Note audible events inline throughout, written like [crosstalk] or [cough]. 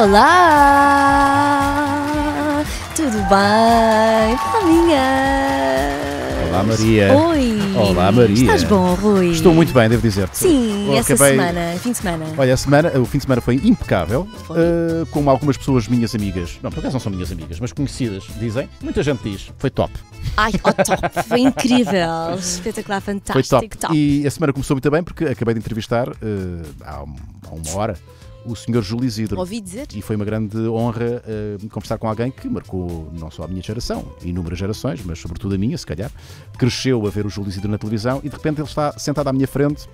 Olá! Tudo bem, Palminha? Olá, Maria. Oi. Olá, Maria. Estás bom, Rui? Estou muito bem, devo dizer-te. Sim, oh, essa acabei... semana, fim de semana. Olha, a semana, o fim de semana foi impecável, foi. Uh, com algumas pessoas minhas amigas, não, por acaso não são minhas amigas, mas conhecidas, dizem, muita gente diz, foi top. Ai, oh, top, foi incrível, [laughs] espetacular, fantástico, foi top. top. E a semana começou muito bem porque acabei de entrevistar uh, há uma hora o Sr. Júlio Isidro. Ouvi dizer. E foi uma grande honra uh, conversar com alguém que marcou não só a minha geração, inúmeras gerações, mas sobretudo a minha, se calhar. Cresceu a ver o Júlio Isidro na televisão e de repente ele está sentado à minha frente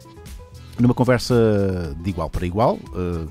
numa conversa de igual para igual. Uh,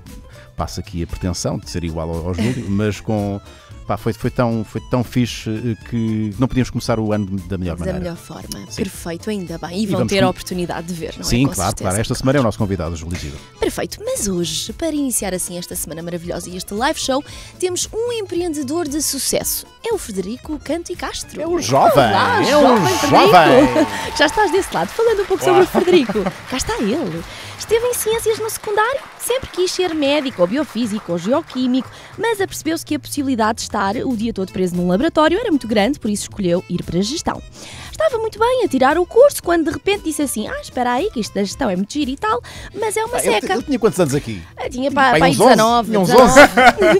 passa aqui a pretensão de ser igual ao, ao Júlio, [laughs] mas com Pá, foi, foi, tão, foi tão fixe eh, que não podíamos começar o ano da melhor da maneira. Da melhor forma. Sim. Perfeito, ainda bem. E, e vão ter com... a oportunidade de ver, não Sim, é? Sim, claro, claro. Esta semana é o nosso convidado, Júlio Isidro. Perfeito. Mas hoje, para iniciar assim esta semana maravilhosa e este live show, temos um empreendedor de sucesso. É o Frederico Canto e Castro. É o jovem. Olá, é o jovem. jovem. [laughs] Já estás desse lado. Falando um pouco sobre o Frederico. Cá está ele. Esteve em Ciências no secundário Sempre quis ser médico, ou biofísico, ou geoquímico, mas apercebeu-se que a possibilidade de estar o dia todo preso num laboratório era muito grande, por isso escolheu ir para a gestão. Estava muito bem a tirar o curso quando de repente disse assim: Ah, espera aí, que isto da gestão é muito giro e tal, mas é uma ah, seca. Eu, eu, tinha quantos anos aqui? Eu tinha pai, pai 19. 19.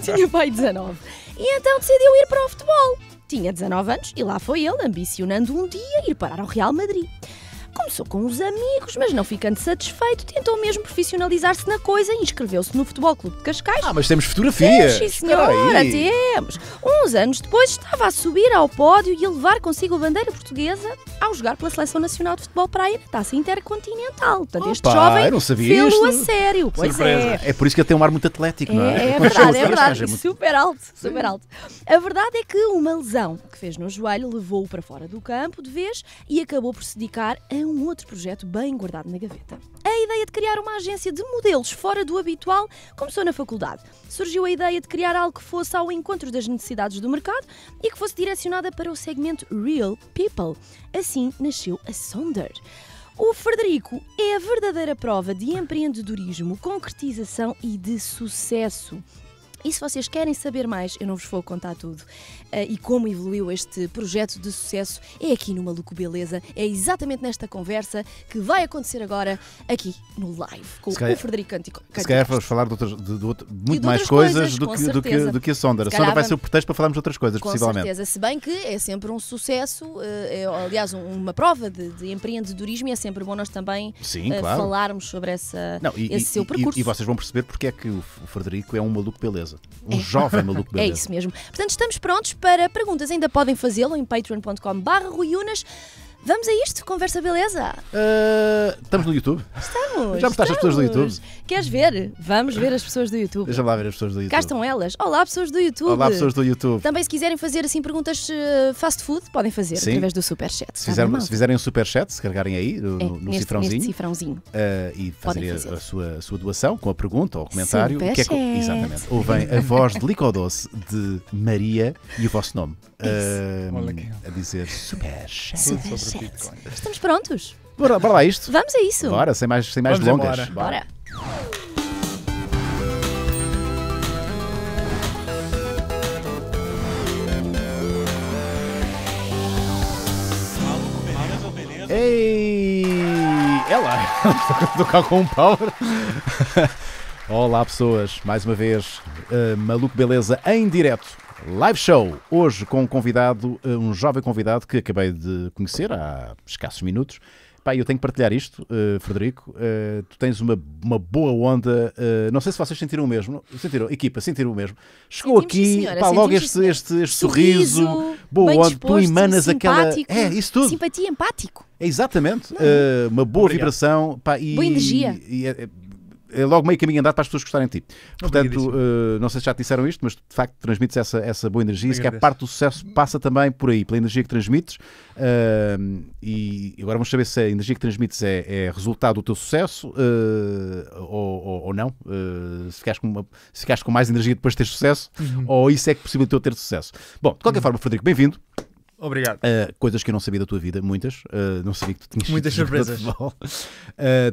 [laughs] tinha pai 19. E então decidiu ir para o futebol. Tinha 19 anos e lá foi ele, ambicionando um dia ir parar ao Real Madrid. Começou com os amigos, mas não ficando satisfeito, tentou mesmo profissionalizar-se na coisa e inscreveu-se no Futebol Clube de Cascais. Ah, mas temos fotografia? sim, senhora, temos! Uns anos depois estava a subir ao pódio e a levar consigo a bandeira portuguesa ao jogar pela Seleção Nacional de Futebol Praia na Taça Intercontinental. Portanto, oh, este pá, jovem fez-o a sério. Pois Surpresa. é. É por isso que ele tem um ar muito atlético, é, não é? É, é verdade, é verdade. É super alto, super sim. alto. A verdade é que uma lesão que fez no joelho levou-o para fora do campo de vez e acabou por se dedicar a um outro projeto bem guardado na gaveta. A ideia de criar uma agência de modelos fora do habitual começou na faculdade. Surgiu a ideia de criar algo que fosse ao encontro das necessidades do mercado e que fosse direcionada para o segmento Real People. Assim nasceu a Sonder. O Frederico é a verdadeira prova de empreendedorismo, concretização e de sucesso. E se vocês querem saber mais, eu não vos vou contar tudo. Uh, e como evoluiu este projeto de sucesso é aqui no Maluco Beleza. É exatamente nesta conversa que vai acontecer agora aqui no live com o Frederico Cântico. Se calhar vamos falar de, outras, de, de, de muito mais coisas, coisas do, que, do, que, do, que, a Sondra A Sondra vai ser o pretexto para falarmos de outras coisas, com possivelmente. certeza, se bem que é sempre um sucesso, uh, é, aliás, um, uma prova de, empreendedorismo e é sempre bom nós também Sim, uh, claro. falarmos sobre essa, não, e, esse e, seu percurso. E, e vocês vão perceber porque é que o Frederico é um maluco beleza. Um [laughs] é. jovem maluco beleza. É isso mesmo. Portanto, estamos prontos para perguntas. Ainda podem fazê-lo em patreon.com.br. Vamos a isto, conversa beleza. Uh, estamos no YouTube? Estamos. Já botaste as pessoas do YouTube? Queres ver? Vamos ver as pessoas do YouTube. Deixa-me lá ver as pessoas do YouTube. Cá estão elas. Olá, pessoas do YouTube. Olá, pessoas do YouTube. Também, se quiserem fazer assim perguntas eh, fast food, podem fazer Sim. através do superchat. Se, fizer, se fizerem um superchat, se carregarem aí no, é, no neste, cifrãozinho. Neste cifrãozinho. Uh, e fazerem a, a, sua, a sua doação com a pergunta ou comentário. o que é que, exatamente. Ouvem a voz de Licodoce de Maria e o vosso nome. Uh, a dizer superchat. Super Bitcoin. Estamos prontos. Bora, bora lá isto? Vamos a isso. Bora, sem mais, sem mais Vamos longas. Bora. Ei! Ela! [laughs] Tocar com um power. [laughs] Olá, pessoas, mais uma vez, uh, Maluco Beleza em direto Live Show, hoje com um convidado, eh, um jovem convidado que acabei de conhecer há escassos minutos. Pá, eu tenho que partilhar isto, uh, Frederico. Uh, tu tens uma, uma boa onda. Uh, não sei se vocês sentiram o mesmo. Sentiram, equipa, sentiram o mesmo. Chegou sentimos aqui, senhora, pá, logo este, este, este, sorriso, sorriso boa onda. Disposto, tu emanas aquela. É, isso tudo. Simpatia empático. É, exatamente. uma boa Obrigado. vibração. Pá, e, boa energia. E, e, é, é é logo meio caminho andado para as pessoas gostarem de ti. Portanto, uh, não sei se já te disseram isto, mas de facto transmites essa, essa boa energia e que é parte do sucesso passa também por aí, pela energia que transmites. Uh, e agora vamos saber se a energia que transmites é, é resultado do teu sucesso uh, ou, ou, ou, não. se, ficaste com uma, se com mais energia depois de ter sucesso, uhum. ou isso é que possibilitou ter sucesso. Bom, de qualquer uhum. forma, Frederico, bem-vindo. Obrigado. Uh, coisas que eu não sabia da tua vida, muitas. Uh, não sabia que tu tinhas muitas surpresas. Uh,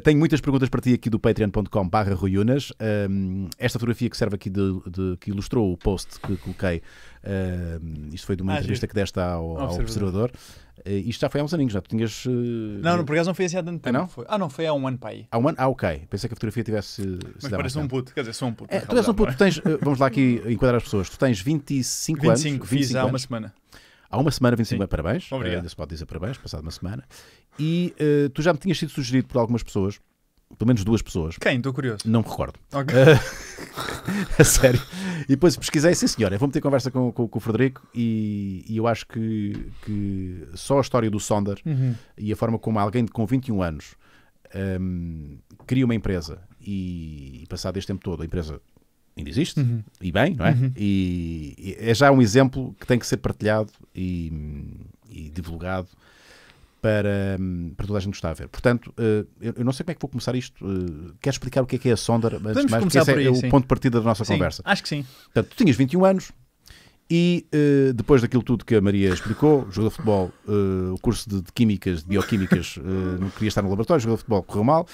[laughs] tenho muitas perguntas para ti aqui do patreon.com/barra Ruiunas. esta fotografia que serve aqui de, de, que ilustrou o post que coloquei, isto foi de uma ah, entrevista giro. que deste ao, ao observador. Uh, isto já foi há uns aninhos, já tu tinhas. Uh... Não, não, por acaso não foi assim há tanto tempo. Ah, não? Foi. Ah, não, foi há um ano para aí. Há um ano? Ah, ok. Pensei que a fotografia tivesse. Mas parece um puto, quer dizer, sou um puto. É, tu és um puto, é? tens, vamos lá aqui enquadrar as pessoas. Tu tens 25, 25 anos. 25, fiz 25 há anos. uma semana. Há uma semana, 25 Sim. parabéns. Obrigado. Ainda eh, se pode dizer parabéns, passado uma semana. E uh, tu já me tinhas sido sugerido por algumas pessoas, pelo menos duas pessoas. Quem? Estou curioso. Não me recordo. Ok. Uh, [laughs] a sério. E depois pesquisei, sim senhora, vou ter conversa com, com, com o Frederico e, e eu acho que, que, só a história do Sonder uhum. e a forma como alguém com 21 anos um, ehm, cria uma empresa e, e passado este tempo todo a empresa ainda existe, uhum. e bem, não é? Uhum. E, e, é já um exemplo que tem que ser partilhado e, e divulgado para, para toda a gente que está a ver. Portanto, eh, eu não sei como é que vou começar isto. Eh, Quero explicar o que é que é a Sonder? mas Podemos mais, começar é por aí, é o ponto de partida da nossa sim, conversa. Acho que sim. Portanto, tu tinhas 21 anos e eh, depois daquilo tudo que a Maria explicou, jogou futebol, o curso de, Químicas, de Bioquímicas, não queria estar no laboratório, jogou futebol, correu mal.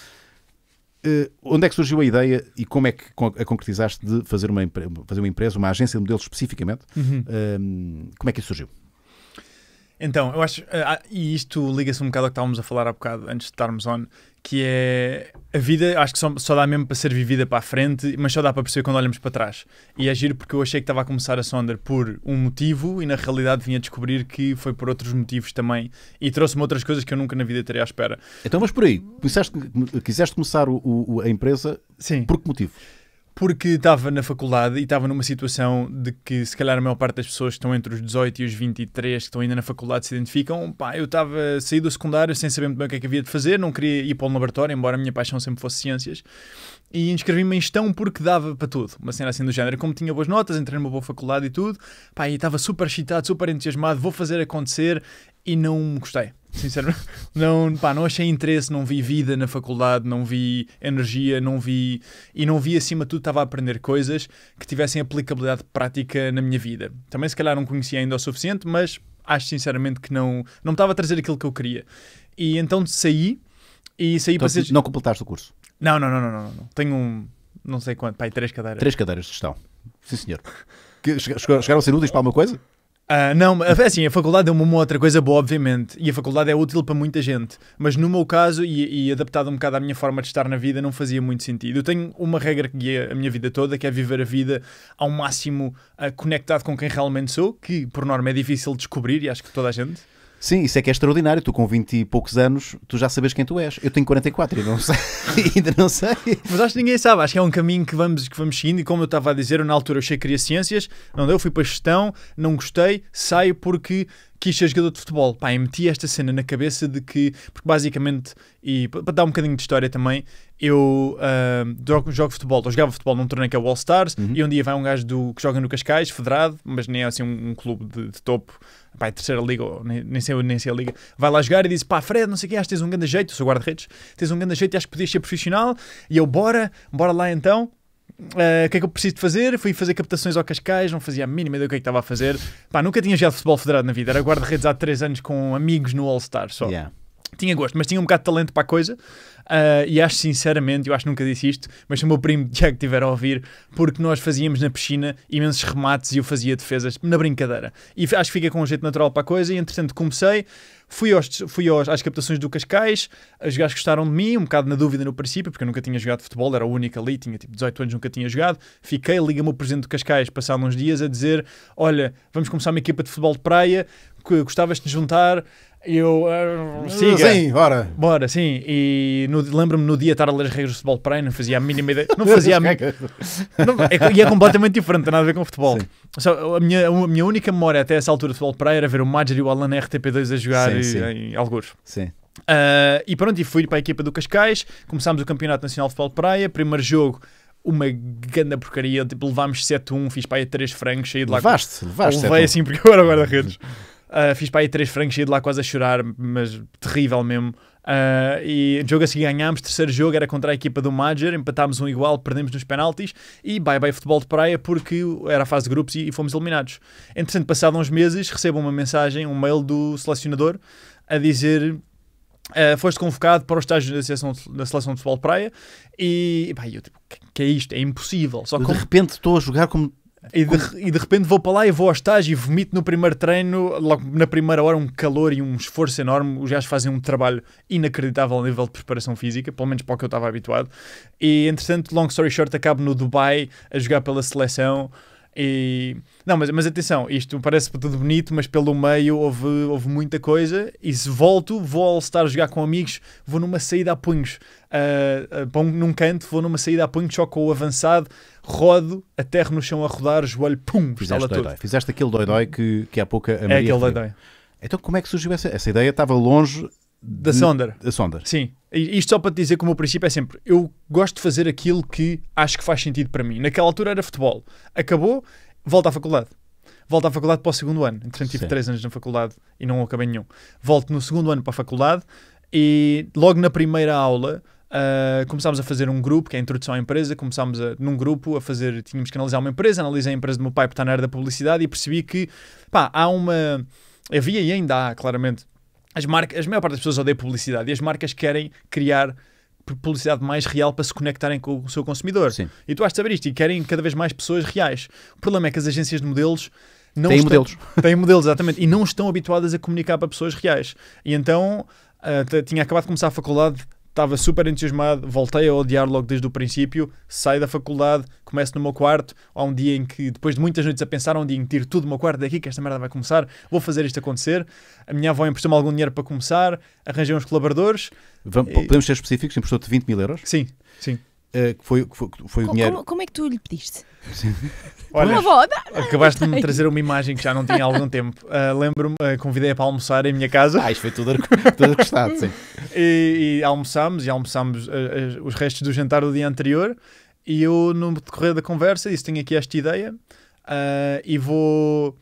Uh, onde é que surgiu a ideia e como é que a concretizaste de fazer uma, fazer uma empresa, uma agência de modelos especificamente? Uhum. Uh, como é que isso surgiu? Então, eu acho, eh, ah, e isto liga-se um bocado ao que estávamos a falar há bocado antes de estarmos on, que é a vida, acho que só, só, dá mesmo para ser vivida para a frente, mas só dá para perceber quando olhamos para trás. E agir é porque eu achei que estava a começar a sonder por um motivo e na realidade vinha a descobrir que foi por outros motivos também e trouxe-me outras coisas que eu nunca na vida teria à espera. Então, mas por aí, quiseste, quiseste começar o, o, a empresa Sim. por que motivo? porque estava na faculdade e estava numa situação de que se calhar a maior parte das pessoas que estão entre os 18 e os 23 que estão ainda na faculdade se identificam, pá, eu estava saí do secundário sem saber muito bem o que é que havia de fazer, não queria ir para o laboratório, embora a minha paixão sempre fosse ciências, e inscrevi-me em gestão porque dava para tudo, uma cena assim do género, como tinha boas notas, entrei numa boa faculdade e tudo, pá, e estava super excitado, super entusiasmado, vou fazer acontecer, e não me gostei. Sinceramente, não, pá, não achei interesse, não vi vida na faculdade, não vi energia, não vi. E não vi, acima de tudo, estava a aprender coisas que tivessem aplicabilidade prática na minha vida. Também, se calhar, não conhecia ainda o suficiente, mas acho sinceramente que não, não me estava a trazer aquilo que eu queria. E então saí e saí então, para ser. Não completaste o curso? Não, não, não, não, não. não. Tenho um. Não sei quanto, pá, três cadeiras. Três cadeiras de gestão. Sim, senhor. Que, chegaram a ser úteis para alguma coisa? Uh, não, é assim, a faculdade é uma outra coisa boa, obviamente, e a faculdade é útil para muita gente, mas no meu caso, e, e adaptado um bocado à minha forma de estar na vida, não fazia muito sentido. Eu tenho uma regra que guia a minha vida toda, que é viver a vida ao máximo uh, conectado com quem realmente sou, que por norma é difícil descobrir, e acho que toda a gente. Sim, isso é que é extraordinário. Tu com 20 e poucos anos, tu já sabes quem tu és. Eu tenho 44 e não sei, [laughs] ainda não sei. Mas acho que ninguém sabe, acho que é um caminho que vamos, que vamos seguindo e como eu estava a dizer, eu, na altura eu achei que queria ciências, não deu, fui para gestão, não gostei, saio porque quis ser jogador de futebol. Pá, e meti esta cena na cabeça de que, porque basicamente, e para dar um bocadinho de história também, eu uh, ah, jogo, jogo futebol, eu jogava futebol num torneio que é o All Stars, uhum. e um dia vai um gajo do, que joga no Cascais, federado, mas nem é assim um, um clube de, de topo, pá, é terceira liga, ou nem, nem, sei, nem sei a liga, vai lá jogar e diz, pá, Fred, não sei o que, acho que tens um grande jeito, eu sou guarda-redes, tens um grande jeito, acho que podias ser profissional, e eu, bora, bora lá então, eh, o que é que eu preciso de fazer? Fui fazer captações ao Cascais, não fazia a mínima ideia do que é que estava a fazer. Pá, nunca tinha jogado futebol federado na vida, era guarda-redes há 3 anos com amigos no All-Star só. Yeah tinha gosto, mas tinha um bocado de talento para a coisa. Uh, e acho sinceramente, eu acho que nunca disse isto, mas se o meu primo [laughs] Tiago estiver a ouvir, porque nós fazíamos na piscina imensos remates e eu fazia defesas na brincadeira. E acho que fica com um jeito natural para a coisa. E entretanto comecei, fui, aos, fui aos, às captações do Cascais, os gajos gostaram de mim, um bocado na dúvida no princípio, porque eu nunca tinha jogado futebol, era o único ali, tinha tipo 18 anos, nunca tinha jogado. Fiquei, liga-me o presidente do Cascais, passado uns dias, a dizer: Olha, vamos começar uma equipa de futebol de praia, gostavas de juntar, eu. Uh, Siga. Sim, bora Bora, sim. E lembro-me no dia estar a ler as regras do futebol praia, não fazia a mínima ideia. Não fazia a [laughs] é mínima. É [laughs] é e é completamente diferente, não tem nada a ver com o futebol. Só, a, minha, a minha única memória até essa altura de futebol praia era ver o Major e o Alan RTP2 a jogar sim, e, sim. em alguns. Sim. Uh, e pronto, e fui para a equipa do Cascais, começámos o Campeonato Nacional de Futebol de Praia, primeiro jogo, uma grande porcaria, tipo, levámos 7-1, fiz para aí 3 francos, saí de lá. Levaste, levaste. Levei assim porque eu era guarda-redes. [laughs] Uh, fiz para aí três frangos e de lá quase a chorar, mas terrível mesmo. Uh, e jogo a seguir ganhámos, terceiro jogo era contra a equipa do Major, empatámos um igual, perdemos nos penaltis e bye-bye futebol de praia porque era a fase de grupos e, e fomos eliminados. Entretanto, passado uns meses, recebo uma mensagem, um mail do selecionador a dizer Uh, foste convocado para os estágios da seleção, da seleção de futebol de praia e pá, eu tipo, que, é, que é isto? É impossível. Só que, de repente estou a jogar como e de, e de, repente vou para lá e vou ao estágio e vomito no primeiro treino, logo na primeira hora, um calor e um esforço enorme. Os gajos fazem um trabalho inacreditável a nível de preparação física, pelo menos para o que eu estava habituado. E entretanto, long story short, acabo no Dubai a jogar pela seleção e não, mas, mas atenção, isto parece tudo bonito, mas pelo meio houve, houve muita coisa. E se volto, vou ao estar a jogar com amigos, vou numa saída a punhos. Uh, uh, num canto, vou numa saída a punhos, só com o avançado, rodo, aterro no chão a rodar, joelho, pum, Fizeste, dói, dói. Fizeste aquele doidói que, que há pouco a é Maria É aquele dói Então como é que surgiu essa, essa ideia? Estava longe da Sonder. Da Sonder. Sim. Isto só para te dizer que o meu princípio é sempre: eu gosto de fazer aquilo que acho que faz sentido para mim. Naquela altura era futebol. Acabou, volto à faculdade. Volto à faculdade para o segundo ano. Entretanto, tive Sim. três anos na faculdade e não acabei nenhum. Volto no segundo ano para a faculdade e logo na primeira aula Uh, começámos a fazer um grupo, que é a introdução à empresa, começámos a, num grupo a fazer, tínhamos que analisar uma empresa, analisei a empresa do meu pai que está na área da publicidade e percebi que, pá, há uma, havia e ainda há, claramente, as marcas, a maior parte das pessoas odeia publicidade e as marcas querem criar publicidade mais real para se conectarem com o seu consumidor. Sim. E tu achas de saber isto e querem cada vez mais pessoas reais. O problema é que as agências de modelos não têm estão, modelos. [laughs] Têm modelos, exatamente. E não estão habituadas a comunicar para pessoas reais. E então uh, tinha acabado de começar a faculdade estava super entusiasmado, voltei a odiar logo desde o princípio, saio da faculdade, começo no meu quarto, há um dia em que, depois de muitas noites a pensar, há um dia em que tiro tudo do meu quarto daqui, que esta merda vai começar, vou fazer isto acontecer, a minha avó emprestou-me algum dinheiro para começar, arranjei uns colaboradores. Vamos, e... Podemos ser específicos, emprestou-te 20 mil euros? Sim, sim. Eh, que foi, que foi, o como, dinheiro. Como, é que tu lhe pediste? Olha, acabaste de me trazer uma imagem que já não tinha há algum tempo. Uh, Lembro-me, uh, convidei-a para almoçar em minha casa. Ah, isto foi tudo, tudo gostado, sim. E, e, almoçámos, e almoçámos ah, os restos do jantar do dia anterior. E eu, no decorrer da conversa, disse: Tenho aqui esta ideia e vou.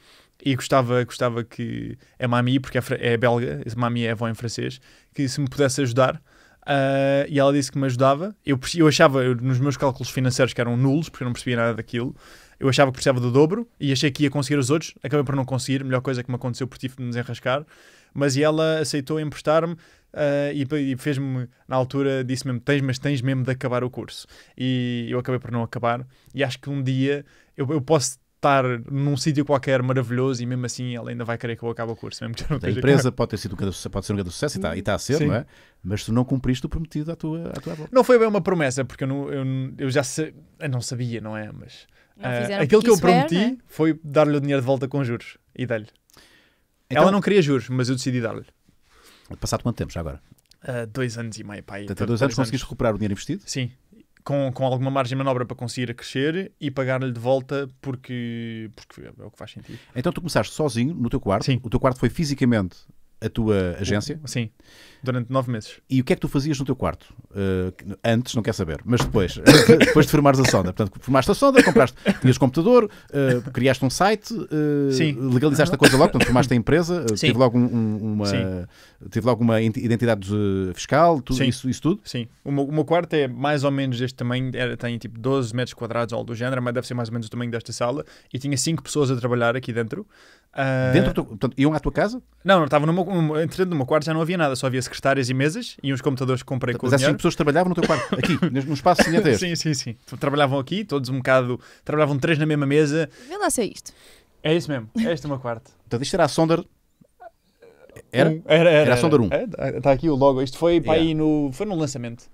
E gostava, gostava que. É Mami, porque é, é belga, Mami é avó em francês, que se me pudesse ajudar. Uh, e ela disse que me ajudava. Eu, eu achava, eu, nos meus cálculos financeiros que eram nulos, porque eu não percebia nada daquilo, eu achava que precisava do dobro e achei que ia conseguir os outros. Acabei por não conseguir, melhor coisa que me aconteceu por tive de me desenrascar. Mas ela aceitou emprestar-me uh, e, e fez-me, na altura, disse mesmo: tens, mas tens mesmo de acabar o curso. E eu acabei por não acabar. E acho que um dia eu, eu posso estar num sítio qualquer maravilhoso e mesmo assim ela ainda vai querer que eu acabe o curso. Mesmo que não a empresa pode, ter sido um caso, pode ser um grande sucesso e está, e está a ser, Sim. não é? Mas tu não cumpriste o prometido à tua, à tua avó. Não foi bem uma promessa, porque eu, não, eu, eu já sa... eu não sabia, não é? Mas não uh, aquilo que eu prometi né? foi dar-lhe o dinheiro de volta com juros e dei-lhe. Então, ela não queria juros, mas eu decidi dar-lhe. Passado quanto tempo já agora? Uh, dois anos e meio, pai. até dois, dois anos conseguiste recuperar o dinheiro investido? Sim com, com alguma margem de manobra para conseguir crescer e pagar-lhe de volta porque, porque é o que faz sentido. Então tu começaste sozinho no teu quarto. Sim. O teu quarto foi fisicamente a tua agência? Sim, durante nove meses. E o que é que tu fazias no teu quarto? Uh, antes, não quer saber, mas depois, [laughs] depois de firmares a sonda. Portanto, formaste a sonda, compraste, tinhas computador, uh, criaste um site, uh, legalizaste a coisa logo, portanto, formaste a empresa, tive logo, um, uma, tive logo uma identidade fiscal, tudo, isso, isso, tudo? Sim. O meu, o meu, quarto é mais ou menos deste tamanho, era, tem tipo 12 metros quadrados ou algo do género, mas deve ser mais ou menos o tamanho desta sala, e tinha cinco pessoas a trabalhar aqui dentro. Ah, dentro portanto, iam à tua casa? Não, não, estava no meu, um, entrando no meu quarto já não havia nada, só havia secretárias e mesas e uns computadores que comprei com Mas é assim, pessoas trabalhavam no teu quarto, aqui, [laughs] no espaço semelhante Sim, sim, sim. Trabalhavam aqui, todos um bocado. Trabalhavam três na mesma mesa. Vê lá se é isto. É isso mesmo, é este o meu quarto. [laughs] Portanto, isto era a Sonder. Era? Um, era, era, era, a Sonder 1. Está é, tá aqui o logo. Isto foi, yeah. aí no, foi no lançamento.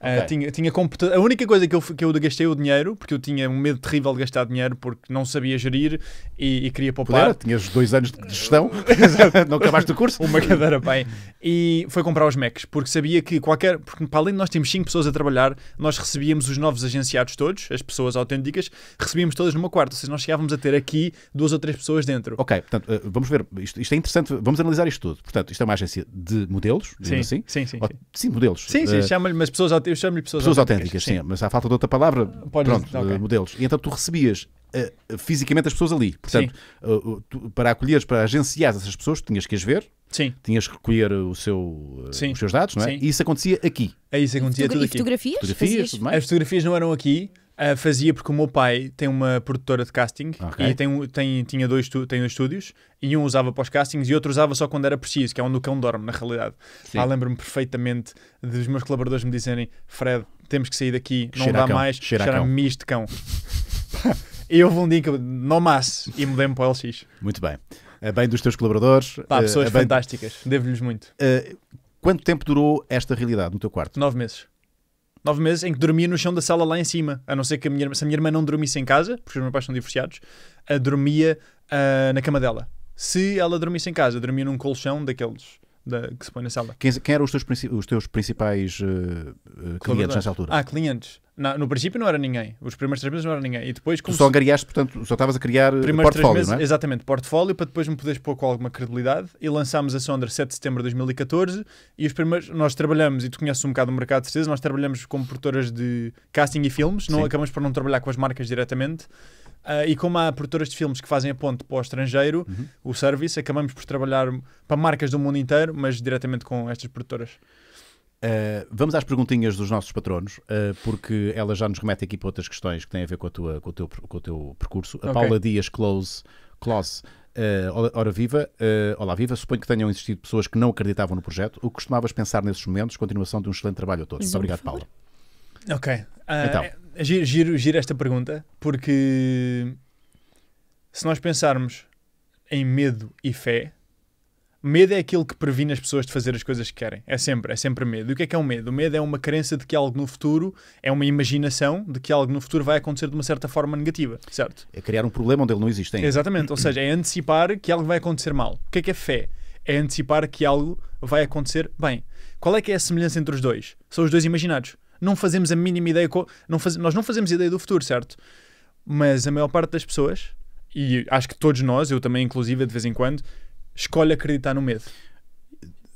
Eh, okay. Uh, tinha, tinha computa a única coisa que eu, que eu gastei o dinheiro, porque eu tinha um medo terrível de gastar dinheiro porque não sabia gerir e, e queria poupar. Claro, tinhas dois anos de gestão, [laughs] não acabaste o curso. [laughs] Uma cadeira bem. E foi comprar os Macs, porque sabia que qualquer. Porque para além de nós temos cinco pessoas a trabalhar, nós recebíamos os novos agenciados todos, as pessoas autênticas, recebíamos todas numa quarta. Ou seja, nós chegávamos a ter aqui duas ou três pessoas dentro. Ok, portanto, eh, vamos ver. Isto, isto é interessante, vamos analisar isto tudo. Portanto, isto é uma agência de modelos, sim, assim. Sim, sim. Ou, sim. sim, modelos. Sim, sim, uh, chama-lhe, mas pessoas autênticas eu chamo-lhe pessoas, pessoas autênticas. autênticas, sim. sim. mas há falta de outra palavra. Pode Pronto, okay. Eh, modelos. E então tu recebias uh, fisicamente as pessoas ali. Portanto, uh, tu, para acolheres, para agenciar essas pessoas, tinhas que as ver, Sim. Tinhas que recolher o seu, os seus dados, não é? Sim. E isso acontecia aqui. É isso acontecia e tudo e aqui. Fotografias? Fotografias, tudo mais. As fotografias não eram aqui, Uh, fazia porque o meu pai tem uma produtora de casting okay. e tem, tem, tinha dois, tem dois estúdios e um usava para os castings e outro usava só quando era preciso, que é onde o cão dorme, na realidade. Ah, lembro-me perfeitamente dos meus colaboradores me dizerem: Fred, temos que sair daqui, não Cheira dá mais, cheira mis de cão. [laughs] E houve um dia que eu não mas e mudei-me para o LX. Muito bem. bem dos teus colaboradores. Pá, eh, pessoas bem... fantásticas. Devo-lhes muito. Uh, quanto tempo durou esta realidade no teu quarto? Nove meses nove meses, em que dormia no chão da sala lá em cima. A não ser que a minha, irmã, se a minha irmã não dormisse em casa, porque os meus pais são divorciados, dormia uh, na cama dela. Se ela dormisse em casa, dormia num colchão daqueles da, que se põe na sala. Quem, quem eram os teus, os teus principais uh, clientes nessa altura? Ah, clientes. no princípio não era ninguém. Os primeiros três meses não era ninguém. E depois... Como tu só angariaste, portanto, só estavas a criar eh, portfólio, não? é? Exatamente, portfólio, para depois me poderes pôr com alguma credibilidade. E lançámos a Sondra 7 de setembro de 2014 e os primeiros... Nós trabalhamos, e tu conheces um bocado o mercado, de certeza, nós trabalhamos como produtoras de casting e filmes. Não, acabamos por não trabalhar com as marcas diretamente. Uh, e como há produtoras de filmes que fazem a ponte para o estrangeiro, uhum. o service, acabamos por trabalhar para marcas do mundo inteiro, mas diretamente com estas produtoras. Uh, vamos às perguntinhas dos nossos patronos, uh, porque ela já nos remete aqui para outras questões que têm a ver com, a tua, com, o, teu, com o teu percurso. A okay. Paula Dias Close, Close uh, Ora Viva, uh, Olá Viva, suponho que tenham existido pessoas que não acreditavam no projeto. O que costumavas pensar nesses momentos? Continuação de um excelente trabalho a todos. Muito obrigado, Paula. Ok. então. É, Giro, giro, giro esta pergunta, porque se nós pensarmos em medo e fé, medo é aquilo que previne as pessoas de fazer as coisas que querem. É sempre, é sempre medo. E o que é que é o um medo? O medo é uma crença de que algo no futuro, é uma imaginação de que algo no futuro vai acontecer de uma certa forma negativa, certo? É criar um problema onde ele não existe ainda. Exatamente, ou seja, é antecipar que algo vai acontecer mal. O que é que é fé? É antecipar que algo vai acontecer bem. Qual é que é a semelhança entre os dois? São os dois imaginados não fazemos a mínima ideia, não faz, nós não fazemos ideia do futuro, certo? Mas a maior parte das pessoas, e acho que todos nós, eu também inclusive, de vez em quando, escolhe acreditar no medo.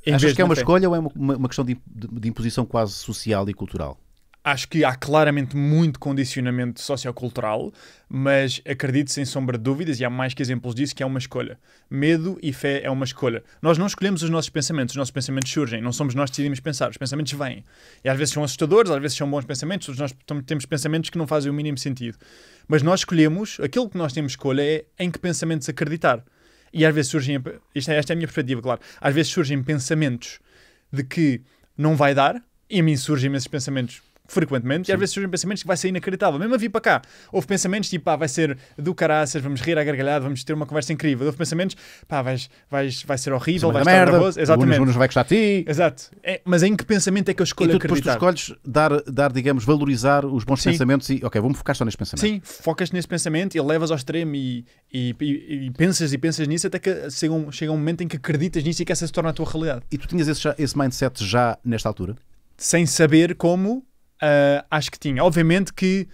Em Achas que é uma fé. escolha ou é uma, uma, uma questão de, de, de imposição quase social e cultural? acho que há claramente muito condicionamento sociocultural, mas acredito sem sombra de dúvidas, e há mais que exemplos disso, que é uma escolha. Medo e fé é uma escolha. Nós não escolhemos os nossos pensamentos, os nossos pensamentos surgem, não somos nós que decidimos pensar, os pensamentos vêm. E às vezes são assustadores, às vezes são bons pensamentos, nós temos pensamentos que não fazem o mínimo sentido. Mas nós escolhemos, aquilo que nós temos escolha é em que pensamentos acreditar. E às vezes surgem, é, esta é a minha perspectiva, claro, às vezes surgem pensamentos de que não vai dar, e a mim surgem esses pensamentos frequentemente, Sim. e às vezes surgem pensamentos que vai ser inacreditável. Mesmo a vir para cá, houve pensamentos tipo, pá, ah, vai ser do caraças, vamos rir à gargalhada, vamos ter uma conversa incrível. Houve pensamentos, pá, vais, vais, vai ser horrível, vai estar merda, nervoso. Exatamente. Alguns vai gostar a ti. Exato. É, mas em que pensamento é que eu escolho e tu, depois tu escolhes dar, dar, digamos, valorizar os bons Sim. pensamentos e, ok, vamos focar só neste pensamento. Sim, focas nesse pensamento e levas ao extremo e, e, e, e pensas e pensas nisso até que chega um, chega um, momento em que acreditas nisso e que essa se torna a tua realidade. E tu tinhas esse, esse mindset já nesta altura? Sem saber como uh, acho que tinha. Obviamente que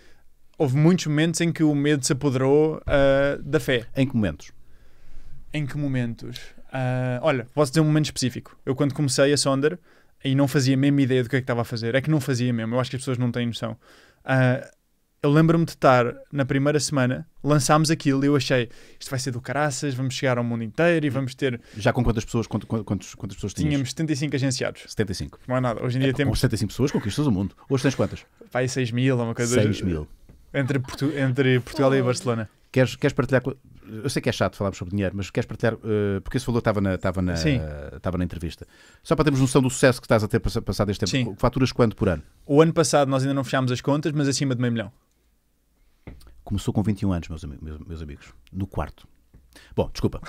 houve muitos momentos em que o medo se apoderou uh, da fé. Em que momentos? Em que momentos? Uh, olha, posso dizer um momento específico. Eu, quando comecei a Sonder, e não fazia a mesma ideia do que é que estava a fazer, é que não fazia mesmo. Eu acho que as pessoas não têm noção. Uh, eu lembro-me de estar na primeira semana, lançámos aquilo e eu achei isto vai ser do caraças, vamos chegar ao mundo inteiro e hum. vamos ter. Já com quantas pessoas? Quantos, quantos, quantas pessoas tínhamos? Tínhamos 75 agenciados. 75. Não é nada. Hoje em dia é, temos. Com 75 pessoas conquistas o mundo. Hoje tens quantas? Vai 6 mil, uma coisa. 6 mil. Entre, Portu... entre Portugal e Barcelona. Queres, queres partilhar eu sei que é chato falarmos sobre dinheiro, mas queres partilhar, uh, porque esse valor estava na, estava, na, estava na entrevista. Só para termos noção do sucesso que estás a ter passado este tempo, Sim. faturas quanto por ano? O ano passado nós ainda não fechámos as contas, mas acima de meio milhão começou com 21 anos, meus, meus, meus amigos, no quarto. Bom, desculpa.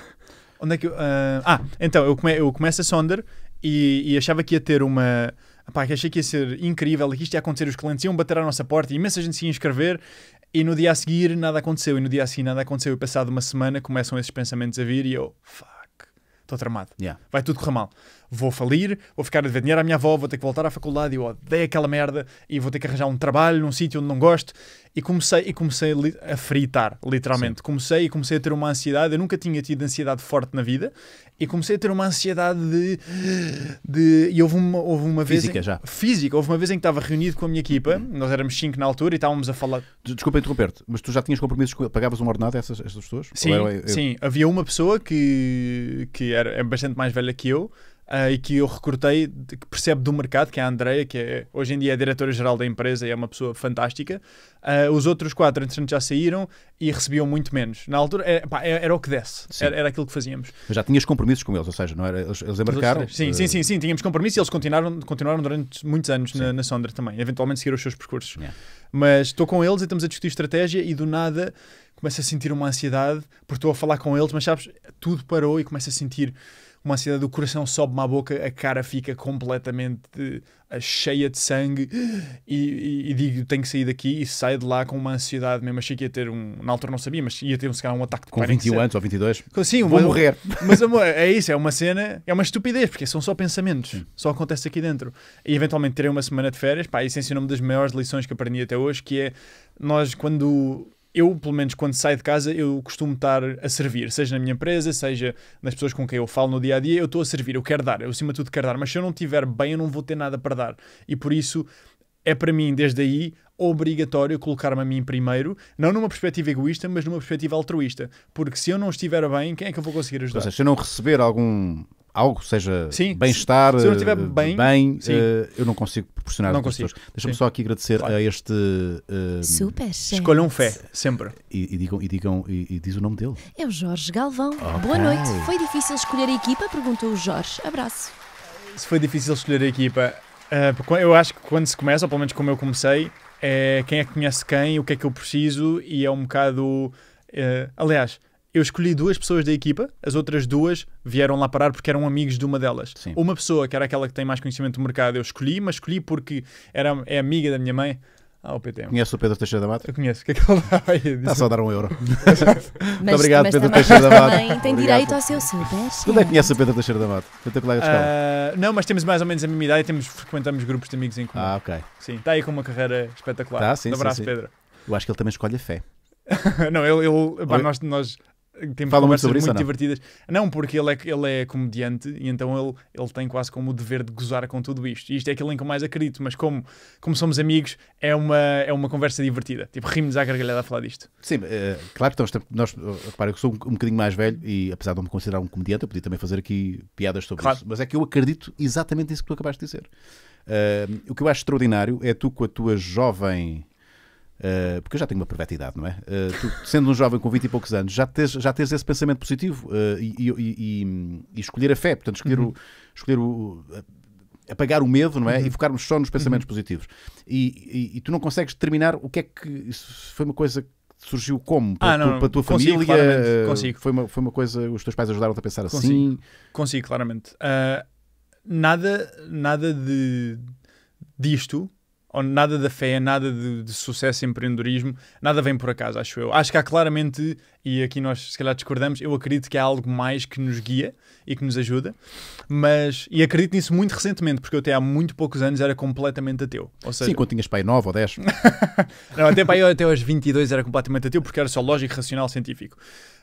Onde é que eu, uh, Ah, então, eu, come, eu começo a Sonder e, e achava que ia ter uma. Pá, que achei que ia ser incrível, que isto ia acontecer, os clientes iam bater à nossa porta, imensa gente se ia inscrever, e no dia a seguir nada aconteceu, e no dia a seguir nada aconteceu, e passado uma semana começam esses pensamentos a vir, e eu, Fá estou tramado. Yeah. Vai tudo correr mal. Vou falir, vou ficar a dever dinheiro à minha avó, vou ter que voltar à faculdade, eu odeio aquela merda e vou ter que arranjar um trabalho num sítio onde não gosto. E comecei, e comecei a fritar, literalmente. Sim. Comecei e comecei a ter uma ansiedade. Eu nunca tinha tido ansiedade forte na vida. E comecei a ter uma ansiedade de. de e houve uma, houve uma vez. Física em, já. Física. Houve uma vez em que estava reunido com a minha equipa, nós éramos 5 na altura e estávamos a falar. Desculpa interromper-te, mas tu já tinhas compromissos, pagavas uma ordenada a essas, essas pessoas? Sim, era, eu... sim. Havia uma pessoa que, que era, é bastante mais velha que eu uh, e que eu recortei, que percebe do mercado, que é a Andrea, que é, hoje em dia é diretora-geral da empresa e é uma pessoa fantástica. Uh, os outros quatro, entretanto, já saíram e recebiam muito menos. Na altura, era, é, pá, é, era o que desse, era, era, aquilo que fazíamos. Mas já tinhas compromissos com eles, ou seja, não era, eles, eles embarcaram? Sim, uh... sim, eh, sim, sim, tínhamos compromissos e eles continuaram, continuaram durante muitos anos na, na Sondra também, eventualmente seguiram os seus percursos. Yeah. Mas estou com eles e estamos a discutir estratégia e do nada começo a sentir uma ansiedade porque estou a falar com eles, mas sabes, tudo parou e começo a sentir uma ansiedade, o coração sobe-me à boca, a cara fica completamente eh, cheia de sangue e, e, e, digo, tenho que sair daqui e saio de lá com uma ansiedade mesmo. Achei que ia ter um, na altura não sabia, mas ia ter um, se calhar, um ataque de Com 21 anos ou 22? Sim, vou morrer. [laughs] Mas amor, é isso, é uma cena, é uma estupidez, porque são só pensamentos, hum. só acontece aqui dentro. E eventualmente terei uma semana de férias, pá, isso ensinou-me é assim, das maiores lições que aprendi até hoje, que é nós quando eu, pelo menos quando saio de casa, eu costumo estar a servir, seja na minha empresa, seja nas pessoas com quem eu falo no dia a dia, eu estou a servir, eu quero dar, eu acima de tudo quero dar, mas se eu não tiver bem, eu não vou ter nada para dar. E por isso é para mim, desde aí, obrigatório colocar-me a mim primeiro, não numa perspectiva egoísta, mas numa perspectiva altruísta. Porque se eu não estiver bem, quem é que eu vou conseguir ajudar? Ou seja, se eu não receber algum, algo, seja bem-estar, se eu não estiver eh, bem, bem uh, eu não consigo proporcionar não consigo. pessoas. Deixa-me só aqui agradecer a este uh, Super Escolham fé, sempre. E, e digam, e, digam e, e, diz o nome dele. É o Jorge Galvão. Okay. Boa noite. Foi difícil escolher a equipa? Perguntou o Jorge. Abraço. Se foi difícil escolher a equipa, uh, eu acho que quando se começa, ou pelo menos como eu comecei, é quem é que conhece quem, o que é que eu preciso, e é um bocado. Uh, aliás, eu escolhi duas pessoas da equipa, as outras duas vieram lá parar porque eram amigos de uma delas. Sim. Uma pessoa, que era aquela que tem mais conhecimento do mercado, eu escolhi, mas escolhi porque era, é amiga da minha mãe. Ah, o PTM. É conhece o Pedro Teixeira da Mata? Eu conheço. O que é que ele vai dizer? Está só a dar um euro. [laughs] [laughs] Muito obrigado, Pedro Teixeira da Mata. tem direito ao seu super. Quando [laughs] é que conhece o Pedro Teixeira da Mata? O teu colega de escola. Ah, não, mas temos mais ou menos a mesma idade e temos, frequentamos grupos de amigos em comum. Ah, ok. Sim, está aí com uma carreira espetacular. Tá, sim, um abraço, Pedro. Eu acho que ele também escolhe a fé. não, ele. ele nós, nós temos Fala conversas muito, muito não? divertidas. Não, porque ele é, ele é comediante e então ele, ele tem quase como o dever de gozar com tudo isto. E isto é aquilo em que eu mais acredito, mas como, como somos amigos, é uma, é uma conversa divertida. Tipo, rimos à gargalhada a falar disto. Sim, é, claro que então, nós, eh, repara, eu sou um, um bocadinho mais velho e apesar de não me considerar um comediante, eu podia também fazer aqui piadas sobre claro. isso. Mas é que eu acredito exatamente nisso que tu acabaste de dizer. Uh, o que eu acho extraordinário é tu, com a tua jovem eh, porque eu já tenho uma perverta idade, não é? Uh, tu, sendo um jovem com 20 e poucos anos, já tens, já tens esse pensamento positivo uh, e, e, e, e, escolher a fé, portanto, escolher uhum. o. Escolher o apagar o medo, não é? Uhum. E focarmos só nos pensamentos uhum. positivos. E, tu não consegues determinar o que é que. Isso foi uma coisa que surgiu como? Para, ah, não, tu, para a tua consigo, família? Claramente. Consigo. Foi uma, foi uma coisa. Os teus pais ajudaram-te a pensar consigo. assim? Consigo, claramente. Ah, nada, nada de disto nada da fé, nada de, de, sucesso em empreendedorismo, nada vem por acaso, acho eu. Acho que há claramente, e aqui nós se calhar discordamos, eu acredito que há algo mais que nos guia e que nos ajuda, mas, e acredito nisso muito recentemente, porque eu até há muito poucos anos era completamente ateu. Ou seja, Sim, quando tinhas pai 9 ou 10. [laughs] Não, até, pai, até aos 22 era completamente ateu, porque era só lógico, racional, científico.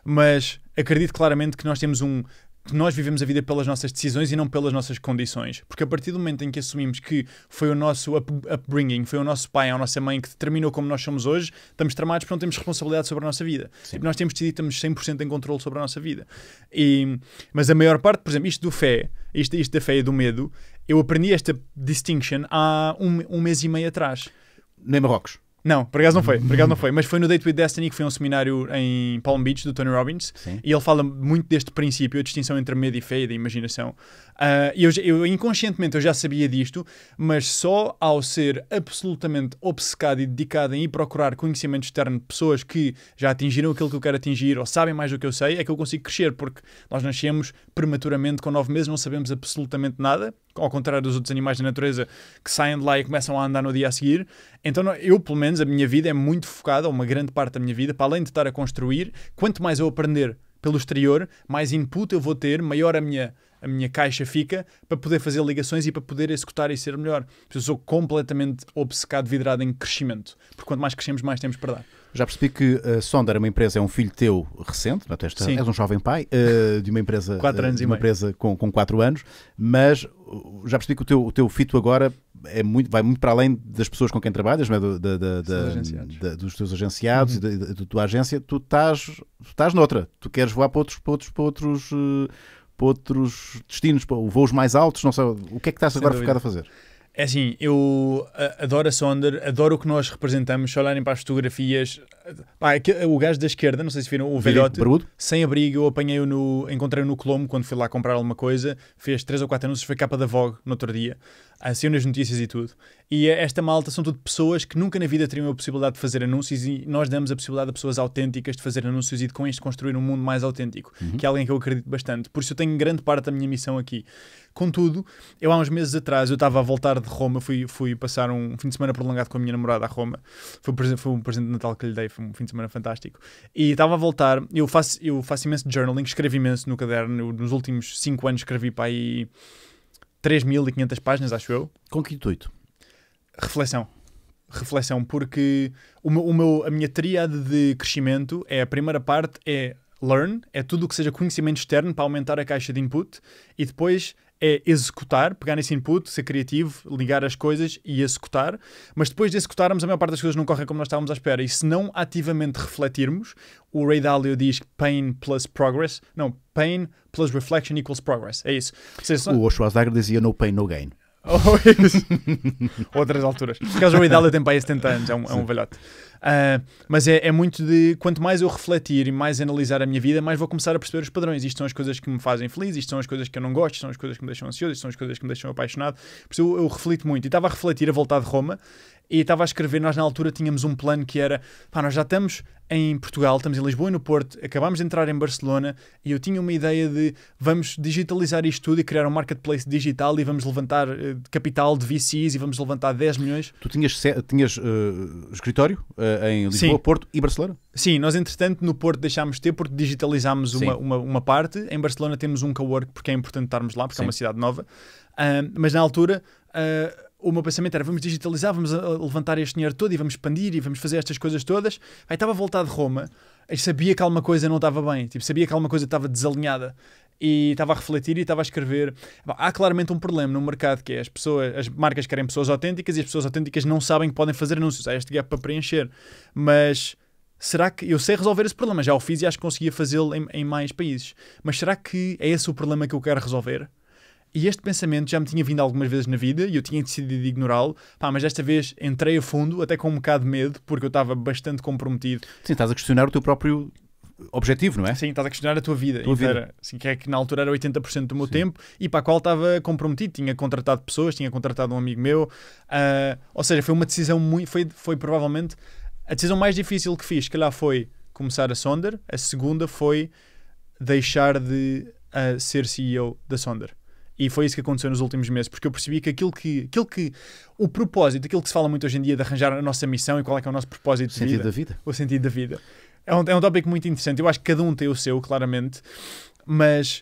Mas acredito claramente que nós temos um que nós vivemos a vida pelas nossas decisões e não pelas nossas condições. Porque a partir do momento em que assumimos que foi o nosso up upbringing, foi o nosso pai, a nossa mãe que determinou como nós somos hoje, estamos tramados porque não temos responsabilidade sobre a nossa vida. Tipo, nós temos decidido e estamos 100% em controle sobre a nossa vida. E, mas a maior parte, por exemplo, isto do fé, isto, isto da fé e do medo, eu aprendi esta distinction há um, um mês e meio atrás. Nem Marrocos. Não, por acaso não foi, por acaso não foi, mas foi no Date with Destiny que foi um seminário em Palm Beach do Tony Robbins Sim. e ele fala muito deste princípio, a distinção entre medo e fé e da imaginação. Uh, eu, eu, inconscientemente eu já sabia disto, mas só ao ser absolutamente obcecado e dedicado em ir procurar conhecimento externo de pessoas que já atingiram aquilo que eu quero atingir ou sabem mais do que eu sei, é que eu consigo crescer, porque nós nascemos prematuramente com nove meses, não sabemos absolutamente nada, ao contrário dos outros animais da natureza que saem de lá e começam a andar no dia a seguir. Então, eu, pelo menos, a minha vida é muito focada, uma grande parte da minha vida, para além de estar a construir, quanto mais eu aprender pelo exterior, mais input eu vou ter, maior a minha, a minha caixa fica para poder fazer ligações e para poder executar e ser melhor. Eu sou completamente obcecado, vidrado em crescimento, porque quanto mais crescemos, mais temos para dar. Já percebi que a eh, Sonder é uma empresa, é um filho teu recente, não é? és, és um jovem pai uh, de uma empresa, quatro anos eh, de uma e empresa com, com quatro anos, mas já percebi que o teu, o teu fito agora é muito, vai muito para além das pessoas com quem trabalhas, mas é? do, da, da, da, dos teus agenciados uhum. e da, tua agência, tu estás, tu estás noutra, tu queres voar para outros, para outros, para outros, eh, para outros destinos, para voos mais altos, não sei, o que é que estás Sem agora focado a fazer? É assim, eu eh, adoro a Sonder, adoro o que nós representamos. Se olharem para as fotografias, eh, pá, o gajo da esquerda, não sei se viram, o velhote, sem abrigo, eu apanhei-o no. Encontrei-o no Colombo quando fui lá comprar alguma coisa. Fez três ou quatro anúncios, foi capa da Vogue no outro dia saiu assim nas notícias e tudo. E é esta malta são tudo pessoas que nunca na vida teriam a possibilidade de fazer anúncios e nós damos a possibilidade a pessoas autênticas de fazer anúncios e de com isto construir um mundo mais autêntico, uhum. que é alguém que eu acredito bastante. Por isso eu tenho grande parte da minha missão aqui. Contudo, eu há uns meses atrás, eu estava a voltar de Roma, fui, fui passar um fim de semana prolongado com a minha namorada a Roma. Foi, foi um presente de Natal que lhe dei, foi um fim de semana fantástico. E estava a voltar, eu faço, eu faço imenso journaling, escrevo imenso no caderno, nos últimos 5 anos escrevi para aí 3.500 páginas, acho eu. Com que intuito? Reflexão. Reflexão, porque o meu, o meu, a minha triade de crescimento é a primeira parte é learn, é tudo o que seja conhecimento externo para aumentar a caixa de input, e depois é executar, pegar nesse input, ser criativo, ligar as coisas e executar, mas depois de executarmos, a maior parte das coisas não correm como nós estávamos à espera. E se não ativamente refletirmos, o Ray Dalio diz pain plus progress, não, pain plus reflection equals progress. É isso. Seja, o Schwarzenegger dizia no pain, no gain. [laughs] Ou oh, é [laughs] Outras alturas. Por o Ray Dalio tem para aí 70 anos, é um, é um velhote. Uh, mas é, é, muito de quanto mais eu refletir e mais analisar a minha vida, mais vou começar a perceber os padrões. Isto são as coisas que me fazem feliz, isto são as coisas que eu não gosto, isto são as coisas que me deixam ansioso, isto são as coisas que me deixam apaixonado. Por isso eu, eu reflito muito. E estava a refletir a voltar de Roma e estava a escrever, nós na altura tínhamos um plano que era, pá, nós já estamos em Portugal, estamos em Lisboa e no Porto, acabámos de entrar em Barcelona e eu tinha uma ideia de vamos digitalizar isto tudo e criar um marketplace digital e vamos levantar uh, capital de VCs e vamos levantar 10 milhões. Tu tinhas, tinhas uh, escritório uh, em Lisboa, Sim. Porto e Barcelona? Sim, nós entretanto no Porto deixámos de ter porque digitalizámos uma, uma, uma, parte, em Barcelona temos um cowork porque é importante estarmos lá porque é Sim. é uma cidade nova, ah, mas na altura... Ah, o meu pensamento era vamos digitalizar, vamos eh, levantar este dinheiro todo e vamos expandir e vamos fazer estas coisas todas. Aí estava a voltar de Roma, aí sabia que alguma coisa não estava bem, tipo, sabia que alguma coisa estava desalinhada e estava a refletir e estava a escrever. Há claramente um problema no mercado que é as pessoas, as marcas querem pessoas autênticas e as pessoas autênticas não sabem que podem fazer anúncios. Há este gap para preencher. Mas será que eu sei resolver esse problema? Já o fiz e acho que conseguia fazê-lo em, em mais países. Mas será que é esse o problema que eu quero resolver? E este pensamento já me tinha vindo algumas vezes na vida e eu tinha decidido ignorá-lo, mas desta vez entrei a fundo, até com um bocado de medo, porque eu estava bastante comprometido. Sim, estás a questionar o teu próprio objetivo, não é? Sim, estás a questionar a tua vida tua inteira. Vida. Assim, que é que na altura era 80% do meu Sim. tempo e para a qual estava comprometido. Tinha contratado pessoas, tinha contratado um amigo meu. Uh, ou seja, foi uma decisão muito. Foi, foi provavelmente a decisão mais difícil que fiz. Que lá foi começar a Sonder. A segunda foi deixar de uh, ser CEO da Sonder. E foi isso que aconteceu nos últimos meses, porque eu percebi que aquilo que, aquilo que o propósito, aquilo que se fala muito hoje em dia de arranjar a nossa missão e qual é que é o nosso propósito o de vida. da vida. O sentido da vida. É um, é um tópico muito interessante. Eu acho que cada um tem o seu, claramente, mas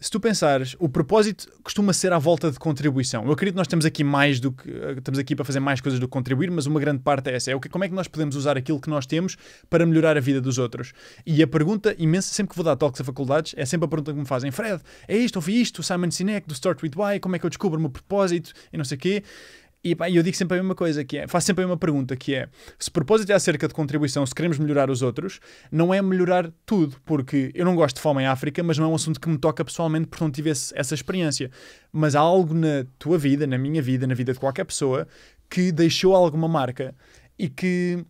se tu pensares, o propósito costuma ser à volta de contribuição. Eu acredito que nós estamos aqui mais do que eh, estamos aqui para fazer mais coisas do que contribuir, mas uma grande parte é essa. É o que, como é que nós podemos usar aquilo que nós temos para melhorar a vida dos outros? E a pergunta imensa, sempre que vou dar talks a faculdades, é sempre a pergunta que me fazem: Fred, é isto, ouvi isto, Simon Sinek, do Start With Why, como é que eu descubro o meu propósito e não sei o quê. E pá, eu digo sempre a mesma coisa, que é, faço sempre a mesma pergunta, que é, se o propósito é acerca de contribuição, se queremos melhorar os outros, não é melhorar tudo, porque eu não gosto de fome em África, mas não é um assunto que me toca pessoalmente, porque não tive essa experiência. Mas há algo na tua vida, na minha vida, na vida de qualquer pessoa, que deixou alguma marca e que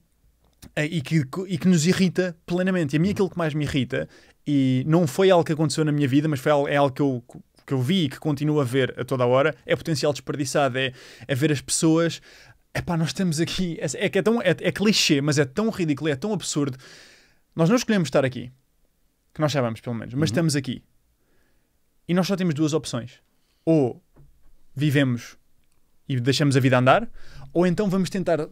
eh, e que, e que nos irrita plenamente. E a mim aquilo que mais me irrita, e não foi algo que aconteceu na minha vida, mas foi algo, é algo que eu que eu vi e que continuo a ver a toda hora é potencial desperdiçado, é, é ver as pessoas. Epá, nós estamos aqui. É, é é, tão, é, é clichê, mas é tão ridículo, é tão absurdo. Nós não escolhemos estar aqui. Que nós sabemos, pelo menos. Mas uhum. estamos aqui. E nós só temos duas opções. Ou vivemos e deixamos a vida andar, ou então vamos tentar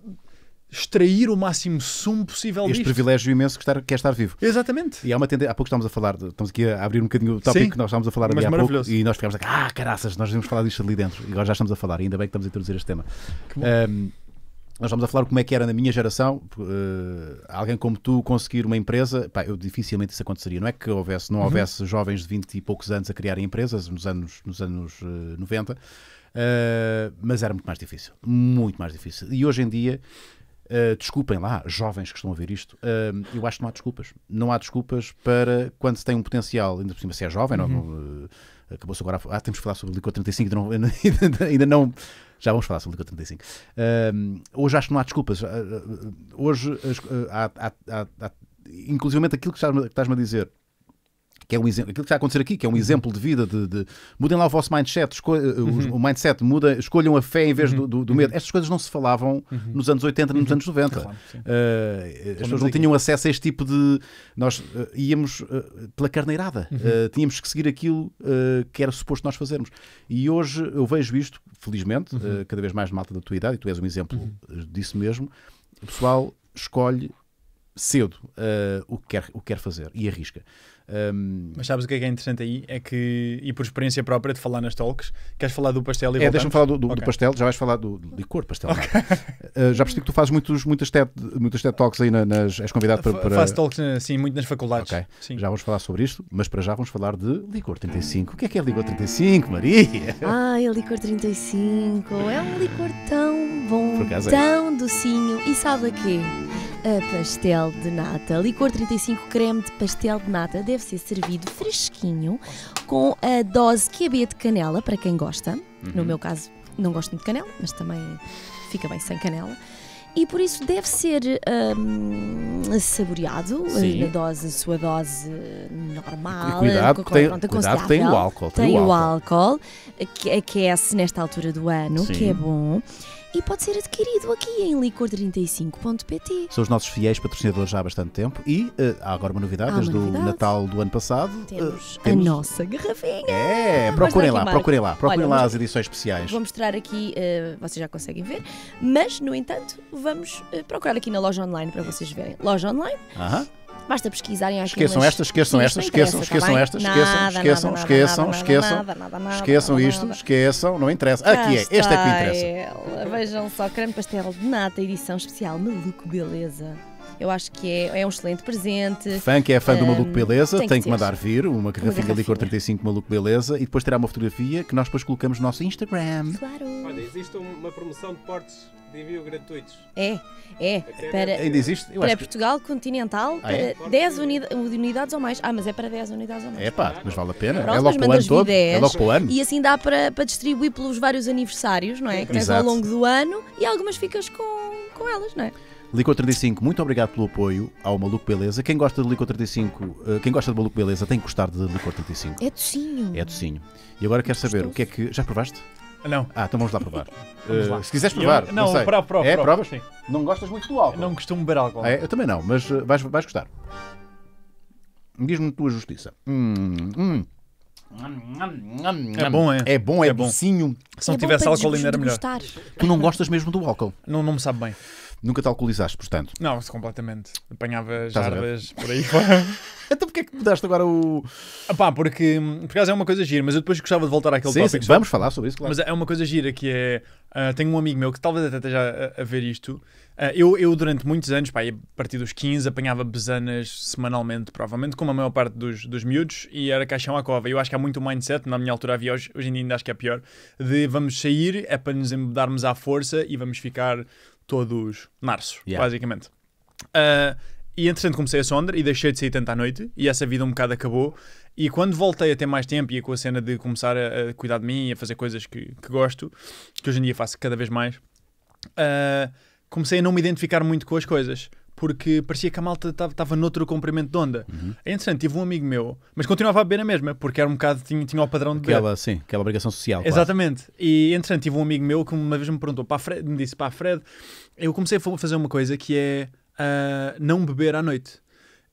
extrair o máximo sumo possível este disto. privilégio imenso que, estar, que é estar vivo. Exatamente. E há uma tendência, há pouco estávamos a falar, de, estamos aqui a abrir um bocadinho o tópico Sim, que nós estávamos a falar ali há pouco e nós ficámos a ah, caraças, nós devíamos falar disto ali dentro e agora já estamos a falar, e ainda bem que estamos a introduzir este tema. Um, nós vamos a falar como é que era na minha geração uh, alguém como tu conseguir uma empresa. Pá, eu dificilmente isso aconteceria. Não é que houvesse, não uhum. houvesse jovens de 20 e poucos anos a criarem empresas nos anos, nos anos uh, 90, uh, mas era muito mais difícil. Muito mais difícil. E hoje em dia Uh, desculpem lá, jovens que estão a ver isto, uh, eu acho que não há desculpas. Não há desculpas para quando se tem um potencial, ainda por cima se é jovem, é? uhum. uh, acabou-se agora. Ah, temos que falar sobre o licor 35, ainda não, [laughs] ainda não. já vamos falar sobre o licor 35. hoje acho que não há desculpas. hoje, há, há, há, há, inclusive aquilo que estás-me a dizer que é um exemplo, aquilo que está a acontecer aqui, que é um uhum. exemplo de vida, de, de mudem lá o vosso mindset, esco, eh, uhum. o mindset muda, escolham a fé em vez do, uhum. do, do medo. Estas coisas não se falavam nos anos 80 nem nos anos 90. Claro, uh, as pessoas não tinham acesso a este tipo de. Nós uh, íamos uh, pela carneirada, tínhamos que seguir aquilo que era suposto nós fazermos. E hoje eu vejo isto, felizmente, cada vez mais de malta da tua idade, e tu és um exemplo disso mesmo. O pessoal escolhe cedo uh, o, que quer, o que quer fazer e arrisca. Um... Mas sabes o que é, que é interessante aí? É que, e por experiência própria de falar nas talks, queres falar do pastel e É, deixa-me falar do, do, okay. do, pastel, já vais falar do, licor pastel. É? Okay. Uh, já percebi que tu fazes muitos, muitas, TED, muitas TED Talks aí, na, nas, és convidado para, para... Faço talks, eh, sim, muito nas faculdades. Okay. Sim. Já vamos falar sobre isto, mas para já vamos falar de licor 35. O que é que é licor 35, Maria? Ah, é licor 35. É um licor tão é. bom, tão é. docinho. E sabe a quê? a pastel de nata. Licor 35 creme de pastel de nata deve ser servido fresquinho com a dose QB é de canela, para quem gosta. Uhum. No meu caso, não gosto muito de canela, mas também fica bem sem canela. E por isso deve ser um, saboreado eh, Sim. na dose, sua dose normal. E cuidado, que tem, pronto, cuidado tem o álcool. Tem, tem o álcool. álcool, que aquece nesta altura do ano, Sim. que é bom e pode ser adquirido aqui em licor35.pt. São os nossos fiéis patrocinadores já há bastante tempo e uh, há agora uma novidade, desde o Natal do ano passado. Temos, uh, temos... a nossa garrafinha. É, procurem lá, procurem lá, procurem Olha, lá as edições especiais. Vou mostrar aqui, uh, vocês já conseguem ver, mas no entanto, vamos eh, procurar aqui na loja online para vocês verem. Loja online. Aham. Basta pesquisarem aqui. Esqueçam estas, tá esqueçam estas, esqueçam, esqueçam estas, esqueçam, esqueçam, esqueçam, esqueçam, esqueçam isto, esqueçam, não interessa. Aqui é, este é que interessa. Vejam só, creme pastel de nata, edição especial, maluco, beleza. Eu acho que é, é um excelente presente. Fã que é fã um, do Maluco Beleza, tem, que, que mandar vir uma garrafinha de licor 35 Maluco Beleza e depois terá uma fotografia que nós depois colocamos no nosso Instagram. Claro. Olha, existe uma promoção de portes de envio gratuitos. É, é. Para, ainda existe? Eu para Portugal continental, ah, é? para 10 unidades ou mais. Ah, mas é para 10 unidades ou mais. É pá, mas vale a pena. Pronto, é logo para o ano todo. é logo para o ano. E assim dá para, para distribuir pelos vários aniversários, não é? Que tens ao longo do ano e algumas ficas com, com elas, não é? Licor 35, muito obrigado pelo apoio ao Maluco Beleza. Quem gosta de Licor 35, eh, quem gosta de Maluco Beleza tem que gostar de Licor 35. É docinho. É docinho. E agora quero saber o que é que. Já provaste? Ah, não. Ah, então vamos lá provar. [laughs] Eh, vamos lá. Uh, se quiseres provar, eu, não, não sei. Prova, prova, é, prova, provas? Sim. Não gostas muito do álcool? não costumo beber álcool. Ah, é, eu também não, mas eh, vais, vais gostar. Diz-me tua justiça. Hum, hum. É bom, é? É bom, é, é bom. docinho. Se não é tivesse álcool ainda era melhor. Tu não gostas mesmo do álcool? Não, não me sabe bem. Nunca te alcoolizaste, portanto? Não, completamente. Apanhava jardas por aí [laughs] fora. então porquê é que mudaste agora o... Ah pá, porque por acaso é uma coisa gira, mas eu depois gostava de voltar àquele sim, tópico. Sim, vamos falar sobre isso, claro. Mas é uma coisa gira que é... Uh, tenho um amigo meu que talvez até esteja a, a ver isto. Uh, eu, eu durante muitos anos, pá, a partir dos 15, apanhava besanas semanalmente, provavelmente, como a maior parte dos, dos miúdos, e era caixão à cova. Eu acho que há muito mindset, na minha altura havia hoje, hoje em dia ainda acho que é pior, de vamos sair, é para nos embedarmos à força e vamos ficar todos março, yeah. basicamente. Uh, e entretanto comecei a Sondra e deixei de sair tanto à noite e essa vida um bocado acabou. E quando voltei a ter mais tempo e com a cena de começar a, a cuidar de mim e a fazer coisas que, que, gosto, que hoje em dia faço cada vez mais, uh, comecei a não me identificar muito com as coisas porque parecia que a malta estava noutro comprimento de onda. Uhum. É interessante, tive um amigo meu, mas continuava a beber na mesma, porque era um bocado, tinha, tinha o padrão de aquela, beber. Sim, aquela obrigação social. Exatamente. Quase. E interessante, tive um amigo meu que uma vez me perguntou, para Fred, me disse, para Fred, eu comecei a fazer uma coisa que é uh, não beber à noite.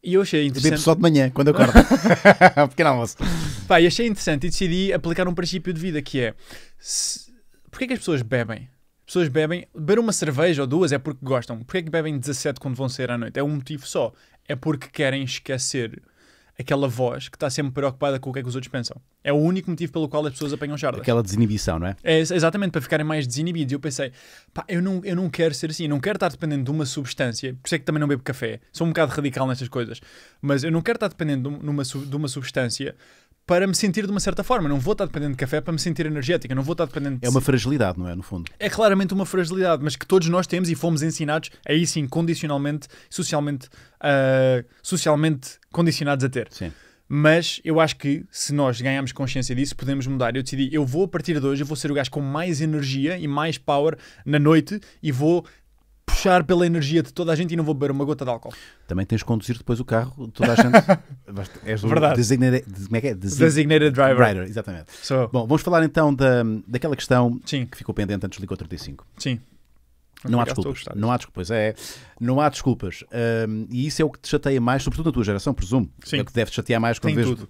E eu achei interessante. Beber só de manhã, quando acordo. [laughs] [laughs] Pequeno almoço. Pá, e achei interessante e decidi aplicar um princípio de vida que é: se... porquê é que as pessoas bebem? As pessoas bebem, beber uma cerveja ou duas é porque gostam. Porquê é que bebem 17 quando vão sair à noite? É um motivo só. É porque querem esquecer aquela voz que está sempre preocupada com o que é que os outros pensam. É o único motivo pelo qual as pessoas apanham jardas. Aquela desinibição, não é? é exatamente, para ficarem mais desinibidos. Eu pensei, pá, eu não, eu não quero ser assim, não quero estar dependente de uma substância, por isso é que também não bebo café, sou um bocado radical nestas coisas, mas eu não quero estar dependente de uma, de uma substância para me sentir de uma certa forma. Não vou estar dependente de café para me sentir energética, não vou estar dependente é de... É uma fragilidade, não é, no fundo? É claramente uma fragilidade, mas que todos nós temos e fomos ensinados, aí sim, condicionalmente, socialmente, uh, socialmente condicionados a ter. Sim. Mas eu acho que se nós ganharmos consciência disso, podemos mudar. Eu decidi, eu vou a partir de hoje, eu vou ser o gajo com mais energia e mais power na noite e vou puxar pela energia de toda a gente e não vou beber uma gota de álcool. Também tens de conduzir depois o carro, toda a gente. [laughs] és o Verdade. Designated, como é que é? Design... Designated driver. Exatamente. So. Bom, vamos falar então da, daquela questão Sim. que ficou pendente antes do Lico 35. Sim. Não há, desculpas, não há desculpas, é, não há desculpas. Um, e isso é o que te chateia mais, sobretudo na tua geração, presumo. Sim. É o que deve te chatear mais quando, tem vês, tudo.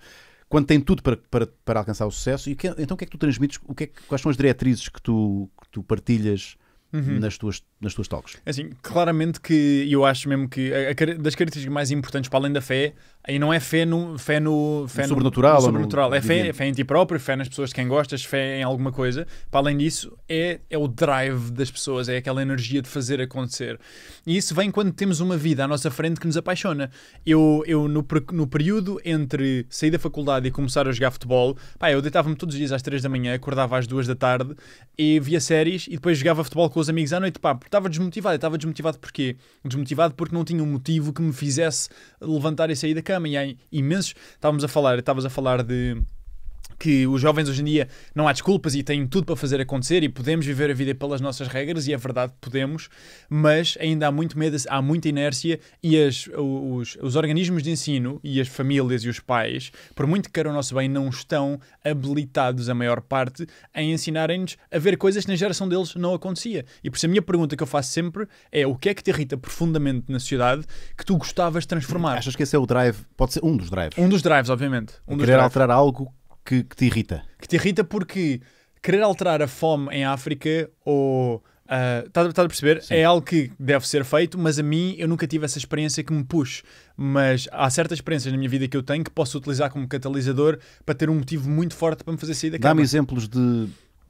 quando tem tudo para, para, para alcançar o sucesso. E que, é, então o que é que tu transmites? O que é que, quais são as diretrizes que tu, que tu partilhas uhum. nas, tuas, nas tuas talks. É assim, claramente que eu acho mesmo que a, a, das características mais importantes para além da fé, e não é fé no. Fé no, fé no sobrenatural. No sobrenatural. No, é, fé, é fé em ti próprio, fé nas pessoas de quem gostas, fé em alguma coisa. Para além disso, é, é o drive das pessoas, é aquela energia de fazer acontecer. E isso vem quando temos uma vida à nossa frente que nos apaixona. Eu, eu no, no período entre sair da faculdade e começar a jogar futebol, pá, eu deitava-me todos os dias às 3 da manhã, acordava às 2 da tarde e via séries e depois jogava futebol com os amigos à noite. Pá, estava desmotivado. Eu estava desmotivado porquê? Desmotivado porque não tinha um motivo que me fizesse levantar e sair da cama cama e há imensos. Estávamos a falar, estavas a falar de que os jovens hoje em dia não há desculpas e têm tudo para fazer acontecer e podemos viver a vida pelas nossas regras e é verdade podemos, mas ainda há muito medo, há muita inércia e as, os, os organismos de ensino e as famílias e os pais, por muito que queiram o nosso bem, não estão habilitados a maior parte em ensinarem-nos a ver coisas que na geração deles não acontecia. E por isso a minha pergunta que eu faço sempre é o que é que te irrita profundamente na sociedade que tu gostavas de transformar? Achas que esse é o drive? Pode ser um dos drives? Um dos drives, obviamente. Um Querer alterar algo que, que te irrita? Que te irrita porque querer alterar a fome em África ou ah, Estás uh, tá a perceber? Sim. É algo que deve ser feito, mas a mim eu nunca tive essa experiência que me puxe. Mas há certas experiências na minha vida que eu tenho que posso utilizar como catalisador para ter um motivo muito forte para me fazer sair da Dá-me exemplos de,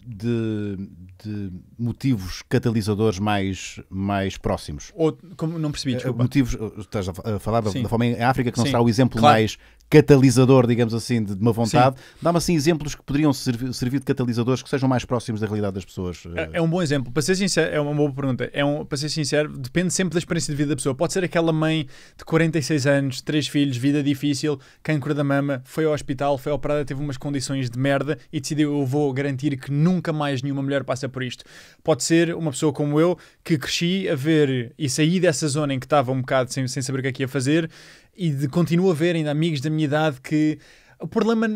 de, de, motivos catalisadores mais, mais próximos. Ou, como não percebi, eh, desculpa. Motivos, eh, estás a falar da fome em África, que não Sim. será o exemplo claro. mais catalisador, digamos assim, de, uma vontade. Dá-me assim exemplos que poderiam servir, servir de catalisadores que sejam mais próximos da realidade das pessoas. É, eh. é, um bom exemplo. Para ser sincero, é uma boa pergunta. É um, para ser sincero, depende sempre da experiência de vida da pessoa. Pode ser aquela mãe de 46 anos, três filhos, vida difícil, câncer da mama, foi ao hospital, foi operada, teve umas condições de merda e decidiu eu vou garantir que nunca mais nenhuma mulher passa por isto. Pode ser uma pessoa como eu que cresci a ver e saí dessa zona em que estava um bocado sem, sem saber o que é que ia fazer e de, continuo a ver ainda amigos da minha idade que o problema,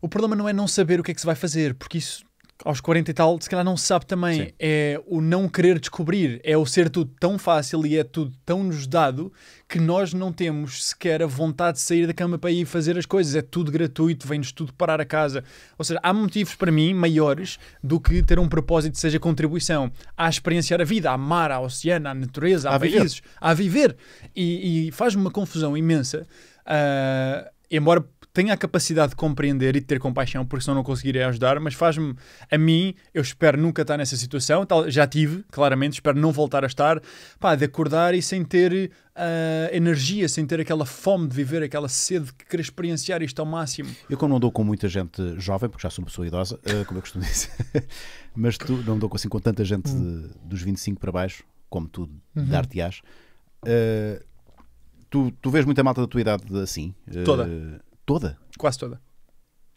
o problema não é não saber o que é que se vai fazer, porque isso aos 40 e tal, se calhar não se sabe também. Sim. É o não querer descobrir, é o ser tudo tão fácil e é tudo tão nos dado que nós não temos sequer a vontade de sair da cama para ir fazer as coisas. É tudo gratuito, vem-nos tudo parar a casa. Ou seja, há motivos para mim maiores do que ter um propósito seja contribuição. a experienciar a vida, a mar, a oceano, a natureza, a, países, viver. a viver. E, e faz-me uma confusão imensa. Uh, embora tenha a capacidade de compreender e de ter compaixão, porque senão não conseguirei é ajudar, mas faz-me, a mim, eu espero nunca estar nessa situação, tal, já tive, claramente, espero não voltar a estar, pá, de acordar e sem ter uh, energia, sem ter aquela fome de viver, aquela sede de querer experienciar isto ao máximo. Eu, como não dou com muita gente jovem, porque já sou uma pessoa idosa, uh, como eu costumo [laughs] dizer, mas tu não dou assim, com tanta gente de, dos 25 para baixo, como tu, uhum. dar-te-ás. Uh, tu, tu vês muita malta da tua idade assim? Toda toda? Quase toda.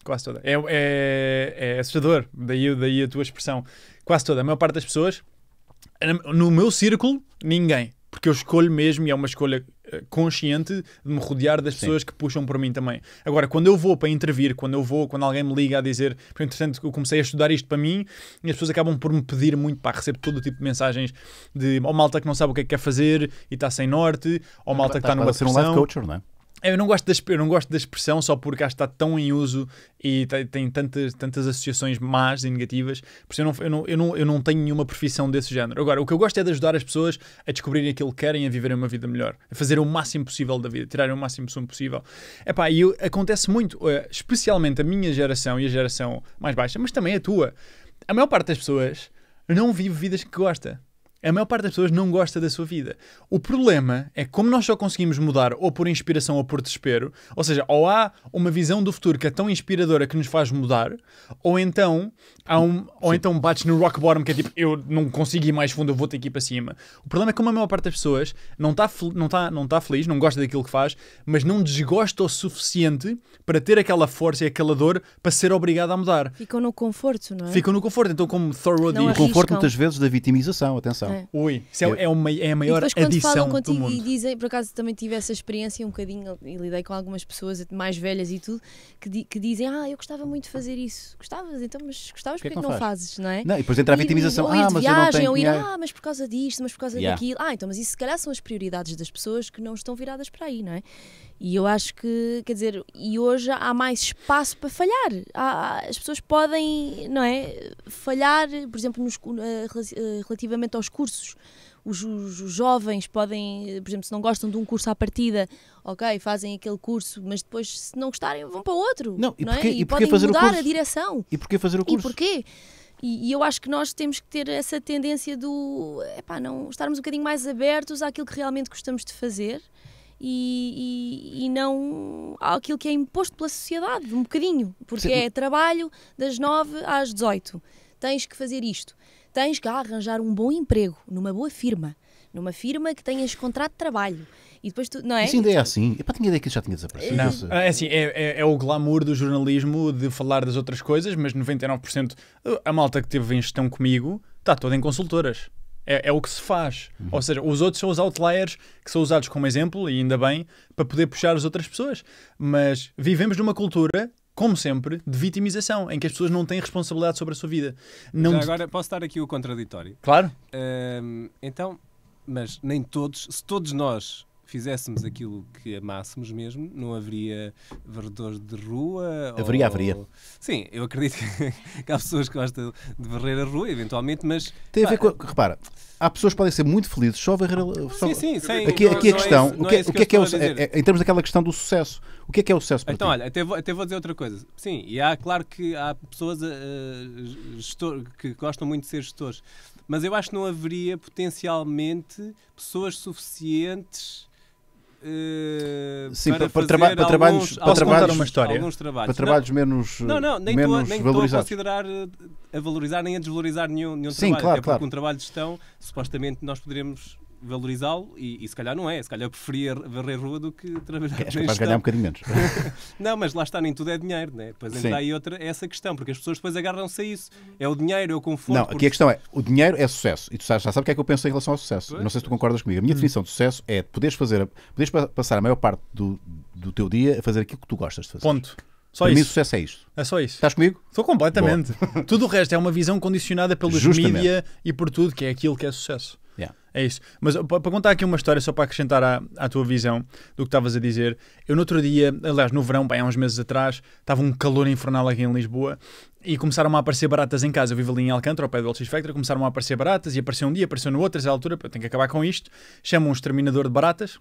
Quase toda. É, é, é assustador, daí, daí a tua expressão. Quase toda. A maior parte das pessoas, no meu círculo, ninguém. Porque eu escolho mesmo e é uma escolha eh, consciente de me rodear das pessoas Sim. que puxam por mim também. Agora, quando eu vou para intervir, quando eu vou, quando alguém me liga a dizer, porque entretanto eu comecei a estudar isto para mim, e as pessoas acabam por me pedir muito, pá, recebo todo tipo de mensagens de ou malta que não sabe o que é que quer fazer e está sem norte, ou malta que está tá numa situação Ser um life coacher, não é? É, eu não, gosto da, eu não gosto da expressão só porque acho que está tão em uso e tem tantas, tantas associações más e negativas, porque eu não, eu, não, eu, não, eu não tenho nenhuma profissão desse género. Agora, o que eu gosto é de ajudar as pessoas a descobrirem aquilo que querem, a viverem uma vida melhor, a fazer o máximo possível da vida, tirarem o máximo som possível. Epá, e eu, acontece muito, eh, especialmente a minha geração e a geração mais baixa, mas também a tua. A maior parte das pessoas não vive vidas que gosta a maior parte das pessoas não gosta da sua vida. O problema é como nós só conseguimos mudar ou por inspiração ou por desespero, ou seja, ou há uma visão do futuro que é tão inspiradora que nos faz mudar, ou então há um, ou então bates no rock bottom que é tipo, eu não consigo ir mais fundo, eu vou ter que ir para cima. O problema é como a maior parte das pessoas não está não tá, não tá feliz, não gosta daquilo que faz, mas não desgosta o suficiente para ter aquela força e aquela dor para ser obrigada a mudar. Ficam no conforto, não é? Ficam no conforto, então como Thoreau diz. O conforto muitas vezes da vitimização, atenção. É. Ui, isso é, é, uma, é a maior e quando adição falam contigo do mundo. E dizem, por acaso também tive essa experiência um bocadinho, e lidei com algumas pessoas mais velhas e tudo, que, di, que dizem, ah, eu gostava muito de fazer isso. Gostavas, então, mas gostavas, porque é que não, não fazes? fazes? Não é? Não, e depois entra a vitimização, ah, mas viagem, eu não tenho ou ir, ah, mas por causa disto, mas por causa yeah. daquilo. Ah, então, mas isso se calhar são as prioridades das pessoas que não estão viradas para aí, não é? E eu acho que, quer dizer, e hoje há mais espaço para falhar. Há, as pessoas podem, não é? Falhar, por exemplo, nos, eh, eh, relativamente aos cursos. Os, os, os, jovens podem, eh, por exemplo, se não gostam de um curso à partida, ok, fazem aquele curso, mas depois, se não gostarem, vão para outro. Não, e, não é? porquê, é? e, e podem mudar a direção. E porquê fazer o curso? E porquê? E, e, eu acho que nós temos que ter essa tendência do epá, não estarmos um bocadinho mais abertos àquilo que realmente gostamos de fazer e, e, e, não aquilo que é imposto pela sociedade, um bocadinho, porque Sim. é trabalho das 9 às 18. Tens que fazer isto. Tens que arranjar um bom emprego numa boa firma numa firma que tenhas contrato de trabalho. E depois tu, não é? Isso ainda é assim. Eu tinha ideia que isso já tinha desaparecido. Não, ah, é assim, é, é, é, o glamour do jornalismo de falar das outras coisas, mas 99% ah, a malta que teve em gestão comigo está toda em consultoras. É, é o que se faz. Uhum. Ou seja, os outros são os outliers que são usados como exemplo, e ainda bem, para poder puxar as outras pessoas. Mas vivemos numa cultura como sempre, de vitimização, em que as pessoas não têm responsabilidade sobre a sua vida. Não Já agora posso dar aqui o contraditório. Claro. Uh, então, mas nem todos, se todos nós fizéssemos aquilo que amássemos mesmo, não haveria varredores de rua. Haveria, ou... haveria. Sim, eu acredito [laughs] que, há pessoas que gostam de varrer a rua, eventualmente, mas. Tem a ver com. Repara, há pessoas que podem ser muito felizes só varrer a só... Sim, sim, sem, aqui, aqui a é questão. é, é o que é que é, que é, o, é, é Em termos daquela questão do sucesso, o que é que é o sucesso para Então, ti? olha, até vou, até vou dizer outra coisa. Sim, e há, claro que há pessoas uh, gestor, que gostam muito de ser gestores, mas eu acho que não haveria potencialmente pessoas suficientes eh, Sim, para, para, traba para trabalhos, para trabalhos, uma história. Trabalhos. Para trabalhos não, menos Não, não, nem estou a considerar eh, a valorizar nem a desvalorizar nenhum, nenhum Sim, trabalho. Claro, Até claro. porque um trabalho de gestão, supostamente nós poderemos valorizá-lo e, e, se calhar não é, se calhar preferia varrer rua do que trabalhar é, vais é ganhar um bocadinho menos. [laughs] não, mas lá está, nem tudo é dinheiro, né? Depois entra aí outra, é essa questão, porque as pessoas depois agarram-se a isso. É o dinheiro, é o conforto. Não, aqui porque... a questão é, o dinheiro é sucesso. E tu já sabes o que é que eu penso em relação ao sucesso. Pois, não sei se tu concordas comigo. A minha hum. definição de sucesso é poderes fazer, poderes passar a maior parte do, do teu dia a fazer aquilo que tu gostas de fazer. Ponto. Só Para isso. mim, o sucesso é isto. É só isso. Estás comigo? Estou completamente. Boa. Tudo o resto é uma visão condicionada pelos mídia e por tudo, que é aquilo que é sucesso. Yeah. É isso. Mas para contar aqui uma história, só para acrescentar à, à tua visão do que estavas a dizer, eu no outro dia, aliás, no verão, bem, há uns meses atrás, estava um calor infernal aqui em Lisboa e começaram a aparecer baratas em casa. Eu vivo ali em Alcântara, ao pé do LX Factory, começaram a aparecer baratas e apareceu um dia, apareceu no outro, a altura, tenho que acabar com isto. Chamam um exterminador de baratas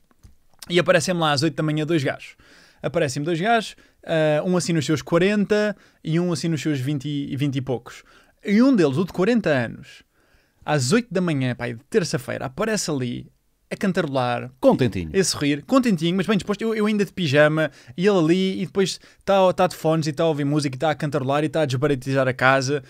e aparecem lá às 8 da manhã dois gajos. Aparecem-me dois gajos, uh, um assim nos seus 40 e um assim nos seus 20 e, 20 e poucos. E um deles, o de 40 anos às 8 da manhã, pai, de terça-feira, aparece ali a cantarolar. Contentinho. A sorrir. Contentinho, mas bem disposto. Eu, eu ainda de pijama, e ele ali, e depois está tá de fones, e está a ouvir música, e está a cantarolar, e está a desbaratizar a casa.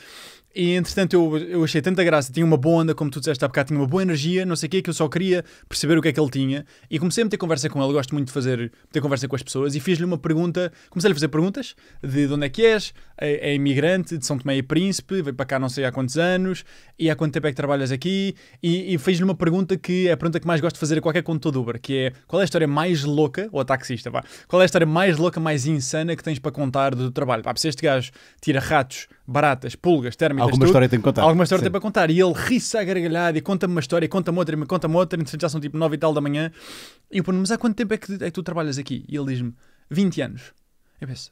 E entretanto eu, eu achei tanta graça, tinha uma boa onda, como tu disseste há bocado, tinha uma boa energia, não sei o quê, que eu só queria perceber o que é que ele tinha. E comecei a ter conversa com ele, gosto muito de fazer, ter conversa com as pessoas, e fiz-lhe uma pergunta, comecei a fazer perguntas de, de onde é que és, é, é, imigrante de São Tomé e Príncipe, veio para cá não sei há quantos anos, e há quanto tempo é que trabalhas aqui, e, e fiz-lhe uma pergunta que é a pergunta que mais gosto de fazer a qualquer conto do Uber, que é qual é a história mais louca, ou a taxista, vá, qual é a história mais louca, mais insana que tens para contar do trabalho? Pá, se este gajo tira ratos baratas, pulgas, térmicas. Alguma tudo, história tem para contar. Alguma história Sim. tem para contar. E ele ri-se à gargalhada e conta-me uma história, conta-me outra, e conta-me outra. E já são tipo 9 e tal da manhã. E eu pergunto, mas há quanto tempo é que, é que tu trabalhas aqui? E ele diz-me, 20 anos. Eu penso,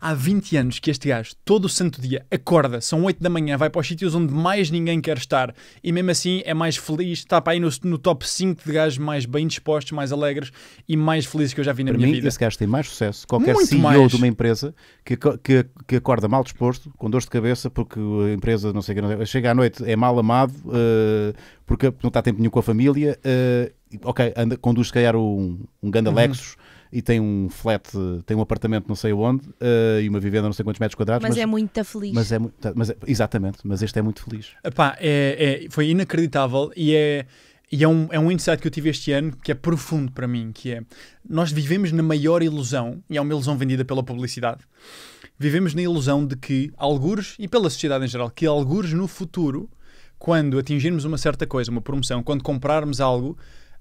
há 20 anos que este gajo, todo o santo dia, acorda, são 8 da manhã, vai para os sítios onde mais ninguém quer estar e mesmo assim é mais feliz, está para aí no, no top 5 de gajos mais bem dispostos, mais alegres e mais felizes que eu já vi na para minha mim, vida. Esse gajo tem mais sucesso. Qualquer Muito CEO mais. de uma empresa que, que, que, acorda mal disposto, com dor de cabeça, porque a empresa não sei o que, chega à noite, é mal amado, uh, porque não está tempo nenhum com a família. Uh, ok, anda, conduz se calhar um, um ganda Lexus, uhum e tem um flat, tem um apartamento não sei onde uh, e uma vivenda não sei quantos metros quadrados. Mas, mas é muito feliz. Mas é, tá, mas é, exatamente, mas este é muito feliz. Epá, é, é, foi inacreditável e é. E é um, é um insight que eu tive este ano que é profundo para mim, que é nós vivemos na maior ilusão, e é uma ilusão vendida pela publicidade, vivemos na ilusão de que algures, e pela sociedade em geral, que algures no futuro, quando atingirmos uma certa coisa, uma promoção, quando comprarmos algo,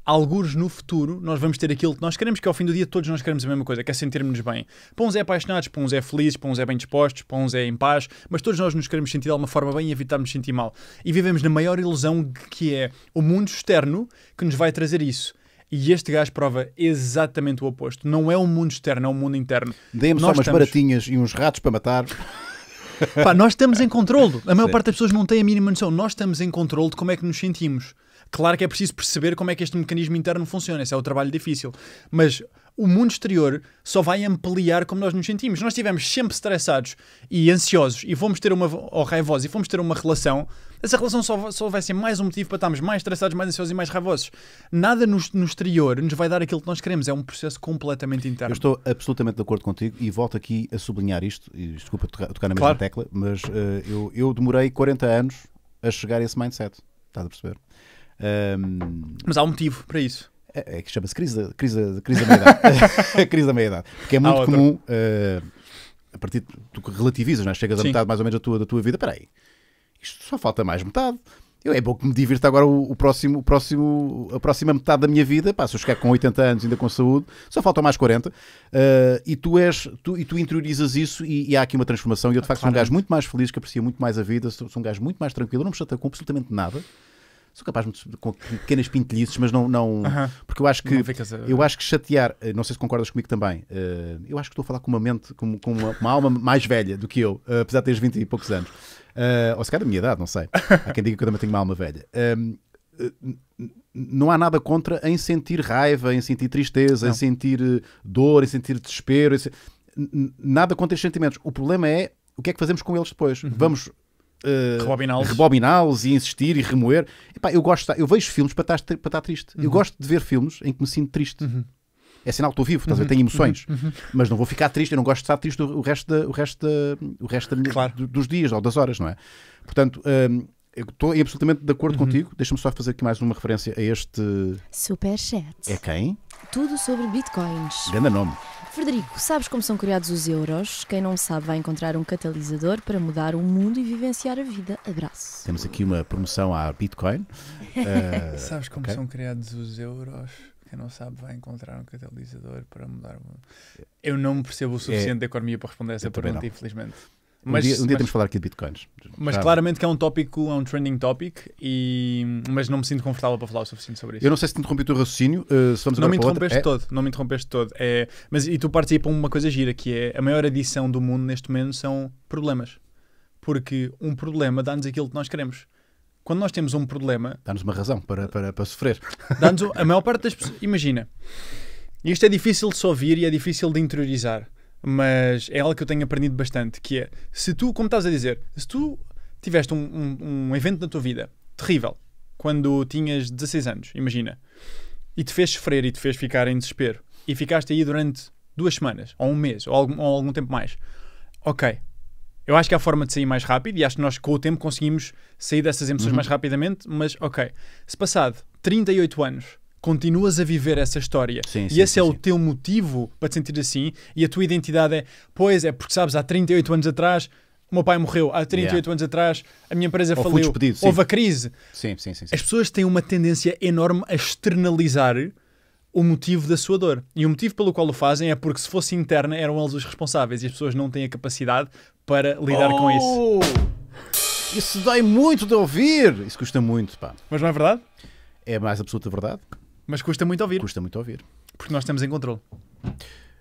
alguns no futuro, nós vamos ter aquilo que nós queremos, que ao fim do dia todos nós queremos a mesma coisa, que é sentirmos-nos bem. Para uns é apaixonados, para uns é felizes, para uns é bem dispostos, para uns é em paz, mas todos nós nos queremos sentir de alguma forma bem e evitarmos sentir mal. E vivemos na maior ilusão que é o mundo externo que nos vai trazer isso. E este gajo prova exatamente o oposto. Não é um mundo externo, é um mundo interno. Demos só umas estamos... baratinhas e uns ratos para matar. Pá, nós estamos em controle. A maior Sim. parte das pessoas não tem a mínima noção. Nós estamos em controle de como é que nos sentimos. Claro que é preciso perceber como é que este mecanismo interno funciona. Esse é o trabalho difícil. Mas o mundo exterior só vai ampliar como nós nos sentimos. Nós estivemos sempre estressados e ansiosos e fomos ter uma ou raivosos e fomos ter uma relação essa relação só, só vai ser mais um motivo para estarmos mais estressados, mais ansiosos e mais raivosos. Nada no, no exterior nos vai dar aquilo que nós queremos. É um processo completamente interno. Eu estou absolutamente de acordo contigo e volto aqui a sublinhar isto. E, desculpa tocar na mesma claro. tecla, mas uh, eu, eu demorei 40 anos a chegar a esse mindset. Estás a perceber? Um... Mas há um motivo para isso. É, é que chama-se crise, crise, crise da meia-idade. [laughs] crise da meia-idade. Porque é muito comum, uh, a partir de, tu relativizas, não é? chegas Sim. a metade mais ou menos da tua, da tua vida, peraí, isto só falta mais metade. Eu, é bom que me divirta agora o, o, próximo, o próximo, a próxima metade da minha vida. Pá, se eu chegar com 80 anos, ainda com saúde, só faltam mais 40. Uh, eh, e, tu és, tu, e tu interiorizas isso e, e há aqui uma transformação. E eu, de ah, facto, claro. sou um gajo muito mais feliz, que aprecia muito mais a vida, sou, sou um gajo muito mais tranquilo, não me chateio com absolutamente nada. Sou capaz de, com pequenas pintelhices, mas não. não uh -huh. Porque eu acho que. Eu acho que chatear. Eh, não sei se concordas comigo também. Uh, eu acho que estou a falar com uma mente, com, com uma, uma, alma mais velha do que eu, apesar de teres 20 e poucos anos. Uh, ou se calhar da minha idade, não sei. Há quem diga que eu também tenho uma alma velha. Um, não há nada contra em sentir raiva, em sentir tristeza, não. em sentir eh, dor, em sentir desespero. Em se... Nada contra estes sentimentos. O problema é o que é que fazemos com eles depois. Uhum. Vamos uh, rebobiná-los e insistir e remoer. Epá, eu, gosto, eu vejo filmes para estar, para estar triste. Uhum. Eu gosto de ver filmes em que me sinto triste. Uhum é sinal que estou vivo, estás uhum, a ver? Uhum, Tenho emoções, uhum, uhum. mas não vou ficar triste, eu não gosto de estar triste o resto, da, o resto, da, o resto da, claro. do, dos dias ou das horas, não é? Portanto, hum, eu estou absolutamente de acordo uhum. contigo. Deixa-me só fazer aqui mais uma referência a este. Superchat. É quem? Tudo sobre bitcoins. Grande nome. Frederico, sabes como são criados os euros? Quem não sabe vai encontrar um catalisador para mudar o mundo e vivenciar a vida. Abraço. Temos aqui uma promoção à Bitcoin. uh, [laughs] sabes como okay. são criados os euros? quem não sabe vai encontrar um catalisador para mudar o mundo. É. Eu não percebo o suficiente é, da economia para responder a essa pergunta, infelizmente. Mas, um dia, um dia mas, temos de falar aqui de bitcoins. Mas ah. claramente que é um tópico, é um trending topic, e, mas não me sinto confortável para falar o suficiente sobre isso. Eu não sei se te interrompi o teu raciocínio. Uh, se vamos não me interrompeste é... todo, não me interrompeste todo. É, mas e tu partes aí para uma coisa gira, que é a maior adição do mundo neste momento são problemas. Porque um problema dá-nos aquilo que nós queremos quando nós temos um problema. Dá-nos uma razão para, para, para sofrer. [laughs] Dá-nos a maior parte das pessoas. Imagina, isto é difícil de se ouvir e é difícil de interiorizar, mas é algo que eu tenho aprendido bastante: que é se tu, como estás a dizer, se tu tiveste um, um, um evento na tua vida terrível, quando tinhas 16 anos, imagina, e te fez sofrer e te fez ficar em desespero, e ficaste aí durante duas semanas, ou um mês, ou algum, ou algum tempo mais, ok, eu acho que há é forma de sair mais rápido e acho que nós com o tempo conseguimos sair dessas emoções uhum. mais rapidamente, mas ok. Se passado 38 anos continuas a viver essa história sim, e sim, esse sim, é o teu motivo para te sentir assim e a tua identidade é, pois é, porque sabes, há 38 anos atrás o meu pai morreu, há 38 yeah. anos atrás a minha empresa Ou faliu, houve a crise. Sim, sim, sim, As pessoas têm uma tendência enorme a externalizar o motivo da sua dor. E o motivo pelo qual o fazem é porque, se fosse interna, eram eles os responsáveis e as pessoas não têm a capacidade para lidar oh! com isso. Oh! Isso dói muito de ouvir. Isso custa muito, pá. Mas não é verdade? É a mais absoluta verdade. Mas custa muito ouvir. Custa muito ouvir. Porque nós estamos em controle.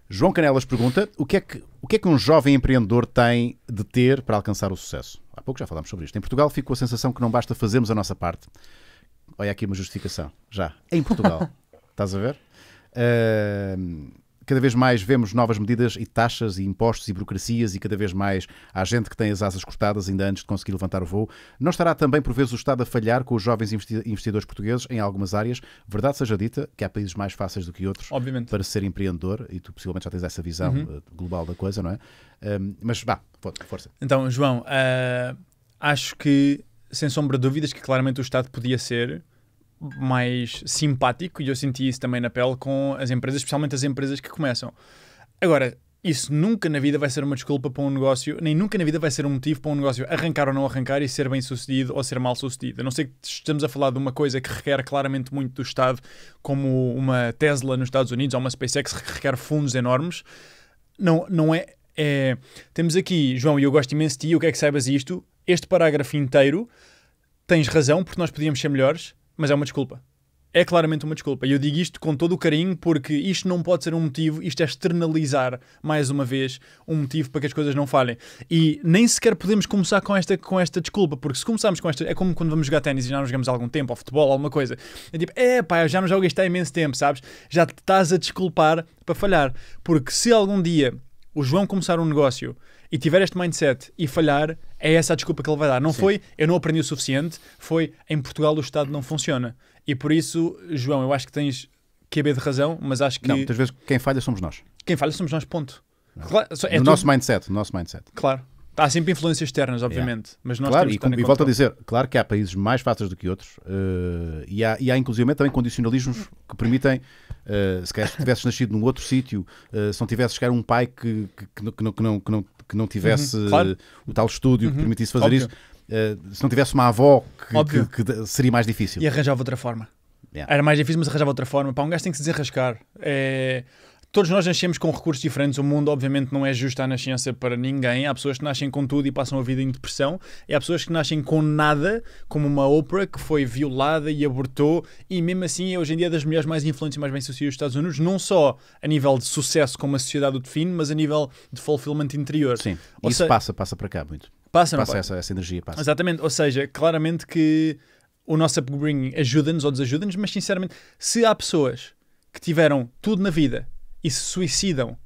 João Canelas pergunta: o que, é que, o que é que um jovem empreendedor tem de ter para alcançar o sucesso? Há pouco já falámos sobre isto. Em Portugal fico com a sensação que não basta fazermos a nossa parte. Olha aqui uma justificação. Já. Em Portugal. [laughs] Estás a ver? Uh, cada vez mais vemos novas medidas e taxas e impostos e burocracias e cada vez mais há gente que tem as asas cortadas ainda antes de conseguir levantar o voo. Não estará também por vezes o Estado a falhar com os jovens investidores portugueses em algumas áreas? Verdade seja dita que há países mais fáceis do que outros Obviamente. para ser empreendedor e tu possivelmente já tens essa visão uhum. Eh, global da coisa, não é? Um, mas vá, força. Então, João, uh, acho que sem sombra de dúvidas que claramente o Estado podia ser mais simpático e eu senti isso também na pele com as empresas, especialmente as empresas que começam. Agora, isso nunca na vida vai ser uma desculpa para um negócio, nem nunca na vida vai ser um motivo para um negócio arrancar ou não arrancar e ser bem sucedido ou ser mal sucedido. A não ser que estamos a falar de uma coisa que requer claramente muito do Estado, como uma Tesla nos Estados Unidos ou uma SpaceX que requer fundos enormes. Não, não é, é. Temos aqui, João, e eu gosto imenso de ti, eu quero é que saibas isto. Este parágrafo inteiro, tens razão, porque nós podíamos ser melhores, mas é uma desculpa. É claramente uma desculpa. E eu digo isto com todo o carinho porque isto não pode ser um motivo, isto é externalizar, mais uma vez, um motivo para que as coisas não falhem. E nem sequer podemos começar com esta, com esta desculpa, porque se começarmos com esta. É como quando vamos jogar ténis e já não jogamos há algum tempo, ou futebol, alguma coisa. É tipo, é pá, já não jogo isto há imenso tempo, sabes? Já te estás a desculpar para falhar. Porque se algum dia o João começar um negócio e tiver este mindset e falhar, é essa a desculpa que ele vai dar. Não Sim. foi eu não aprendi o suficiente, foi em Portugal o Estado não funciona. E por isso, João, eu acho que tens QB de razão, mas acho que. Não, muitas vezes quem falha somos nós. Quem falha somos nós, ponto. Claro, é no tu... nosso mindset, no nosso mindset. Claro. Há sempre influências externas, obviamente. Yeah. Mas nós claro, e, e volto a dizer, claro que há países mais fáceis do que outros uh, e, há, e há inclusivamente também condicionalismos que permitem, uh, se calhar se tivesses nascido num outro sítio, uh, se não tivesses calhar um pai que, que, que, não, que, não, que, não, que não tivesse uhum, claro. o tal estúdio uhum, que permitisse fazer isto, isso, uh, se não tivesse uma avó, que, que, que, seria mais difícil. E arranjava outra forma. Yeah. Era mais difícil, mas arranjava outra forma. Para um gajo tem que se desenrascar. É todos nós nascemos com recursos diferentes. O mundo, obviamente, não é justo à nascença para ninguém. Há pessoas que nascem com tudo e passam a vida em depressão. E há pessoas que nascem com nada, como uma Oprah que foi violada e abortou. E mesmo assim, é hoje em dia das mulheres mais influentes e mais bem-sucedidas dos Estados Unidos, não só a nível de sucesso como a sociedade o define, mas a nível de fulfillment interior. Sim, Ou isso se... passa, passa para cá muito. Passa, passa essa, essa energia. Passa. Exatamente. Ou seja, claramente que o nosso upbringing ajuda-nos ou desajuda-nos, mas sinceramente, se há pessoas que tiveram tudo na vida e se suicidam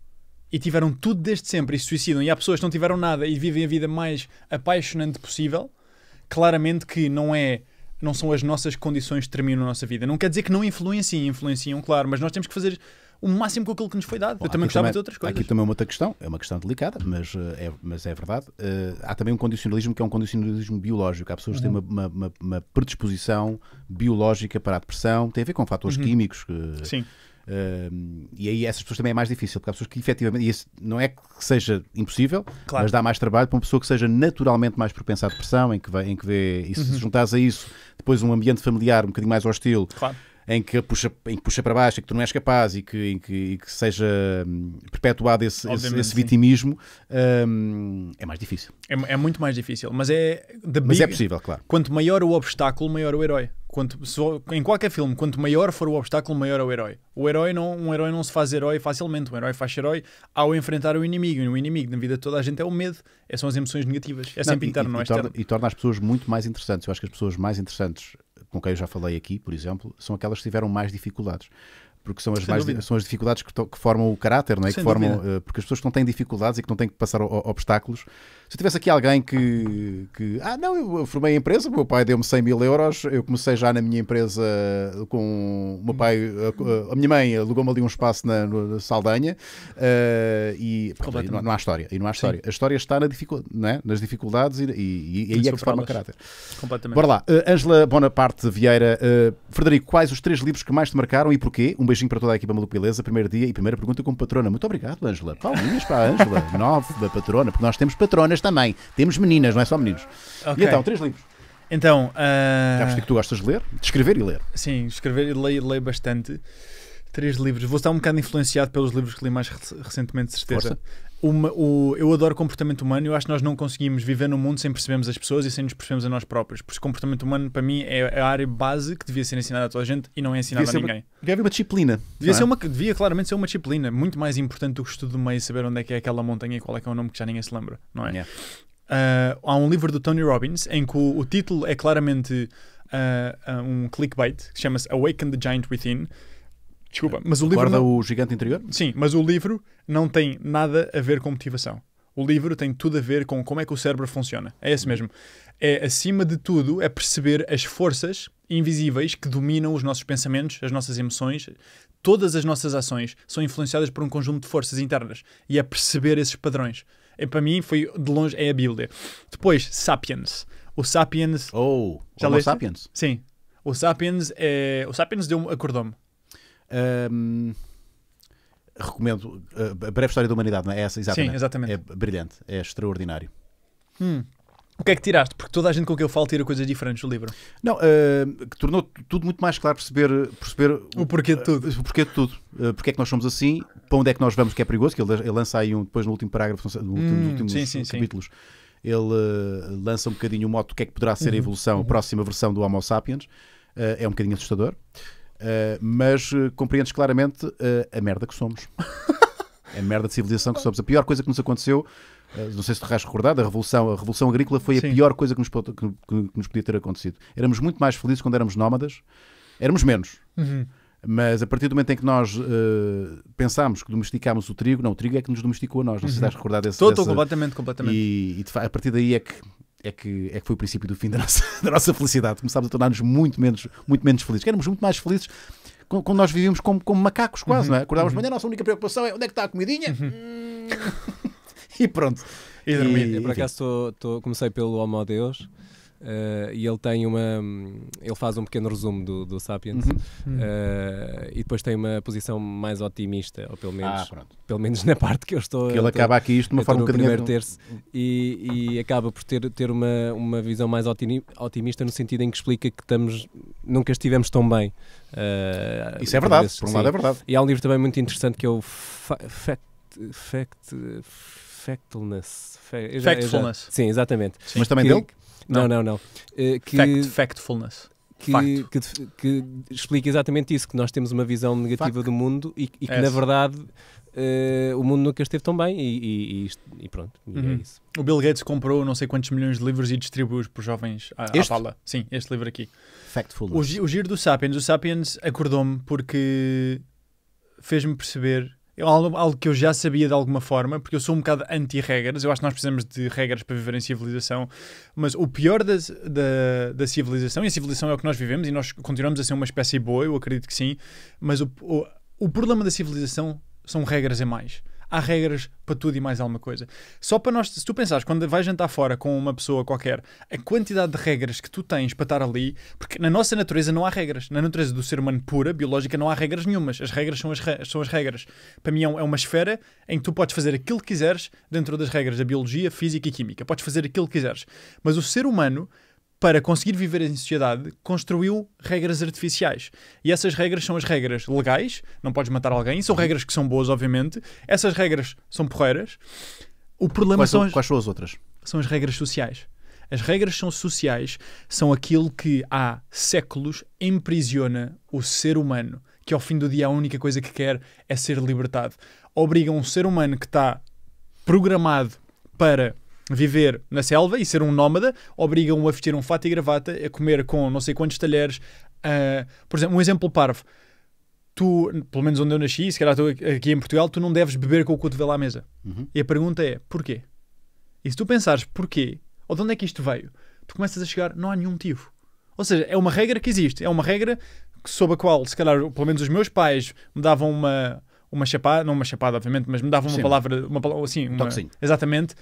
e tiveram tudo desde sempre e se suicidam e há pessoas que não tiveram nada e vivem a vida mais apaixonante possível, claramente que não é não são as nossas condições que terminam a nossa vida. Não quer dizer que não influenciem, influenciam, claro, mas nós temos que fazer o máximo com aquilo que nos foi dado. Bom, Eu também gostava também, de outras coisas. Aqui também é uma outra questão, é uma questão delicada, mas eh, é, mas é verdade. Uh, há também um condicionalismo que é um condicionalismo biológico. Há pessoas uhum. que têm uhum. uma, uma, uma, predisposição biológica para a depressão, tem a ver com fatores uhum. químicos. Que, Sim. Uh, e aí essas pessoas também é mais difícil, porque há pessoas que efetivamente, e isso não é que seja impossível, claro. mas dá mais trabalho para uma pessoa que seja naturalmente mais propensa à depressão, em que, vê, em que vê, e uhum. se uhum. juntares a isso depois um ambiente familiar um bocadinho mais hostil. Claro em que puxa, em que puxa para baixo em que tu não és capaz e que, em que, e que seja hum, perpetuado esse, esse, esse vitimismo, um, é mais difícil. É, é, muito mais difícil, mas é, big, mas é possível, claro. Quanto maior o obstáculo, maior o herói. Quanto, se, em qualquer filme, quanto maior for o obstáculo, maior é o herói. O herói não, um herói não se faz herói facilmente, um herói faz herói ao enfrentar o inimigo. E o inimigo na vida de toda a gente é o medo, essas é, são as emoções negativas, é não, sempre interno, e, não é e torna, e torna as pessoas muito mais interessantes. Eu acho que as pessoas mais interessantes com quem eu já falei aqui, por exemplo, são aquelas que tiveram mais dificuldades porque são as, mais, são as dificuldades que, to, que, formam o caráter, não é? que formam, uh, porque as pessoas que não têm dificuldades e que não têm que passar o, o, obstáculos se eu tivesse aqui alguém que, que ah, não, eu formei a empresa, meu pai deu-me 100 mil euros, eu comecei já na minha empresa com o meu pai, a, a minha mãe alugou-me ali um espaço na, na Saldanha uh, e, e não, não, há história. E não há história. A história está na dificu é? nas dificuldades e, e, e aí é que se forma caráter. Completamente. Bora lá. Eh, Ângela uh, Bonaparte Vieira, uh, Frederico, quais os três livros que mais te marcaram e porquê? Um beijinho para toda a equipa Maluco primeiro dia e primeira pergunta como patrona. Muito obrigado, Ângela. Palminhas para a Ângela, [laughs] nove da patrona, porque nós temos patronas meninas também. Temos meninas, não é só meninos. Okay. E então, três livros. Então, uh... já percebi que tu ah, gostas de ler, de escrever e ler. Sim, escrever e ler, leio bastante. Três livros. Vou estar um bocado influenciado pelos livros que li mais recentemente, de certeza. Uma, o, eu adoro comportamento humano. Eu acho que nós não conseguimos viver no mundo sem percebermos as pessoas e sem nos percebermos a nós próprios. porque comportamento humano, para mim, é, é a área base que devia ser ensinada a toda a gente e não é ensinada devia a ninguém. Uma, devia haver uma disciplina. Devia, ser é? uma, devia claramente ser uma disciplina. Muito mais importante do que o estudo do meio, saber onde é que é aquela montanha e qual é que é o nome que já ninguém se lembra, não é? Yeah. Uh, há um livro do Tony Robbins em que o, o título é claramente uh, um clickbait que chama-se Awaken the Giant Within Desculpa, mas o Guarda livro. Não... o gigante interior? Sim, mas o livro não tem nada a ver com motivação. O livro tem tudo a ver com como é que o cérebro funciona. É esse mesmo. É, acima de tudo, é perceber as forças invisíveis que dominam os nossos pensamentos, as nossas emoções. Todas as nossas ações são influenciadas por um conjunto de forças internas. E é perceber esses padrões. É, para mim, foi de longe, é a Bíblia. Depois, Sapiens. O Sapiens. Oh, já Sapiens? Sim. O Sapiens é. O Sapiens deu acordou-me. Um, recomendo. Ah, a Breve História da Humanidade, não é? é essa? Exatamente. Sim, exatamente. É brilhante, é extraordinário. Hum. O que é que tiraste? Porque toda a gente com quem eu falo tira coisas diferentes do livro. Não, uh, que tornou tudo muito mais claro perceber, perceber o porquê de tudo. Uh, o porquê de tudo. Uh, porque é que nós somos assim, para onde é que nós vamos, que é perigoso, que ele, ele lança aí um, depois no último parágrafo, no último, hum, últimos sim, sim, capítulos, sim. ele lança um bocadinho o moto do que é que poderá ser a uhum. evolução, a uhum. próxima versão do Homo sapiens. é um bocadinho assustador. Eh, mas eh, compreendes claramente uh, a merda que somos. [laughs] a merda de civilização que somos. A pior coisa que nos aconteceu, não sei se tu vais recordar, Revolução, a Revolução Agrícola foi Sim. a pior coisa que nos, que, que nos, podia ter acontecido. Éramos muito mais felizes quando éramos nómadas, éramos menos. Uhum. Mas a partir do momento em que nós uh, pensámos que domesticámos o trigo, não, o trigo é que nos domesticou a nós. Não uhum. sei se uhum. estás recordado desse Estou, dessa... completamente, completamente. E, e a partir daí é que é que, é que foi o princípio do fim da nossa, [laughs] da nossa felicidade. Começámos a tornar-nos muito menos, muito menos felizes. Que éramos muito mais felizes quando nós vivíamos como, como macacos, quase, uhum, não é? Acordávamos uhum. de manhã, a nossa única preocupação é onde é que está a comidinha? Uhum. [laughs] e pronto. E dormir. E, por acaso tô, tô, comecei pelo Homo oh, Deus Uh, e ele tem uma. Ele faz um pequeno resumo do, do Sapiens uhum. Uh, e depois tem uma posição mais otimista, ou pelo menos, ah, pelo menos na parte que eu estou. Que ele acaba aqui isto de uma forma um bocadinho. primeiro terço e, e, acaba por ter, ter uma, uma visão mais otimista no sentido em que explica que estamos, nunca estivemos tão bem. Uh, Isso é verdade, por um lado é verdade. E há um livro também muito interessante que é o Fact. fact Factfulness. Factfulness. sim, exatamente. Mas também que, dele? Não, não, não. não. Uh, que, Fact, factfulness. Que, que, que, explica exatamente isso, que nós temos uma visão negativa Fact. do mundo e, e que, é na verdade, uh, o mundo nunca esteve tão bem e, e, e pronto, é uhum. é isso. O Bill Gates comprou não sei quantos milhões de livros e distribui-os para os jovens à, este? à fala. Sim, este livro aqui. Factfulness. O, o giro do Sapiens. O Sapiens acordou-me porque fez-me perceber é algo, algo que eu já sabia de alguma forma, porque eu sou um bocado anti-regras. Eu acho que nós precisamos de regras para viver em civilização. Mas o pior da, da, da, civilização, e a civilização é o que nós vivemos, e nós continuamos a ser uma espécie boa, eu acredito que sim. Mas o, o, o problema da civilização são regras a mais há regras para tudo e mais alguma coisa. Só para nós, se tu pensares, quando vais jantar fora com uma pessoa qualquer, a quantidade de regras que tu tens para estar ali, porque na nossa natureza não há regras. Na natureza do ser humano pura, biológica, não há regras nenhumas. As regras são as, re são as regras. Para mim é, é uma esfera em que tu podes fazer aquilo que quiseres dentro das regras da biologia, física e química. Podes fazer aquilo que quiseres. Mas o ser humano para conseguir viver em sociedade, construiu regras artificiais. E essas regras são as regras legais, não podes matar alguém, são uhum. regras que são boas, obviamente. Essas regras são porreiras. O problema quais são, as, quais são as outras? São as regras sociais. As regras são sociais, são aquilo que há séculos emprisiona o ser humano, que ao fim do dia a única coisa que quer é ser libertado. Obrigam um ser humano que está programado para viver na selva e ser um nómada, obriga o a vestir um fato e gravata, a comer com não sei quantos talheres. Uh, por exemplo, um exemplo parvo. Tu, pelo menos onde eu nasci, se calhar estou aqui em Portugal, tu não deves beber com o cotovelo à mesa. Uhum. E a pergunta é, porquê? E se tu pensares porquê, ou de onde é que isto veio, tu começas a chegar, não há nenhum motivo. Ou seja, é uma regra que existe, é uma regra sob a qual, se calhar, pelo menos os meus pais me davam uma, uma chapada, não uma chapada, obviamente, mas me davam uma Sim. palavra, uma, assim, um uma, exatamente,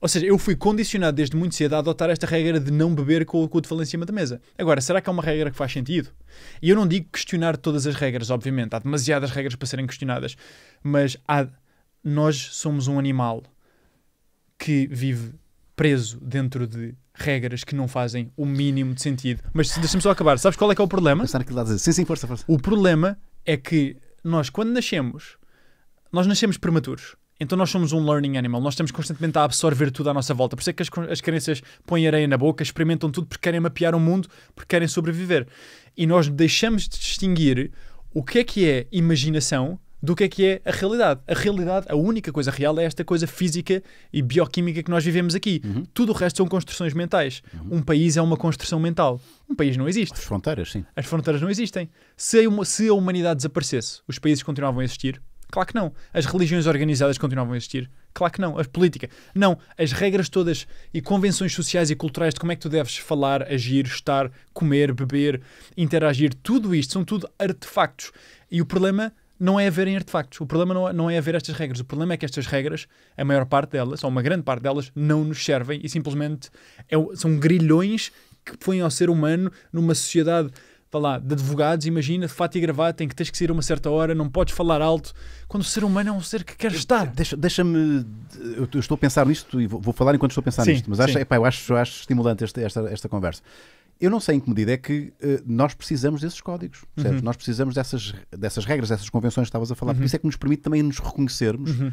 ou seja, eu fui condicionado desde muito cedo a adotar esta regra de não beber com o cu de em cima da mesa. Agora, será que é uma regra que faz sentido? E eu não digo questionar todas as regras, obviamente. Há demasiadas regras para serem questionadas. Mas há... nós somos um animal que vive preso dentro de regras que não fazem o mínimo de sentido. Mas deixa-me só acabar. Sabes qual é que é o problema? aqui lá a dizer. Sim, sim, força, força. O problema é que nós, quando nascemos, nós nascemos prematuros. Então nós somos um learning animal, nós estamos constantemente a absorver tudo à nossa volta. Por isso é que as, as crianças põem areia na boca, experimentam tudo porque querem mapear o mundo, porque querem sobreviver. E nós deixamos de distinguir o que é que é imaginação do que é que é a realidade. A realidade, a única coisa real é esta coisa física e bioquímica que nós vivemos aqui. Uhum. Tudo o resto são construções mentais. Uhum. Um país é uma construção mental. Um país não existe. As fronteiras, sim. As fronteiras não existem. Se a, se a humanidade desaparecesse, os países continuavam a existir? Claro que não. As religiões organizadas continuavam a existir? Claro que não. A política? Não. As regras todas e convenções sociais e culturais de como é que tu deves falar, agir, estar, comer, beber, interagir, tudo isto são tudo artefactos. E o problema não é haverem artefactos. O problema não, não é haver estas regras. O problema é que estas regras, a maior parte delas, ou uma grande parte delas, não nos servem e simplesmente é são grilhões que põem ao ser humano numa sociedade lá, de advogados, imagina, de fato e gravata, em que tens que sair a uma certa hora, não podes falar alto, quando o ser humano é um ser que quer eu, estar. Deixa-me. Deixa eu estou a pensar nisto e vou, vou falar enquanto estou a pensar sim, nisto, mas acho, epá, eu acho, acho estimulante esta, esta, esta conversa. Eu não sei em que medida é que uh, nós precisamos desses códigos, uhum. Nós precisamos dessas, dessas regras, dessas convenções que estavas a falar, uhum. porque isso é que nos permite também nos reconhecermos uhum.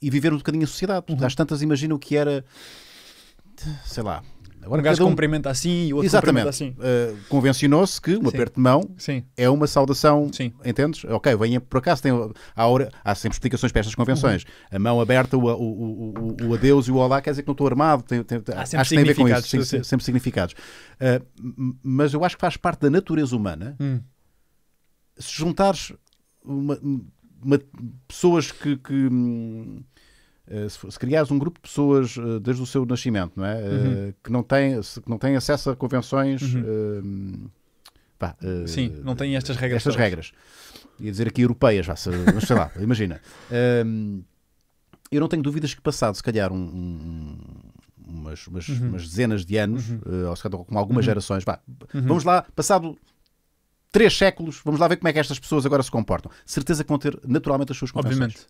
e viver um bocadinho a sociedade. Uhum. Às tantas imagino que era, sei lá, Agora, um gajo um... cumprimenta assim e o outro Exatamente. assim. Uh, Convencionou-se que um aperto de mão Sim. é uma saudação, Sim. entendes? Ok, venha por acaso, tem, há, hora, há sempre explicações para estas convenções. Uhum. A mão aberta, o, o, o, o, adeus e o olá, quer dizer que não estou armado, tem, tem, acho que tem a ver com isso, sempre, sempre, sempre significados. Uh, mas eu acho que faz parte da natureza humana hum. se juntares uma, uma, pessoas que, que hum, eh, se, criares um grupo de pessoas eh, desde o seu nascimento, não é? Eh, uhum. Que, não tem, que não tem acesso a convenções. Uhum. Pá, Sim, não têm estas regras. Estas todas. regras. Ia dizer aqui europeias, vá, se, mas sei lá, [laughs] imagina. Ehm, eu não tenho dúvidas que, passado, se calhar, um, um umas, umas, uhum. umas, dezenas de anos, uhum. ou se calhar com algumas uhum. gerações, vá, uhum. vamos lá, passado três séculos, vamos lá ver como é que estas pessoas agora se comportam. Certeza que vão ter naturalmente as suas convenções. Obviamente.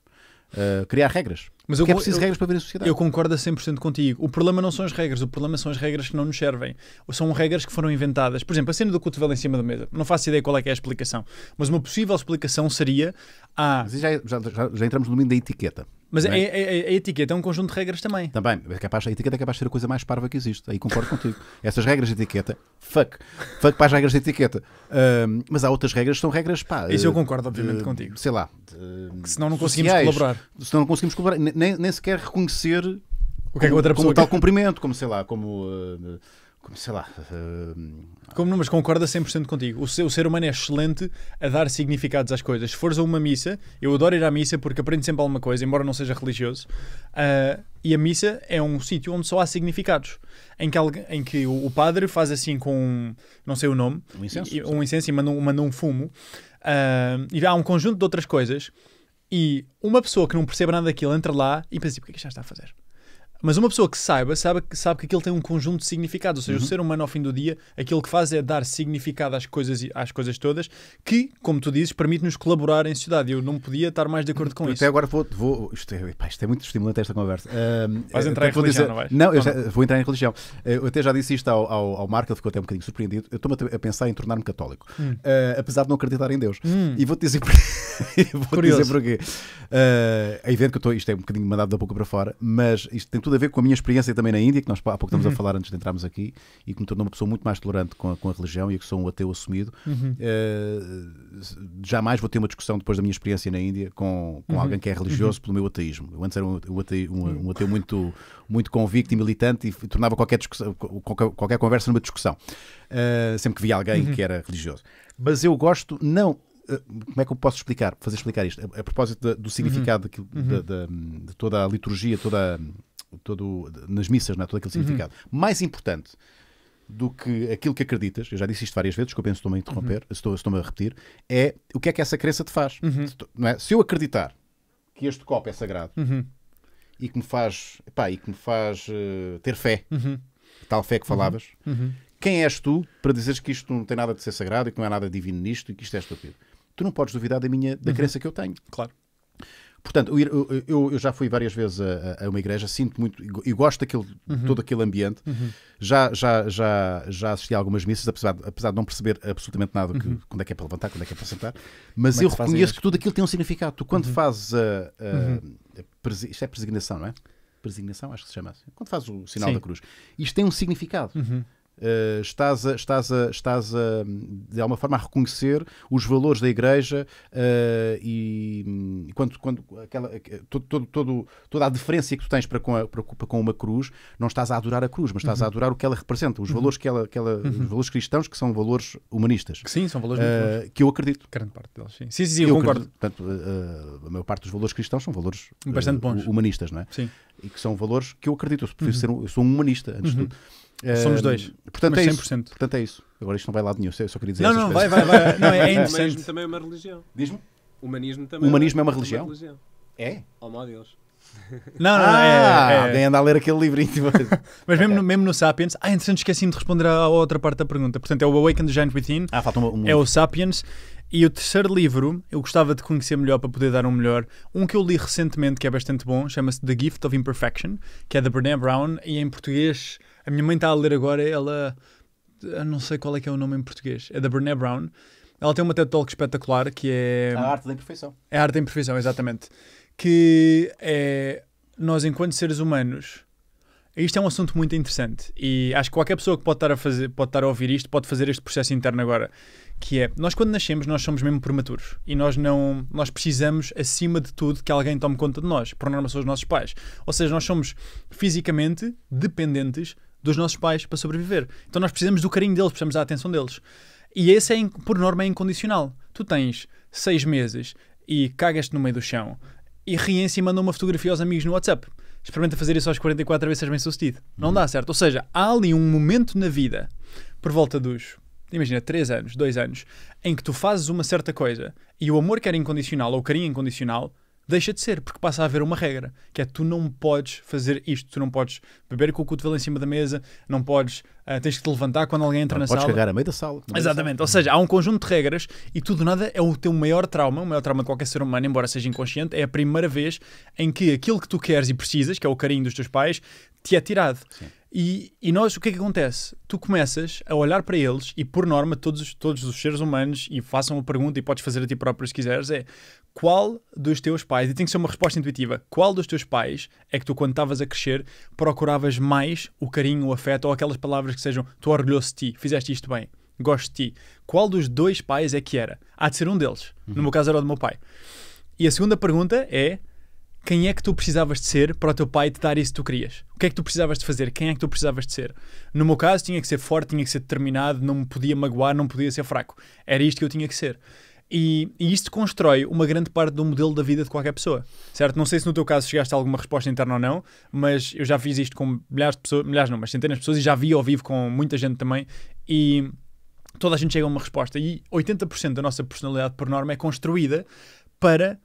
Eh, criar regras. Mas eu, é preciso eu, regras para ver a sociedade. Eu concordo a 100% contigo. O problema não são as regras, o problema são as regras que não nos servem. Ou são regras que foram inventadas. Por exemplo, a cena do cotovelo em cima da mesa. Não faço ideia qual é, é a explicação. Mas uma possível explicação seria a. Ah, já, já, já, já entramos no mundo da etiqueta. Mas a, a, é? é, é, a, etiqueta é um conjunto de regras também. Também. É capaz, a etiqueta é capaz de ser a coisa mais parva que existe. Aí concordo contigo. [laughs] Essas regras de etiqueta, fuck. Fuck para as regras de etiqueta. Uh, mas há outras regras que são regras, pá. Isso uh, eu concordo, obviamente, contigo. Sei lá. se não senão não conseguimos sociais, colaborar. Senão não conseguimos colaborar. Nem, nem sequer reconhecer o que é que outra pessoa como tal cumprimento, como sei lá, como ah, como sei lá. Uh... Como, mas concorda 100% contigo. O ser, o ser humano é excelente a dar significados às coisas. Se fores a uma missa, eu adoro ir à missa porque aprendo sempre alguma coisa, embora não seja religioso. Uh, e a missa é um sítio onde só há significados. Em que, alguém, em que o, o padre faz assim com, não sei o nome, um incenso, e, um incenso e manda, manda um fumo. Uh, e há um conjunto de outras coisas. E uma pessoa que não percebe nada daquilo entra lá e pensa: tipo, o que é que já está a fazer? Mas uma pessoa que saiba, sabe, sabe que aquilo tem um conjunto de significados. Ou seja, uhum. o ser humano, ao fim do dia, aquilo que faz é dar significado às coisas, às coisas todas, que, como tu dizes, permite-nos colaborar em sociedade. Eu não podia estar mais de acordo com até isso. Até agora vou. vou isto, é, isto é muito estimulante esta conversa. Um, vais entrar em religião, dizer, não vais? Não, eu já, não? vou entrar em religião. Eh, eu até já disse isto ao, ao, ao Marco, ele ficou até um bocadinho surpreendido. Eu estou-me a pensar em tornar-me católico, hum. uh, apesar de não acreditar em Deus. Hum. E vou-te dizer, por... [laughs] vou dizer porquê. Uh, é evidente que eu estou, isto é um bocadinho mandado da boca para fora, mas isto tem tudo tudo a ver com a minha experiência também na Índia, que nós há pouco estamos uhum. a falar antes de entrarmos aqui, e que me tornou uma pessoa muito mais tolerante com a, com a religião e que sou um ateu assumido. Uhum. Uh, eh, jamais vou ter uma discussão depois da minha experiência na Índia com, com uhum. alguém que é religioso uhum. pelo meu ateísmo. Eu antes era um, um, ateu, um, um ateu, muito, muito convicto e militante e tornava qualquer, discussão, qualquer, qualquer conversa numa discussão. Uh, sempre que via alguém uhum. que era religioso. Mas eu gosto, não, eh, como é que eu posso explicar, fazer explicar isto? A, a propósito de, do significado uhum. uhum. Da, de toda a liturgia, toda a, todo, nas missas, não é? todo aquele uhum. significado. Uhum. Mais importante do que aquilo que acreditas, eu já disse isto várias vezes, desculpem se estou-me a interromper, uhum. estou, estou-me a repetir, é o que é que essa crença te faz. Uhum. Se, não é? se eu acreditar que este copo é sagrado uhum. e que me faz, epá, e que me faz uh, ter fé, uhum. tal fé que uhum. falavas, quem és tu para dizeres que isto não tem nada de ser sagrado e que não há é nada divino nisto e que isto é estúpido? Tu não podes duvidar da minha da crença que eu tenho. Claro. Portanto, eu, eu, já fui várias vezes a, a, uma igreja, sinto muito e gosto daquele, uhum. todo aquele ambiente. Uhum. Já, já, já, já assisti a algumas missas, apesar, apesar de não perceber absolutamente nada que, uhum. quando é que é para levantar, quando é que é para sentar. Mas Como é eu reconheço que tudo aquilo tem um significado. Tu, quando uhum. fazes a, a, a. Uhum. Isto é presignação, não é? Presignação, acho que se chama assim. Quando fazes o sinal Sim. da cruz. Isto tem um significado. Uhum. Eh, estás, a, estás, a, estás a, de alguma forma, a reconhecer os valores da Igreja uh, e, e, hum, quando, quando aquela, eh, todo, todo, todo, toda a deferência que tu tens para com, a, para, com uma cruz, não estás a adorar a cruz, mas estás uhum. a adorar o que ela representa, os uhum. valores que ela, que ela uhum. os valores cristãos que são valores humanistas. Que sim, são valores uh, que eu acredito. Grande parte deles, sim. Sim, sim, eu, eu concordo. Acredito, portanto, a maior parte dos valores cristãos são valores bastante bons, humanistas, não é? Sim. E que são valores que eu acredito. Eu, uhum. ser, eu sou um humanista, antes de uhum. tudo. Somos dois. Portanto, é isso. Portanto, é isso. Agora isto não vai lá de nenhum, eu só queria dizer Não, não, vai, vai, vai. Não, é interessante. [laughs] O humanismo também é uma religião. Diz-me? O humanismo também é humanismo é uma religião. É? Oh, a Deus. Não, não, é, ah, é, é. Alguém anda a ler aquele livrinho. [laughs] Mas mesmo, no, mesmo no Sapiens. Ah, interessante, esqueci-me de responder à outra parte da pergunta. Portanto, é o Awaken the Giant Within. Ah, falta um, um... É o Sapiens. E o terceiro livro, eu gostava de conhecer melhor para poder dar um melhor. Um que eu li recentemente que é bastante bom, chama-se The Gift of Imperfection, que é da Brené Brown e em português a minha mãe está a ler agora, ela. Eu não sei qual é que é o nome em português. É da Brené Brown. Ela tem uma TED Talk espetacular que é. A arte da imperfeição. É a arte da imperfeição, exatamente. Que é. Nós, enquanto seres humanos. Isto é um assunto muito interessante e acho que qualquer pessoa que pode estar a, fazer, pode estar a ouvir isto pode fazer este processo interno agora, que é, nós quando nascemos nós somos mesmo prematuros e nós não, nós precisamos acima de tudo que alguém tome conta de nós, por norma são os nossos pais. Ou seja, nós somos fisicamente dependentes dos nossos pais para sobreviver. Então nós precisamos do carinho deles, precisamos da atenção deles. E esse, é, por norma, é incondicional. Tu tens seis meses e cagas-te no meio do chão e riem-se e mandam uma fotografia aos amigos no WhatsApp. Experimenta fazer isso aos 44 vezes, seja bem sucedido. Não uhum. dá certo. Ou seja, há ali um momento na vida, por volta dos, imagina, 3 anos, 2 anos, em que tu fazes uma certa coisa e o amor que era incondicional ou o carinho incondicional deixa de ser, porque passa a haver uma regra, que é tu não podes fazer isto, tu não podes beber com o cotovelo em cima da mesa, não podes, uh, tens que te levantar quando alguém entra não na podes sala. Podes cagar a meio da sala. É Exatamente, da sala. ou seja, há um conjunto de regras e tudo nada é o teu maior trauma, o maior trauma de qualquer ser humano, embora seja inconsciente, é a primeira vez em que aquilo que tu queres e precisas, que é o carinho dos teus pais, te é tirado. Sim. E, e, nós, o que é que acontece? Tu começas a olhar para eles, e por norma, todos, todos os seres humanos, e façam a pergunta, e podes fazer a ti próprio se quiseres, é qual dos teus pais, e tem que ser uma resposta intuitiva, qual dos teus pais é que tu, quando estavas a crescer, procuravas mais o carinho, o afeto ou aquelas palavras que sejam tu orgulhoso de ti, fizeste isto bem, gosto de ti? Qual dos dois pais é que era? Há de ser um deles. Uhum. No meu caso era o do meu pai. E a segunda pergunta é: quem é que tu precisavas de ser para o teu pai te dar isso que tu querias? O que é que tu precisavas de fazer? Quem é que tu precisavas de ser? No meu caso, tinha que ser forte, tinha que ser determinado, não me podia magoar, não podia ser fraco. Era isto que eu tinha que ser. E, e, isto constrói uma grande parte do modelo da vida de qualquer pessoa, certo? Não sei se no teu caso chegaste a alguma resposta interna ou não, mas eu já fiz isto com milhares de pessoas, milhares não, mas centenas de pessoas e já vi ao vivo com muita gente também e toda a gente chega a uma resposta e 80% da nossa personalidade por norma é construída para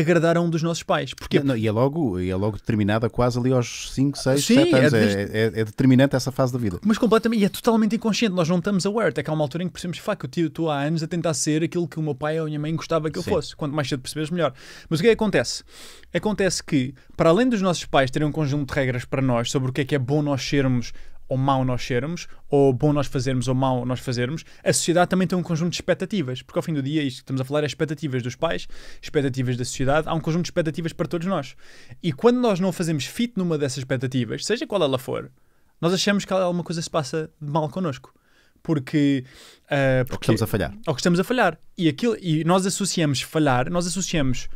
agradar a um dos nossos pais. Porque... Não, não, e, é logo, e é logo determinada quase ali aos 5, 6, 7 anos. É, desde... É, é, é, determinante essa fase da vida. Mas completamente, e é totalmente inconsciente. Nós não estamos aware. Até que há uma altura em que percebemos, que eu tio, estou há anos a tentar ser aquilo que o meu pai ou a minha mãe gostava que eu Sim. fosse. Quanto mais cedo percebes melhor. Mas o que é que acontece? Acontece que, para além dos nossos pais terem um conjunto de regras para nós sobre o que é que é bom nós sermos ou mau nós sermos, ou bom nós fazermos ou mau nós fazermos, a sociedade também tem um conjunto de expectativas, porque ao fim do dia isto que estamos a falar é expectativas dos pais, expectativas da sociedade, há um conjunto de expectativas para todos nós. E quando nós não fazemos fit numa dessas expectativas, seja qual ela for, nós achamos que alguma coisa se passa de mal connosco. Porque, uh, eh, porque ou que estamos a falhar. Ou que estamos a falhar. E, aquilo, e nós associamos falhar, nós associamos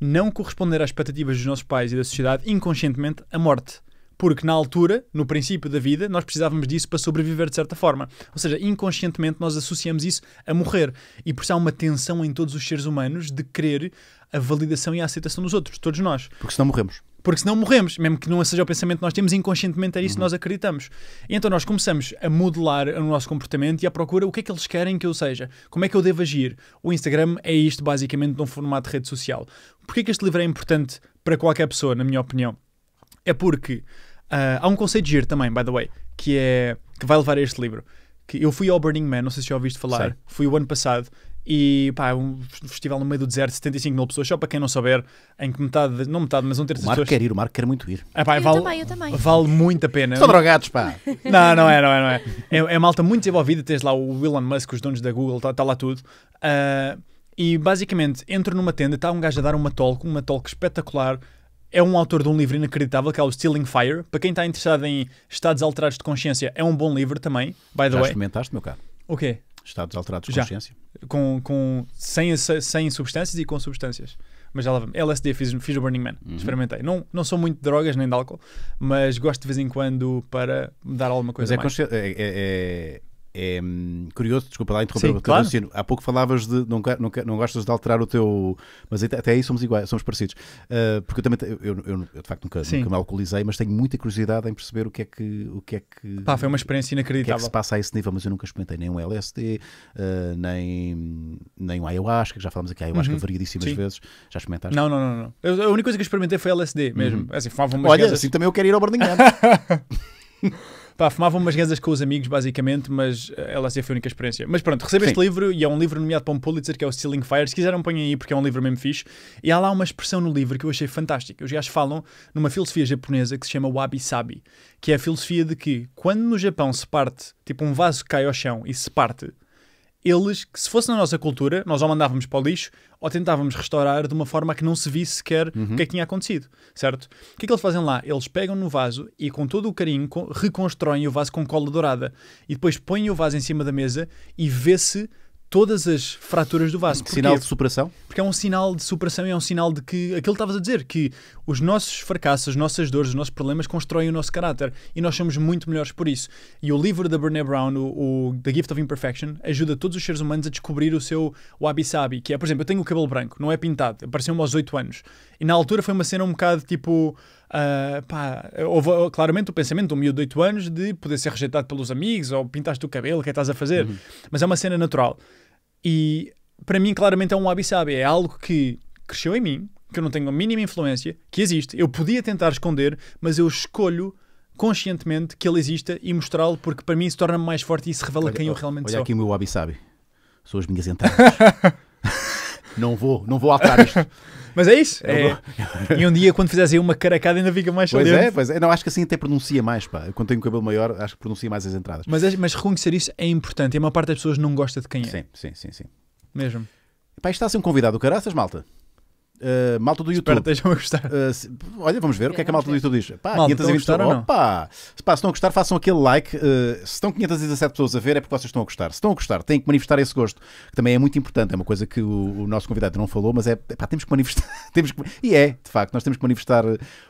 não corresponder às expectativas dos nossos pais e da sociedade inconscientemente à morte porque na altura, no princípio da vida, nós precisávamos disso para sobreviver de certa forma. Ou seja, inconscientemente nós associamos isso a morrer. E por isso há uma tensão em todos os seres humanos de querer a validação e a aceitação dos outros, todos nós. Porque senão morremos. Porque senão morremos, mesmo que não seja o pensamento que nós temos, inconscientemente é isso uhum. que nós acreditamos. E então nós começamos a modelar o nosso comportamento e à procura o que é que eles querem que eu seja, como é que eu devo agir. O Instagram é isto basicamente num formato de rede social. Porquê que este livro é importante para qualquer pessoa, na minha opinião? É porque Uh, há um conceito giro também, by the way, que é que vai levar a este livro. Que eu fui ao Burning Man, não sei se já ouviste falar, fui o ano passado e pá, é um festival no meio do deserto, 75 mil pessoas, só para quem não souber, em que metade, não metade, mas um terço o Marco quer ir, o Marco quer muito ir. É pá, eu vale, também, eu também. Vale muito a pena. Estão drogados, pá. [laughs] Não, não é, não é, não é. É, é malta muito desenvolvida, tens lá o Elon Musk, os donos da Google, está tá lá tudo. Uh, e basicamente entro numa tenda, está um gajo a dar uma talk, uma talk espetacular é um autor de um livro inacreditável que é o Stealing Fire. Para quem está interessado em estados alterados de consciência, é um bom livro também. By the Já way. experimentaste, meu caro? O quê? Estados alterados de consciência. Com, com, sem, sem substâncias e com substâncias. Mas já lá vamos. LSD fiz, fiz o Burning Man. Uhum. Experimentei. Não, não sou muito de drogas nem de álcool, mas gosto de vez em quando para dar alguma coisa mas é mais. É, é, é é curioso, desculpa lá interromper Sim, o teu claro. Há pouco falavas de não, não, não gostas de alterar o teu. Mas até, aí somos iguais, somos parecidos. Uh, porque eu também, eu, eu, eu de facto nunca, nunca me alcoolizei, mas tenho muita curiosidade em perceber o que é que. O que é que Pá, foi uma experiência inacreditável. O que é que se passa a esse nível, mas eu nunca experimentei nem um LSD, uh, ah, nem, nem um ayahuasca, já falámos aqui ayahuasca uhum. variedíssimas Sim. vezes. Já experimentaste? Não, não, não. não. Eu, a única coisa que experimentei foi LSD mesmo. Uhum. É assim, Olha, assim também eu quero ir ao Burning [laughs] Pá, fumava umas gansas com os amigos, basicamente, mas eh, ela assim foi a única experiência. Mas pronto, recebo este livro e é um livro nomeado para um Pulitzer, que é o Ceiling Fire. Se quiserem, ponham aí, porque é um livro mesmo fixe. E há lá uma expressão no livro que eu achei fantástica. Os gajos falam numa filosofia japonesa que se chama Wabi-Sabi, que é a filosofia de que quando no Japão se parte, tipo um vaso cai ao chão e se parte, eles, que se fosse na nossa cultura, nós ou mandávamos para o lixo ou tentávamos restaurar de uma forma que não se visse sequer uhum. o que é que tinha acontecido, certo? O que é que eles fazem lá? Eles pegam no vaso e com todo o carinho reconstroem o vaso com cola dourada e depois põem o vaso em cima da mesa e vê-se todas as fraturas do vaso. Sinal de superação? Porque é um sinal de superação e é um sinal de que aquilo que estavas a dizer, que os nossos fracassos, as nossas dores, os nossos problemas constroem o nosso caráter e nós somos muito melhores por isso. E o livro da Brené Brown, o, o The Gift of Imperfection, ajuda todos os seres humanos a descobrir o seu wabi-sabi, que é, por exemplo, eu tenho o cabelo branco, não é pintado, apareceu-me aos 8 anos. E na altura foi uma cena um bocado tipo Uh, pá, houve claramente o pensamento de um miúdo de 8 anos de poder ser rejeitado pelos amigos ou pintaste o cabelo, o que é que estás a fazer? Uhum. Mas é uma cena natural. E para mim, claramente é um wabi-sabi. É algo que cresceu em mim, que eu não tenho a mínima influência, que existe. Eu podia tentar esconder, mas eu escolho conscientemente que ele exista e mostrá-lo porque para mim se torna-me mais forte e isso revela olha, quem eu realmente olha sou. Olha aqui o meu wabi-sabi. São as minhas [laughs] entradas não vou, não vou alterar isto. [laughs] Mas é isso. É. e um dia, quando fizeres aí uma caracada, ainda fica mais Pois saliente. é, pois é. Não, acho que assim até pronuncia mais, pá. Quando tenho cabelo maior, acho que pronuncia mais as entradas. Mas, é- mas reconhecer isso é importante. E a maior parte das pessoas não gosta de quem é. Sim, sim, sim, sim. Mesmo. Pá, isto está a ser um convidado do caraças, malta. Uh, malta do YouTube. Espero que estejam a gostar. Uh, olha, vamos ver o que é que a malta do YouTube diz. Pá, malta, 520 estão a gostar opa, pá, se estão a gostar, façam aquele like. Uh, se estão 517 pessoas a ver, é porque vocês estão a gostar. Se estão a gostar, têm que manifestar esse gosto, que também é muito importante. É uma coisa que o, o nosso convidado não falou, mas é, é pá, temos que manifestar. [laughs] temos que, e é, de facto, nós temos que manifestar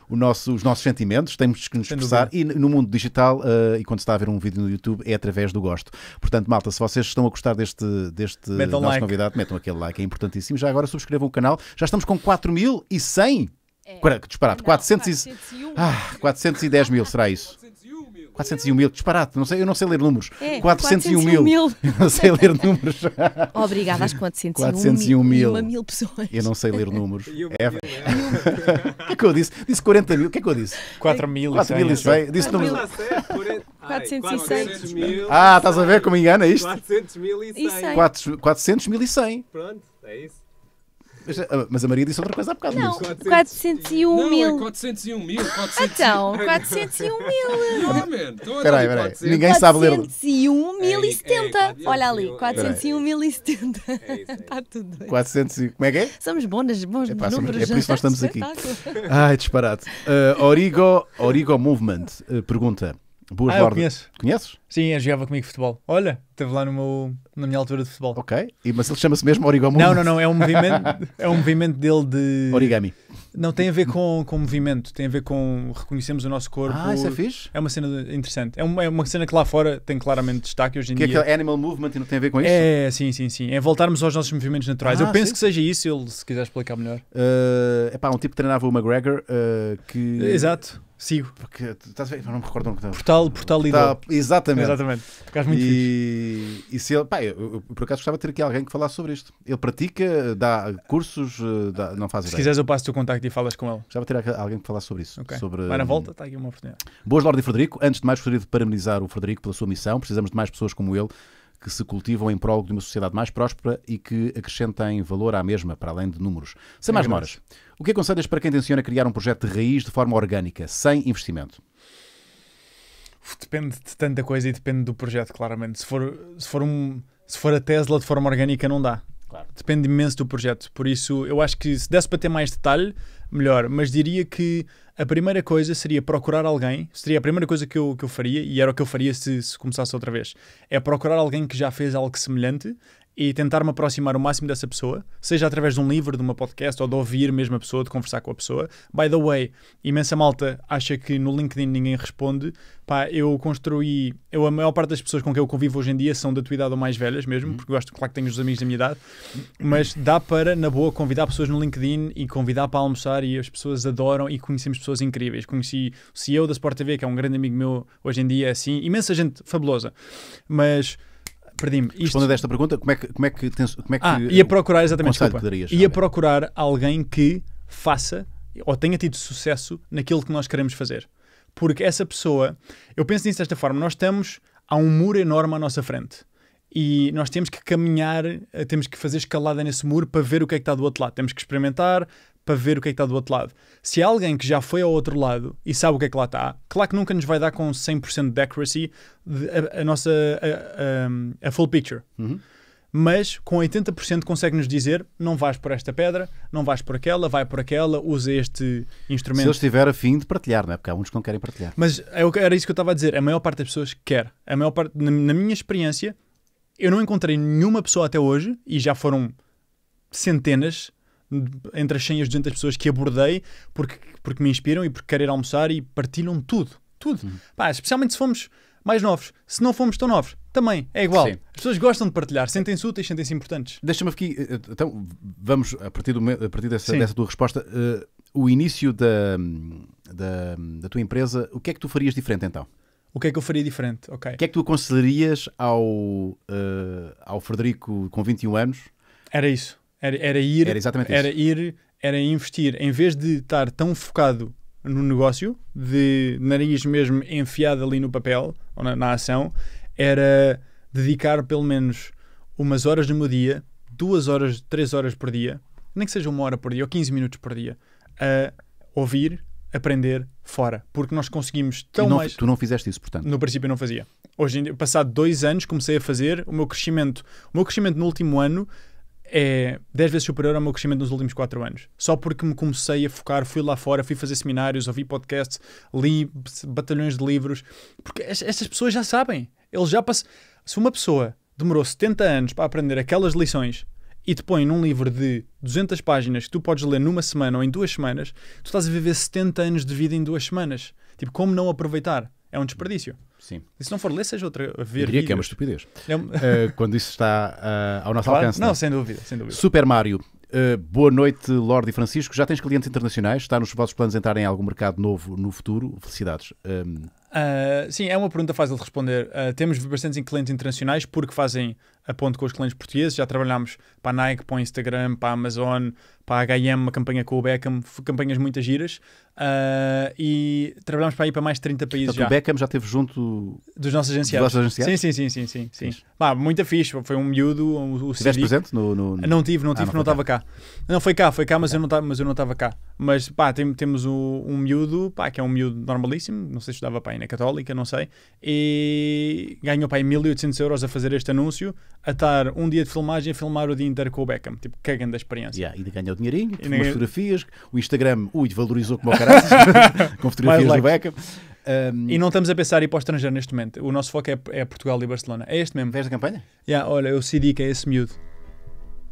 nosso, os nossos sentimentos, temos que nos expressar. E no mundo digital, e quando se está a ver um vídeo no YouTube, é através do gosto. Portanto, malta, se vocês estão a gostar deste, deste nosso like. convidado, metam aquele like, é importantíssimo. Já agora subscrevam o canal. Já estamos com 4.100? É. Disparate, não, 400 401. Ah, 410 mil será isso. 401 mil, disparate, não sei, eu não sei ler números. É, 401, mil. mil. [laughs] Eu não sei ler números. Obrigada às 401, 401 mil. mil. mil pessoas. Eu não sei ler números. é. O que é que eu disse? Disse 40 mil. O que é que eu disse? 4 mil. 4 mil e 100. Disse números. 406 mil. Ah, estás a ver como engana isto? 400 mil e 100. 400 mil e 100. Pronto, é isso. Ah, mas a Maria disse outra coisa há bocado. Não, 400, 401 não, é mil. É 401 então, mil. 400... Então, 401 mil. espera então aí, espera aí. Ninguém sabe ler. 401 mil e 70. Olha ali, 401 mil e 70. É é Está tudo bem. 400 e... Como é que é? Somos bons, bons Epá, números. Somos... É por isso que nós estamos aqui. Ai, disparado. Uh, ah, Origo, Origo Movement uh, pergunta... Boas ah, conheço. Conheces? Sim, eu jogava comigo futebol. Olha, esteve lá no meu, na minha altura de futebol. Ok, e, mas ele chama-se mesmo Origami? Não, não, não, é um movimento, é um movimento dele de... Origami. Não, tem a ver com, com movimento, tem a ver com reconhecemos o nosso corpo. Ah, isso é fixe? É uma cena interessante. É uma, é uma cena que lá fora tem claramente destaque hoje em é que dia. Que é aquele animal movement e não tem a ver com isso? É, sim, sim, sim. É voltarmos aos nossos movimentos naturais. Ah, eu penso sim. que seja isso, ele, se quiser explicar melhor. É uh, eh, pá, um tipo que treinava o McGregor uh, que... Exato Sigo. Porque estás a ver? Não me recordo o nome. Portal, portal Lidl. Exatamente. Exatamente. Ficaste muito e, fixe. E se ele, pá, eu, eu, por acaso gostava de ter aqui alguém que falasse sobre isto. Ele pratica, dá cursos, eh, dá, não faz Se ideia. quiseres, eu passo o teu contacto e falas com ele. Gostava de ter alguém que falasse sobre isso. Sobre, Vai na hum, volta, está aqui uma oportunidade. Boas, Lorde e Frederico. Antes de mais, gostaria de parabenizar o Frederico pela sua missão. Precisamos de mais pessoas como ele que se cultivam em prol de uma sociedade mais próspera e que acrescentem valor à mesma, para além de números. Sem é mais demoras. O que aconselhas para quem tenciona criar um projeto de raiz de forma orgânica, sem investimento? Depende de tanta coisa e depende do projeto, claramente. Se for, se for, um, se for a Tesla de forma orgânica, não dá. Claro. Depende imenso do projeto. Por isso, eu acho que se desse para ter mais detalhe, melhor. Mas diria que a primeira coisa seria procurar alguém. Seria a primeira coisa que eu, que eu faria, e era o que eu faria se, se começasse outra vez. É procurar alguém que já fez algo semelhante, e tentar-me aproximar o máximo dessa pessoa, seja através de um livro, de uma podcast ou de ouvir mesmo a pessoa, de conversar com a pessoa. By the way, imensa malta acha que no LinkedIn ninguém responde. Pá, eu construí. Eu, a maior parte das pessoas com quem eu convivo hoje em dia são da tua idade ou mais velhas mesmo, uhum. porque gosto, claro que tenho os amigos da minha idade, mas dá para, na boa, convidar pessoas no LinkedIn e convidar para almoçar e as pessoas adoram e conhecemos pessoas incríveis. Conheci o CEO da Sport TV, que é um grande amigo meu hoje em dia, é assim, imensa gente fabulosa. Mas perdi-me. Respondendo a esta pergunta, como é que, como é que, tens, como é que ah, eh, ia procurar exatamente desculpa, darias, ia procurar alguém que faça ou tenha tido sucesso naquilo que nós queremos fazer. Porque essa pessoa, eu penso nisso desta forma, nós estamos há um muro enorme à nossa frente. E nós temos que caminhar, eh, temos que fazer escalada nesse muro para ver o que é que está do outro lado. Temos que experimentar, para ver o que é que está do outro lado. Se há alguém que já foi ao outro lado e sabe o que é que lá está, claro que nunca nos vai dar com 100% de accuracy a, a nossa a, a, a, full picture. Uhum. Mas com 80% consegue-nos dizer: não vais por esta pedra, não vais por aquela, vai por aquela, usa este instrumento. Se eu estiver afim de partilhar, não é? Porque há uns que não querem partilhar. Mas é era isso que eu estava a dizer: a maior parte das pessoas quer. A maior parte, na, na minha experiência, eu não encontrei nenhuma pessoa até hoje, e já foram centenas, entre as 100 e as 200 pessoas que abordei porque, porque me inspiram e porque querem almoçar e partilham tudo, tudo. Hum. Pá, especialmente se fomos mais novos. Se não fomos tão novos, também é igual. Sim. As pessoas gostam de partilhar, sentem-se úteis, sentem-se importantes. Deixa-me aqui, eh, então, vamos, a partir, do, a partir dessa, dessa tua resposta, uh, o início da, da, da, tua empresa, o que é que tu farias diferente então? O que é que eu faria diferente? Okay. O que é que tu aconselharias ao, uh, ao Frederico com 21 anos? Era isso. Era, era ir. Era exatamente era isso. ir, era investir. Em vez de estar tão focado no negócio, de nariz mesmo enfiado ali no papel, ou na, na ação, era dedicar pelo menos umas horas no meu dia, duas horas, três horas por dia, nem que seja uma hora por dia ou 15 minutos por dia, a ouvir, aprender fora. Porque nós conseguimos tão não, mais. Tu não fizeste isso, portanto? No princípio, não fazia. Hoje, passado dois anos, comecei a fazer o meu crescimento. O meu crescimento no último ano é 10 vezes superior ao meu crescimento nos últimos 4 anos. Só porque me comecei a focar, fui lá fora, fui fazer seminários, ouvi podcasts, li batalhões de livros. Porque estas pessoas já sabem. Eles já passam. Se uma pessoa demorou 70 anos para aprender aquelas lições e te põe num livro de 200 páginas que tu podes ler numa semana ou em duas semanas, tu estás a viver 70 anos de vida em duas semanas. Tipo, como não aproveitar? É um desperdício. Sim. E se não for ler, seja outra. Ver Eu diria que é uma estupidez. É uma... uh, eh, quando isso está uh, ao nosso claro, alcance. Não, é? não, sem dúvida, sem dúvida. Super Mario. Uh, eh, boa noite, Lorde e Francisco. Já tens clientes internacionais? Está nos vossos planos entrar em algum mercado novo no futuro? Felicidades. Ehm, Uh, sim, é uma pergunta fácil de responder. Uh, temos bastantes clientes internacionais porque fazem a ponto com os clientes portugueses. Já trabalhámos para a Nike, para o Instagram, para a Amazon, para a H&M, uma campanha com o Beckham, campanhas muitas giras. Uh, e trabalhámos para ir para mais de 30 países já. o Beckham já esteve junto dos nossos agenciados. Dos nossos agenciados? Sim, sim, sim. sim, sim, sim. Bah, muita fixe. Foi um miúdo. Um, Estiveste presente? No, no, Não tive, não tive, ah, não estava cá. cá. Não, foi cá, foi cá, mas, é. eu, não tava, mas eu não estava cá. Mas pá, tem, temos o, um miúdo, pá, que é um miúdo normalíssimo, não sei se estudava para na Católica, não sei, e ganhou para aí 1800 euros a fazer este anúncio, a estar um dia de filmagem a filmar o dia inteiro com o Beckham, tipo, cagando da experiência. Yeah, ainda ganhou dinheirinho, e umas fotografias, o Instagram, ui, valorizou como o [laughs] caralho, com fotografias like. do Beckham. Um... E não estamos a pensar em ir para o estrangeiro neste momento. O nosso foco é, é Portugal e Barcelona. É este mesmo. Vês a campanha? Yeah, olha, eu decidi que é esse miúdo.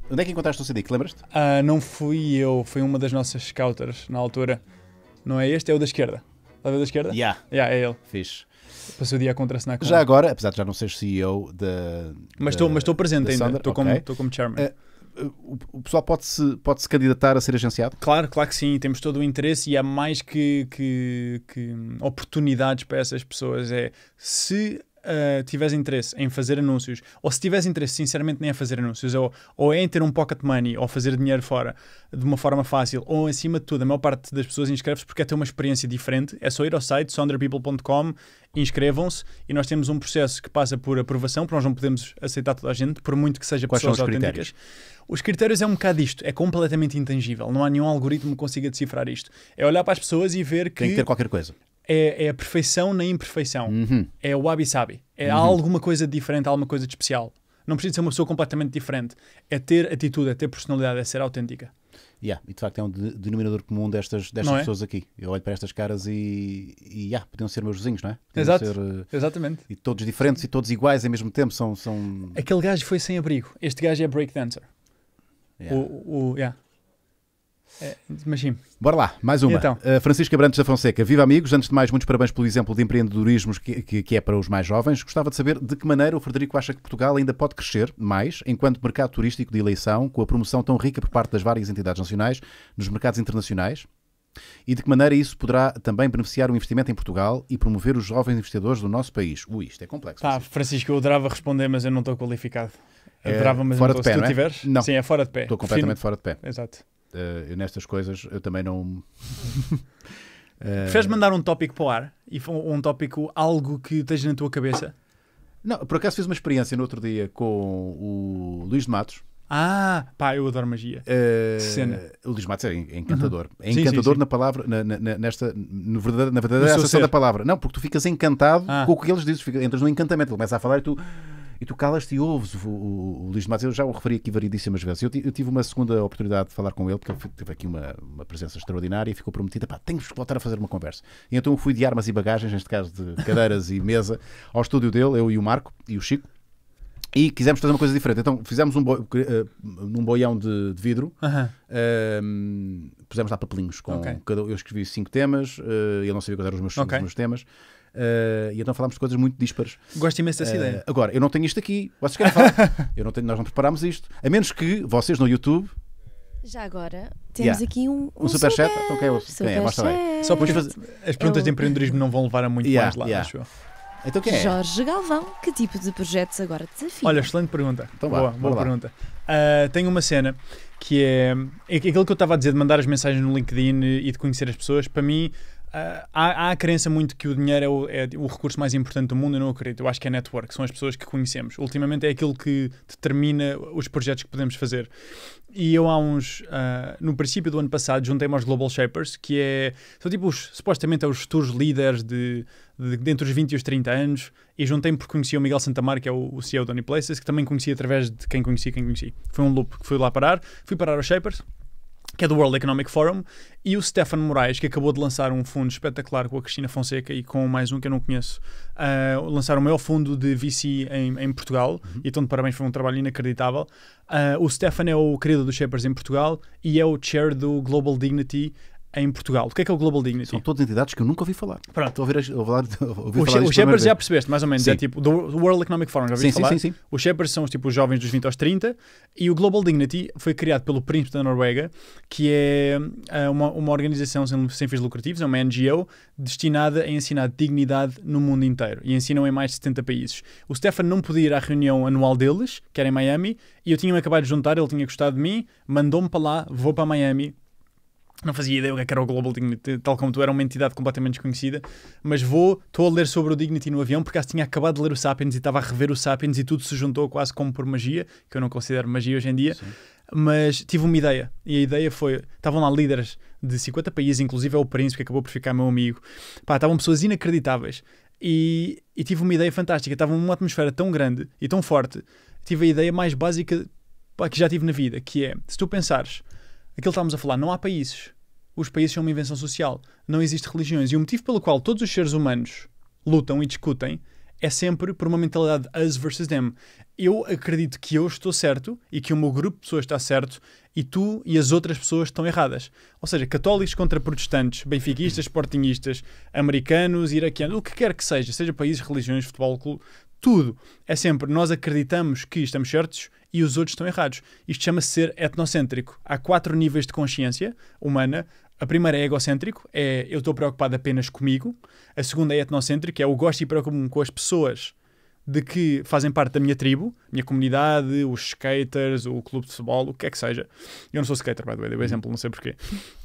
Onde é que encontraste o Sadiq? Lembras-te? Ah, não fui eu, foi uma das nossas scouters na altura. Não é este, é o da esquerda. Está a ver da esquerda? Yeah. yeah é ele. fiz Passou o dia a contracenar Já agora, apesar de já não ser CEO da. Mas estou mas estou presente ainda. Estou como, tô como chairman. Uh, o pessoal pode-se pode -se candidatar a ser agenciado? Claro, claro que sim, temos todo o interesse e há mais que, que, que oportunidades para essas pessoas. É se uh, tiveres interesse em fazer anúncios, ou se tiveres interesse sinceramente nem a fazer anúncios, ou, ou é em ter um pocket money, ou fazer dinheiro fora de uma forma fácil, ou acima de tudo, a maior parte das pessoas inscreve-se porque é ter uma experiência diferente, é só ir ao site sonderpeople.com, inscrevam-se e nós temos um processo que passa por aprovação, porque nós não podemos aceitar toda a gente, por muito que seja Quais pessoas são os autênticas. Critérios? Os critérios é um bocado isto, é completamente intangível, não há nenhum algoritmo que consiga decifrar isto. É olhar para as pessoas e ver que. Tem que ter qualquer coisa é, é a perfeição na imperfeição. Uhum. É o wabi-sabi. É uhum. alguma coisa diferente, alguma coisa de especial. Não precisa ser uma pessoa completamente diferente. É ter atitude, é ter personalidade, é ser autêntica. Yeah, e de facto é um denominador comum destas, destas é? pessoas é? aqui. Eu olho para estas caras e, e yeah, podiam ser meus vizinhos, não é? Exato. Ser, eh, Exatamente. E todos diferentes e todos iguais ao mesmo tempo. São, são... Aquele gajo foi sem abrigo. Este gajo é breakdancer. Yeah. O, o, yeah. Mas sim. Bora lá, mais uma. Então. Uh, Francisco Abrantes da Fonseca, viva amigos. Antes de mais, muitos parabéns pelo exemplo de empreendedorismo que, que, que, é para os mais jovens. Gostava de saber de que maneira o Frederico acha que Portugal ainda pode crescer mais enquanto mercado turístico de eleição, com a promoção tão rica por parte das várias entidades nacionais nos mercados internacionais. E de que maneira isso poderá também beneficiar o investimento em Portugal e promover os jovens investidores do nosso país? Ui, isto é complexo. Tá, Francisco, Francisco eu adorava responder, mas eu não estou qualificado. É adorava, mas é, fora não estou. de pé, Se tu não é? tiveres, não. sim, é fora de pé. Estou completamente Fino. fora de pé. Exato. Eh, eu nestas coisas eu também não. [laughs] Eh, Preferes mandar um tópico para o ar? E um tópico, algo que esteja na tua cabeça? Não, por acaso fiz uma experiência no outro dia com o Luís de Matos. Ah, pá, eu adoro magia. Uh, Cena. O Luís Matos é uhum. encantador. Uhum. É encantador sim, sim, sim. na palavra, na, na, nesta, no na verdade sensação da palavra. Não, porque tu ficas encantado ah. com o que eles dizem. Entras no encantamento, ele começa a falar e tu e tu calas-te e ouves o, o, o Luís de Matos. Eu já o referi aqui variedíssimas vezes. Eu, eu, tive uma segunda oportunidade de falar com ele, porque ele teve aqui uma, uma presença extraordinária e ficou prometida: pá, temos que voltar a fazer uma conversa. E então eu fui de armas e bagagens, neste caso de [laughs] cadeiras e mesa, ao estúdio dele, eu e o Marco e o Chico. E quisemos fazer uma coisa diferente. Então fizemos um uh, num boião de, de vidro, uh -huh. uh, pusemos lá papelinhos. Com okay. eu escrevi cinco temas, uh, ele não sabia quais eram os meus, okay. os meus temas. Uh, e então falámos de coisas muito dispares. Gosto imenso dessa uh, ideia. Agora, eu não tenho isto aqui, vocês querem falar? [laughs] eu não tenho, nós não preparámos isto. A menos que vocês no YouTube já agora, temos yeah. aqui um, um, um super, super chat. Então o super quem é? é? bem. Só depois fazer... as perguntas eu... de empreendedorismo não vão levar a muito yeah, mais lá, yeah. acho eu. Então quem é? Jorge Galvão, que tipo de projetos agora te desafia? Olha, excelente pergunta. Então boa, boa pergunta. Uh, tenho uma cena que é, é aquilo que eu estava a dizer de mandar as mensagens no LinkedIn e de conhecer as pessoas. Para mim, há, há a crença muito que o dinheiro é o, é o, recurso mais importante do mundo, eu não acredito. Eu acho que é network, são as pessoas que conhecemos. Ultimamente é aquilo que determina os projetos que podemos fazer. E eu, há uns. Uh, no princípio do ano passado, juntei-me aos Global Shapers, que é. São tipo, os, supostamente, é os futuros líderes de, de, de, entre os 20 e os 30 anos. E juntei-me porque conheci o Miguel Santamar, que é o, o CEO da Places, que também conheci através de quem conhecia quem conheci. Foi um loop que fui lá parar. Fui parar aos Shapers que é do World Economic Forum, e o Stefano Moraes, que acabou de lançar um fundo espetacular com a Cristina Fonseca e com mais um que eu não conheço, uh, lançaram o maior fundo de VC em, em Portugal, uhum. e então de parabéns, foi um trabalho inacreditável. Uh, o Stefano é o criador dos Shapers em Portugal e é o chair do Global Dignity, em Portugal. O que é que é o Global Dignity? São todas entidades que eu nunca ouvi falar. Pronto. Estou a ouvir, a, falar, a ouvir o falar o Shepherds já percebeste, mais ou menos. É sim. É tipo do World Economic Forum, já sim, falar? Sim, sim, sim. Os Shepherds são os tipo, os jovens dos 20 aos 30 e o Global Dignity foi criado pelo príncipe da Noruega, que é eh, uma, uma organização sem, sem fins lucrativos, é uma NGO, destinada a ensinar dignidade no mundo inteiro. E ensinam em mais de 70 países. O Stefan não podia ir à reunião anual deles, que era em Miami, e eu tinha-me acabado de juntar, ele tinha gostado de mim, mandou-me para lá, vou para Miami, não fazia ideia o é que era o Global Dignity, tal como tu, era uma entidade completamente desconhecida, mas vou, estou a ler sobre o Dignity no avião, porque que tinha acabado de ler o Sapiens e estava a rever o Sapiens e tudo se juntou quase como por magia, que eu não considero magia hoje em dia, Sim. mas tive uma ideia, e a ideia foi, estavam lá líderes de 50 países, inclusive é o príncipe que acabou por ficar meu amigo, pá, estavam pessoas inacreditáveis, e, e tive uma ideia fantástica, estava numa atmosfera tão grande e tão forte, tive a ideia mais básica pá, que já tive na vida, que é, se tu pensares aquilo estamos estávamos a falar, não há países. Os países são uma invenção social. Não existem religiões. E o motivo pelo qual todos os seres humanos lutam e discutem é sempre por uma mentalidade us versus them. Eu acredito que eu estou certo e que o meu grupo de pessoas está certo e tu e as outras pessoas estão erradas. Ou seja, católicos contra protestantes, benfiquistas, sportingistas, americanos, iraquianos, o que quer que seja, seja países, religiões, futebol, tudo. É sempre nós acreditamos que estamos certos e os outros estão errados. Isto chama-se ser etnocêntrico. Há quatro níveis de consciência humana. A primeira é egocêntrico, é eu estou preocupado apenas comigo. A segunda é etnocêntrico, é eu gosto e preocupo-me com as pessoas de que fazem parte da minha tribo, minha comunidade, os skaters, o clube de futebol, o que é que seja. Eu não sou skater, by the way, dei o exemplo, não sei porquê.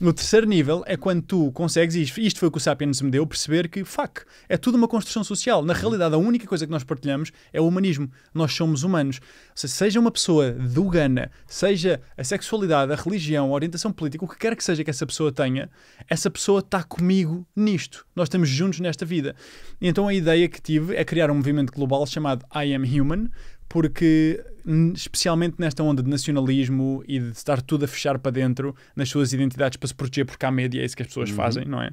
No terceiro nível é quando tu consegues, e isto foi o que o Sapiens me deu, perceber que, fuck, é tudo uma construção social. Na realidade, a única coisa que nós partilhamos é o humanismo. Nós somos humanos. Seja, seja uma pessoa do Ghana, seja a sexualidade, a religião, a orientação política, o que quer que seja que essa pessoa tenha, essa pessoa está comigo nisto. Nós estamos juntos nesta vida. então a ideia que tive é criar um movimento global chamado I Am Human, porque especialmente nesta onda de nacionalismo e de estar tudo a fechar para dentro nas suas identidades para se proteger, porque há média, é isso que as pessoas uhum. fazem, não é?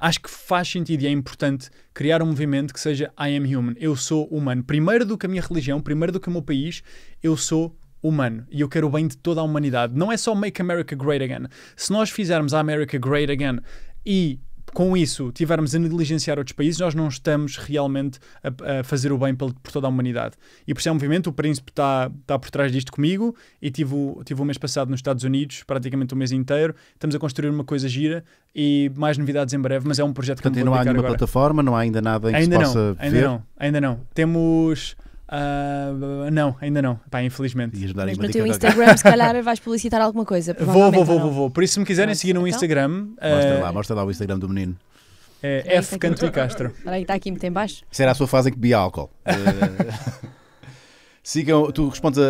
Acho que faz sentido e é importante criar um movimento que seja I am human, eu sou humano. Primeiro do que a minha religião, primeiro do que o meu país, eu sou humano e eu quero o bem de toda a humanidade. Não é só Make America Great Again. Se nós fizermos a America Great Again e com isso tivermos a negligenciar outros países, nós não estamos realmente a, a, fazer o bem por, toda a humanidade. E por isso é um movimento, o Príncipe está tá por trás disto comigo e tive o, tive o mês passado nos Estados Unidos, praticamente o mês inteiro. Estamos a construir uma coisa gira e mais novidades em breve, mas é um projeto que Portanto, não há nenhuma agora. plataforma, não há ainda nada em ainda que se não, possa ainda ver? Ainda não, ainda não. Temos Uh, não, ainda não. Pá, infelizmente. Mas no teu Instagram, se calhar, vais publicitar alguma coisa. [laughs] Vou, vou, vou, vou, vou. Por isso, se me quiserem seguir no então. Instagram. Mostra ah, lá, mostra lá o Instagram do menino. É, é F. e Castro. Olha aí, está aqui muito em baixo. Será a sua fase em que bebia álcool. [laughs] Eh, [laughs] sigam, tu respondes a.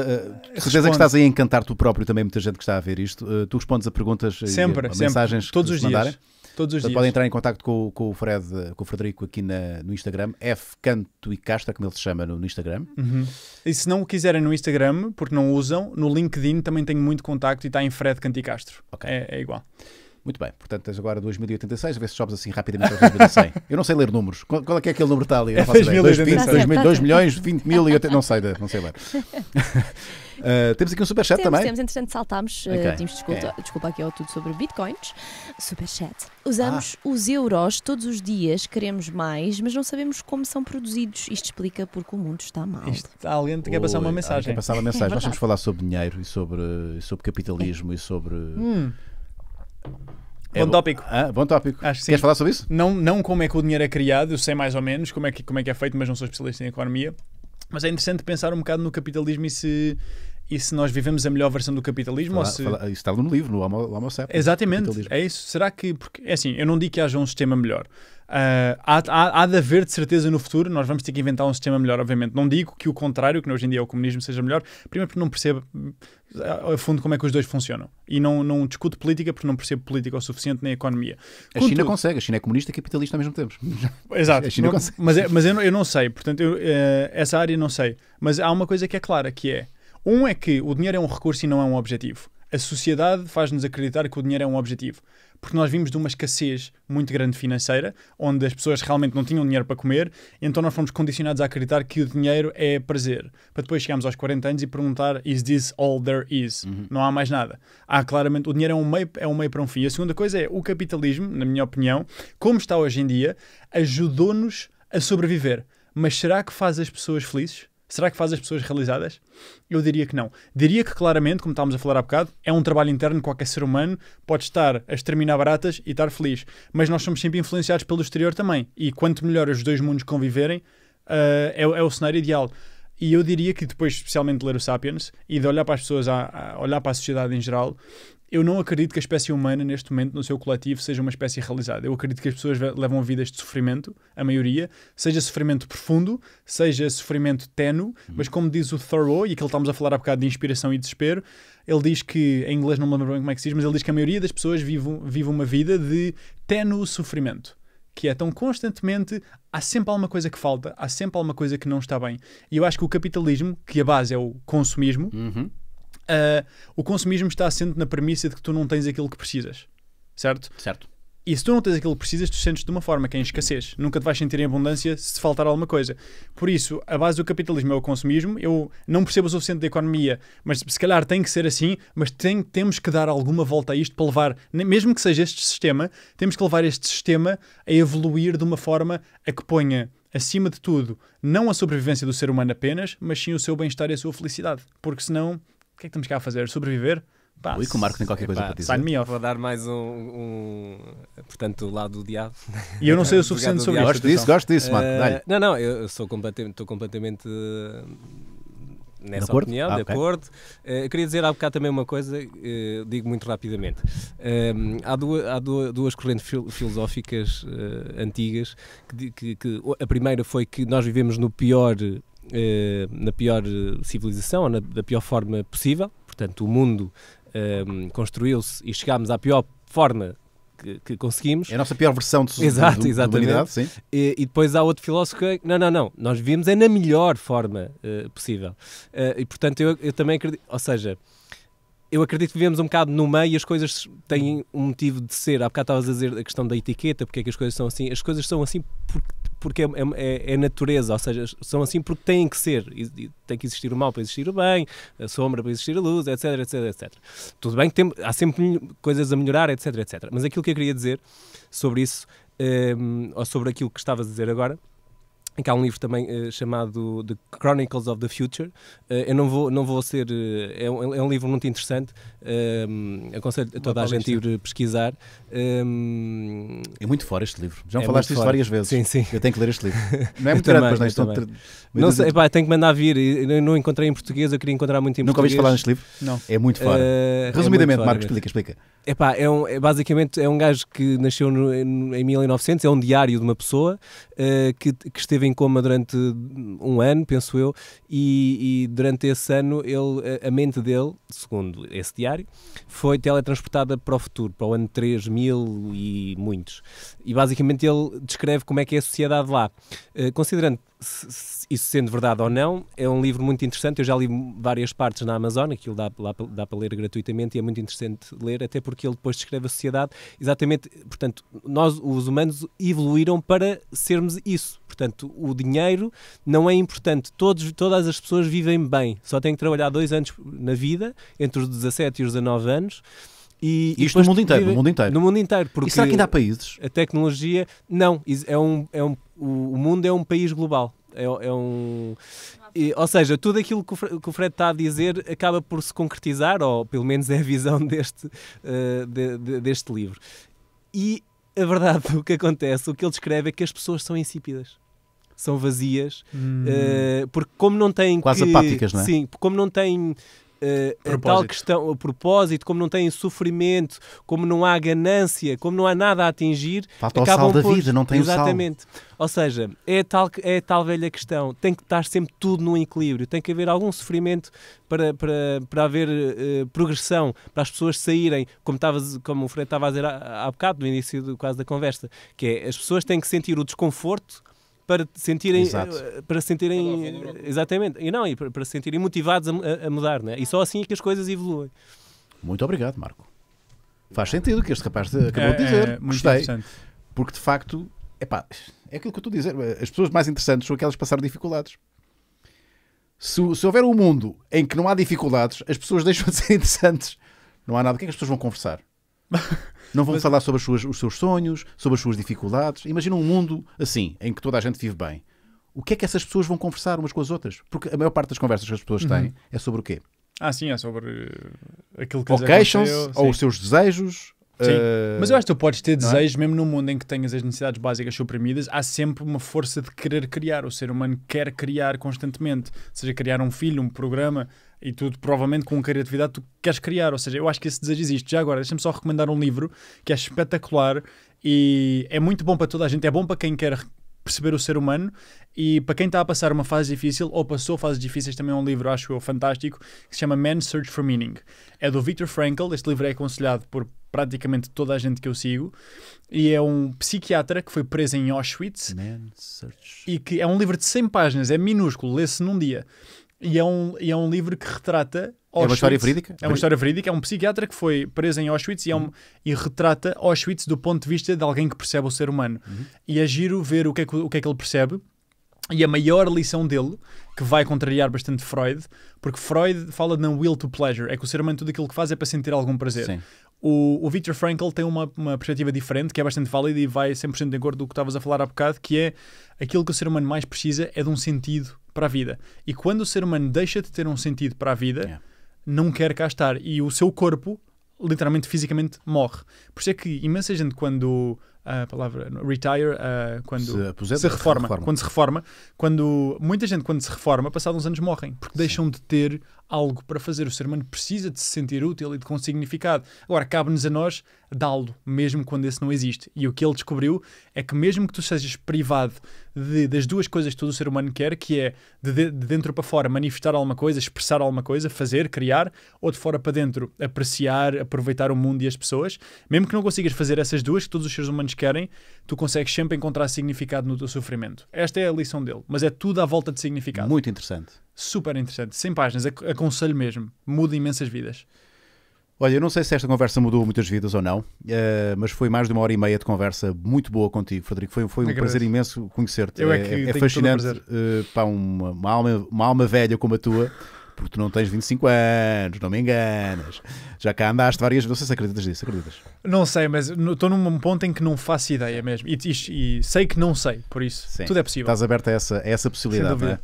Uh, certeza que estás aí a encantar tu próprio também, muita gente que está a ver isto. Uh, tu respondes a perguntas sempre, e a, a sempre. mensagens. Todos os dias. Mandarem? Todos os Portanto, dias. Podem entrar em contato com, com, o Fred, com o Frederico aqui na, no Instagram, F Canto e Castro, como ele se chama no, no Instagram. Uhum. E se não o quiserem no Instagram, porque não usam, no LinkedIn também tenho muito contacto e está em Fred Canto e Castro. Okay. É, é igual. Muito bem, portanto tens agora 2086, a ver se sobes assim rapidamente para [laughs] 2100. Eu não sei ler números. Qual, qual é que é aquele número que está ali? É 2 milhões, 20 mil e 80, não sei, não sei ler. Uh, [laughs] temos aqui um superchat também. Temos, entretanto, saltámos, eh, okay. uh, desculpa, é. desculpa aqui ao tudo sobre bitcoins. Superchat. Usamos ah. os euros todos os dias, queremos mais, mas não sabemos como são produzidos. Isto explica porque o mundo está mal. Isto, alguém quer passar uma mensagem. Quer passar uma mensagem. É Nós [laughs] vamos falar sobre dinheiro e sobre, sobre capitalismo é. e sobre. Hum bom é tópico. Ah, bom tópico. Acho sim. Queres falar sobre isso? Não, não como é que o dinheiro é criado, eu sei mais ou menos como é que, como é, que é feito, mas não sou especialista em economia. Mas é interessante pensar um bocado no capitalismo e se e se nós vivemos a melhor versão do capitalismo fala, ou se... Fala, isso estava no livro, no Homo, Homo Sapiens. Exatamente, é isso. Será que... Porque, é assim, eu não digo que haja um sistema melhor. Uh, há, há, há, de haver de certeza no futuro, nós vamos ter que inventar um sistema melhor, obviamente. Não digo que o contrário, que hoje em dia é o comunismo, seja melhor, primeiro porque não percebo ah, a fundo como é que os dois funcionam. E não, não discuto política porque não percebo política o suficiente nem economia. Contudo, a China consegue, a China é comunista e capitalista ao mesmo tempo. [laughs] Exato. [laughs] A China não, consegue. Mas, é, mas eu, não, eu não sei, portanto, eu, uh, essa área não sei. Mas há uma coisa que é clara, que é um é que o dinheiro é um recurso e não é um objetivo. A sociedade faz-nos acreditar que o dinheiro é um objetivo. Porque nós vimos de uma escassez muito grande financeira, onde as pessoas realmente não tinham dinheiro para comer, e então nós fomos condicionados a acreditar que o dinheiro é prazer. Para depois chegarmos aos 40 anos e perguntar: Is this all there is? Uhum. Não há mais nada. Há claramente, o dinheiro é um, meio, é um meio para um fim. A segunda coisa é o capitalismo, na minha opinião, como está hoje em dia, ajudou-nos a sobreviver. Mas será que faz as pessoas felizes? Será que faz as pessoas realizadas? Eu diria que não. Diria que claramente, como estávamos a falar há bocado, é um trabalho interno que qualquer ser humano pode estar a exterminar baratas e estar feliz. Mas nós somos sempre influenciados pelo exterior também. E quanto melhor os dois mundos conviverem, uh, é, é o cenário ideal. E eu diria que depois, especialmente de ler o Sapiens e de olhar para as pessoas, a, a olhar para a sociedade em geral, eu não acredito que a espécie humana, neste momento, no seu coletivo, seja uma espécie realizada. Eu acredito que as pessoas levam vidas de sofrimento, a maioria, seja sofrimento profundo, seja sofrimento tenue, uhum. mas como diz o Thoreau, e aquilo estamos a falar há bocado de inspiração e desespero, ele diz que, em inglês não me lembro bem como é que se diz, mas ele diz que a maioria das pessoas vive, vive uma vida de tenue sofrimento que é tão constantemente há sempre alguma coisa que falta, há sempre alguma coisa que não está bem. E eu acho que o capitalismo, que a base é o consumismo, uhum uh, o consumismo está assente na premissa de que tu não tens aquilo que precisas, certo? Certo. E se tu não tens aquilo que precisas, tu sentes de uma forma que é em escassez. Nunca te vais sentir em abundância se faltar alguma coisa. Por isso, a base do capitalismo é o consumismo. Eu não percebo o suficiente da economia, mas se calhar tem que ser assim, mas tem, temos que dar alguma volta a isto para levar, mesmo que seja este sistema, temos que levar este sistema a evoluir de uma forma a que ponha acima de tudo, não a sobrevivência do ser humano apenas, mas sim o seu bem-estar e a sua felicidade. Porque senão que é que estamos cá a fazer? Sobreviver? Pá, Ui, que o Marco tem qualquer coisa para dizer. Sign me off. Vou dar mais um, um portanto, o lado do diabo. E eu não sei o [laughs] suficiente sobre isso. Gosto disso, gosto disso, Marco. Uh, não, não, eu sou completamente, estou completamente eh, nessa de opinião, ah, de okay. acordo. Uh, eu queria dizer há bocado também uma coisa, uh, digo muito rapidamente. há duas, há duas, correntes fil filosóficas antigas, que, que, que, a primeira foi que nós vivemos no pior eh, na pior eh, civilização, ou na, da pior forma possível. Portanto, o mundo ehm, construiu-se e chegámos à pior forma que, que, conseguimos. É a nossa pior versão de, Exato, do, exatamente. humanidade, sim. E, e, depois há outro filósofo que, é, não, não, não, nós vivemos é na melhor forma uh, possível. Uh, e portanto eu, eu também acredito, ou seja, eu acredito que vivemos um bocado no meio e as coisas têm um motivo de ser. Há bocado estavas a dizer a questão da etiqueta, porque é que as coisas são assim. As coisas são assim porque porque é, é, é, é, natureza, ou seja, são assim porque têm que ser. Tem que existir o mal para existir o bem, a sombra para existir a luz, etc, etc, etc. Tudo bem que tem, há sempre coisas a melhorar, etc, etc. Mas aquilo que eu queria dizer sobre isso, um, ehm, ou sobre aquilo que estavas a dizer agora, que há um livro também uh, chamado The Chronicles of the Future. Uh, eu não vou, não vou ser. Uh, é, um, é, um, livro muito interessante. Ehm, aconselho a toda a gente ir pesquisar. Ehm, é muito fora este livro. Já é falaste isto várias vezes. Sim, sim. Eu tenho que ler este livro. [laughs] Não é muito grande, mas não estou. Não sei, pá, tenho que mandar vir. Eu não encontrei em português, eu queria encontrar muito em Nunca português. Nunca ouviste falar neste livro? Não. É muito fora. É Resumidamente, é muito Marcos, explica, explica. É pá, é, um, é basicamente é um gajo que nasceu no, em 1900, é um diário de uma pessoa que, que esteve em em coma durante um ano, penso eu, e, e durante esse ano ele, a mente dele, segundo esse diário, foi teletransportada para o futuro, para o ano 3000 e muitos. E basicamente ele descreve como é que é a sociedade lá. Eh, considerando isso sendo verdade ou não, é um livro muito interessante. Eu já li várias partes na Amazon, aquilo dá, lá, dá para ler gratuitamente e é muito interessante ler, até porque ele depois descreve a sociedade exatamente. Portanto, nós, os humanos, evoluíram para sermos isso. Portanto, o dinheiro não é importante. Todos, todas as pessoas vivem bem, só têm que trabalhar dois anos na vida, entre os 17 e os 19 anos e, Isto e no mundo inteiro, no mundo inteiro. No mundo inteiro. Porque e será que ainda há países? A tecnologia, não, é um, é um, o mundo é um país global. É, é um, e, ou seja, tudo aquilo que o, que o, Fred está a dizer acaba por se concretizar, ou pelo menos é a visão deste, uh, de, de, deste livro. E a verdade do [laughs] que acontece, o que ele descreve é que as pessoas são insípidas são vazias, hum. uh, porque como não têm quase que, apáticas, não é? Sim, como não têm uh, a tal questão, o propósito, como não têm sofrimento, como não há ganância, como não há nada a atingir, Falta acabam o sal por... da vida, não tem Exatamente. o sal. Ou seja, é tal, é tal velha questão, tem que estar sempre tudo num equilíbrio, tem que haver algum sofrimento para, para, para haver uh, progressão, para as pessoas saírem, como, estava, como o Fred estava a dizer há, há bocado, no início do quadro da conversa, que é, as pessoas têm que sentir o desconforto eh, para sentirem Exato. para sentirem exatamente e não e para, se sentirem motivados a, a, mudar né? e só assim é que as coisas evoluem muito obrigado Marco faz sentido o que este rapaz acabou é, de dizer é, gostei porque de facto epá, é aquilo que eu estou a dizer as pessoas mais interessantes são aquelas que passaram dificuldades se, se houver um mundo em que não há dificuldades as pessoas [laughs] deixam de ser interessantes não há nada o que é que as pessoas vão conversar [laughs] Não vão Mas... falar sobre suas, os seus sonhos, sobre as suas dificuldades. Imagina um mundo assim, em que toda a gente vive bem. O que é que essas pessoas vão conversar umas com as outras? Porque a maior parte das conversas que as pessoas uhum. têm uhum. é sobre o quê? Ah, sim, é sobre eh, aquilo que ou queixam-se, ou sim. os seus desejos. Sim. Uh... Mas eu acho que tu podes ter é? desejos, é? mesmo num mundo em que tenhas as necessidades básicas suprimidas, há sempre uma força de querer criar. O ser humano quer criar constantemente, seja criar um filho, um programa, e tudo provavelmente com criatividade tu queres criar, ou seja, eu acho que esse desejo existe. Já agora, deixa-me só recomendar um livro que é espetacular e é muito bom para toda a gente, é bom para quem quer perceber o ser humano e para quem está a passar uma fase difícil ou passou fases difíceis também é um livro, acho eu, fantástico que se chama Man's Search for Meaning é do Viktor Frankl, este livro é aconselhado por praticamente toda a gente que eu sigo e é um psiquiatra que foi preso em Auschwitz Search. e que é um livro de 100 páginas, é minúsculo lê-se num dia e é um, e é um livro que retrata. Auschwitz. É uma história verídica? É uma história verídica. É um psiquiatra que foi preso em Auschwitz e, é um, uhum. e retrata Auschwitz do ponto de vista de alguém que percebe o ser humano. Uhum. E é giro ver o que, é que, o que é que ele percebe. E a maior lição dele, que vai contrariar bastante Freud, porque Freud fala de na will to pleasure, é que o ser humano tudo aquilo que faz é para sentir algum prazer. Sim. O, o Victor Frankl tem uma, uma perspectiva diferente, que é bastante válida e vai 100% de acordo com o que estavas a falar há bocado, que é aquilo que o ser humano mais precisa é de um sentido para a vida. E quando o ser humano deixa de ter um sentido para a vida, yeah. não quer cá estar. E o seu corpo, literalmente, fisicamente, morre. Por isso é que imensa gente, quando a palavra retire, uh, quando se, aposenta, se reforma, reforma, quando se reforma, quando muita gente, quando se reforma, passados uns anos morrem, porque Sim. deixam de ter algo para fazer. O ser humano precisa de se sentir útil e de com significado. Agora, cabe-nos a nós dá-lo, mesmo quando esse não existe. E o que ele descobriu é que, mesmo que tu sejas privado de, das duas coisas que todo o ser humano quer, que é de, de, dentro para fora manifestar alguma coisa, expressar alguma coisa, fazer, criar, ou de fora para dentro apreciar, aproveitar o mundo e as pessoas, mesmo que não consigas fazer essas duas que todos os seres humanos querem, tu consegues sempre encontrar significado no teu sofrimento. Esta é a lição dele, mas é tudo à volta de significado. Muito interessante super interessante. 100 páginas, aconselho mesmo. Muda imensas vidas. Olha, eu não sei se esta conversa mudou muitas vidas ou não, uh, mas foi mais de uma hora e meia de conversa muito boa contigo, Frederico. Foi, foi um Agradeço. prazer imenso conhecer-te. É, é, é fascinante uh, eh, para uma, uma, alma, uma alma velha como a tua. porque tu não tens 25 anos, não me enganas. Já cá andaste várias vezes, se acreditas nisso, acreditas? Não sei, mas estou num ponto em que não faço ideia mesmo. E, e, e sei que não sei, por isso Sim. tudo é possível. Estás aberto a essa, a essa possibilidade, não é?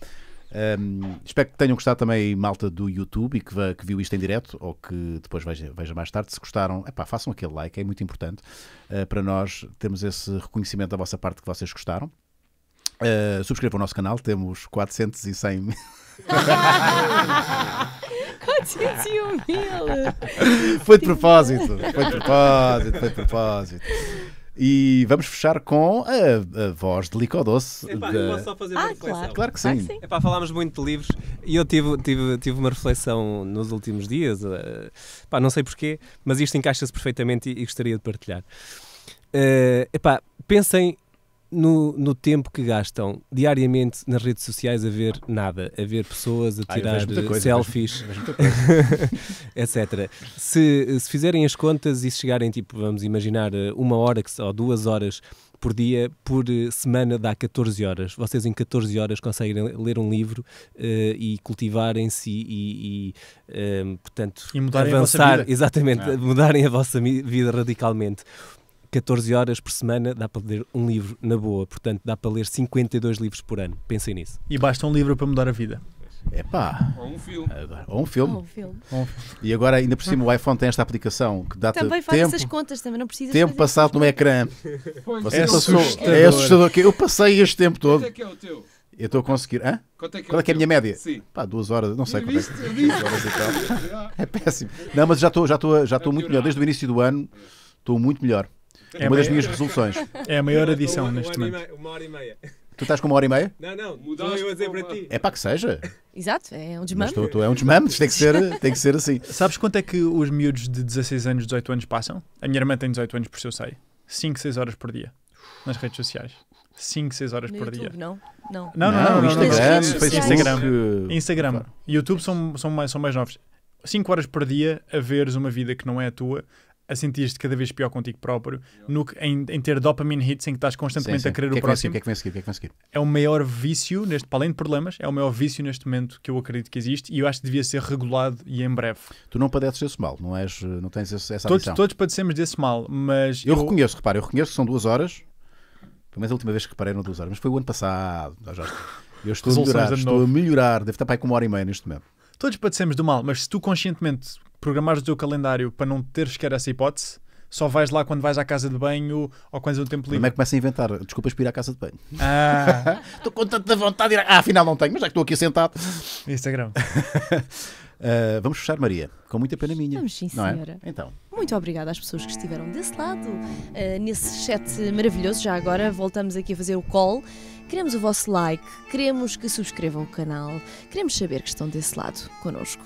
Um, espero que tenham gostado também, malta do YouTube e que, que viu isto em direto ou que depois veja, veja mais tarde. Se gostaram, epá, façam aquele like, é muito importante uh, para nós termos esse reconhecimento da vossa parte que vocês gostaram. Uh, subscrevam o nosso canal, temos 410 mil. 401 [laughs] mil! Foi de propósito, foi de propósito, foi de propósito. E vamos fechar com a, a voz de Licodoce. Epá, Eu posso só fazer uma ah, reflexão. Claro, claro que sim. Claro sim. Epá, falámos muito de livros e eu tive, tive, tive uma reflexão nos últimos dias, epá, eh, não sei porquê, mas isto encaixa-se perfeitamente e, e, gostaria de partilhar. Eh, epá, pensem no, no tempo que gastam diariamente nas redes sociais a ver nada, a ver pessoas, a ah, tirar ah, coisa, selfies, [laughs] etc. Se, se fizerem as contas e se chegarem, tipo, vamos imaginar, eh, uma hora ou duas horas por dia, por eh, semana dá 14 horas. Vocês em 14 horas conseguem ler um livro uh, e cultivarem-se e, e portanto, e avançar, exatamente, Não. mudarem a vossa é. vida radicalmente. 14 horas por semana dá para ler um livro na boa, portanto dá para ler 52 livros por ano. Pensem nisso. E basta um livro para mudar a vida. é Ou um filme. Ou um filme. Ou um filme. E agora, ainda por cima, o iPhone tem esta aplicação que dá Também faz tempo, essas contas, também não precisa. Tempo passado no ecrã. Você é, passou, assustador. é assustador. Eu passei este tempo todo. Quanto é que é o teu? Eu estou a conseguir. Hã? Quanto é que, é Qual é, que é a minha média? Sim. Pá, duas horas, não sei quanto é que é. [laughs] É péssimo. Não, mas já estou já já muito melhor. Desde o início do ano estou muito melhor. É uma das minhas resoluções. É a maior adição neste momento. Uma hora e meia. Tu estás com uma hora e meia? Não, não, mudou eu a dizer para ti. É para que seja. Exato, é um desmame. Mas tu, é um desmame, tem que, ser, tem que ser assim. Sabes quanto é que os miúdos de 16 anos, 18 anos passam? A minha irmã tem 18 anos, por isso eu sei. 5, 6 horas por dia nas redes sociais. 5, 6 horas no por YouTube, dia. não. Não, não, não. não Instagram, Facebook, Instagram. Instagram. YouTube são, são, mais, são mais novos. 5 horas por dia a veres uma vida que não é a tua a sentir-te cada vez pior contigo próprio, no que, em, em, ter dopamine hits em que estás constantemente sim, sim. a querer que o, é que próximo. O que, é que vem seguir? O que é que vem é seguir? É o maior vício, neste, para além de problemas, é o maior vício neste momento que eu acredito que existe e eu acho que devia ser regulado e em breve. Tu não padeces desse mal, não, és, não tens essa todos, Todos padecemos desse mal, mas... Eu, eu reconheço, repara, eu reconheço que são duas horas, pelo menos a última vez que reparei não duas horas, mas foi o ano passado, já... Eu estou a melhorar, estou a melhorar, deve estar para aí com uma hora e meia neste momento. Todos padecemos do mal, mas se tu conscientemente programares o teu calendário para não teres sequer essa hipótese, só vais lá quando vais à casa de banho ou quando és um tempo livre. Como é que começa a inventar? Desculpas para ir à casa de banho. Ah. estou [laughs] com tanta vontade de ir. À... Ah, afinal não tenho, mas já que estou aqui sentado. Instagram. uh, [laughs] vamos fechar, Maria, com muita pena minha. Vamos sim, é? senhora. É? Então. Muito obrigada às pessoas que estiveram desse lado, uh, nesse chat maravilhoso. Já agora voltamos aqui a fazer o call. Queremos o vosso like, queremos que subscrevam o canal, queremos saber que estão desse lado connosco.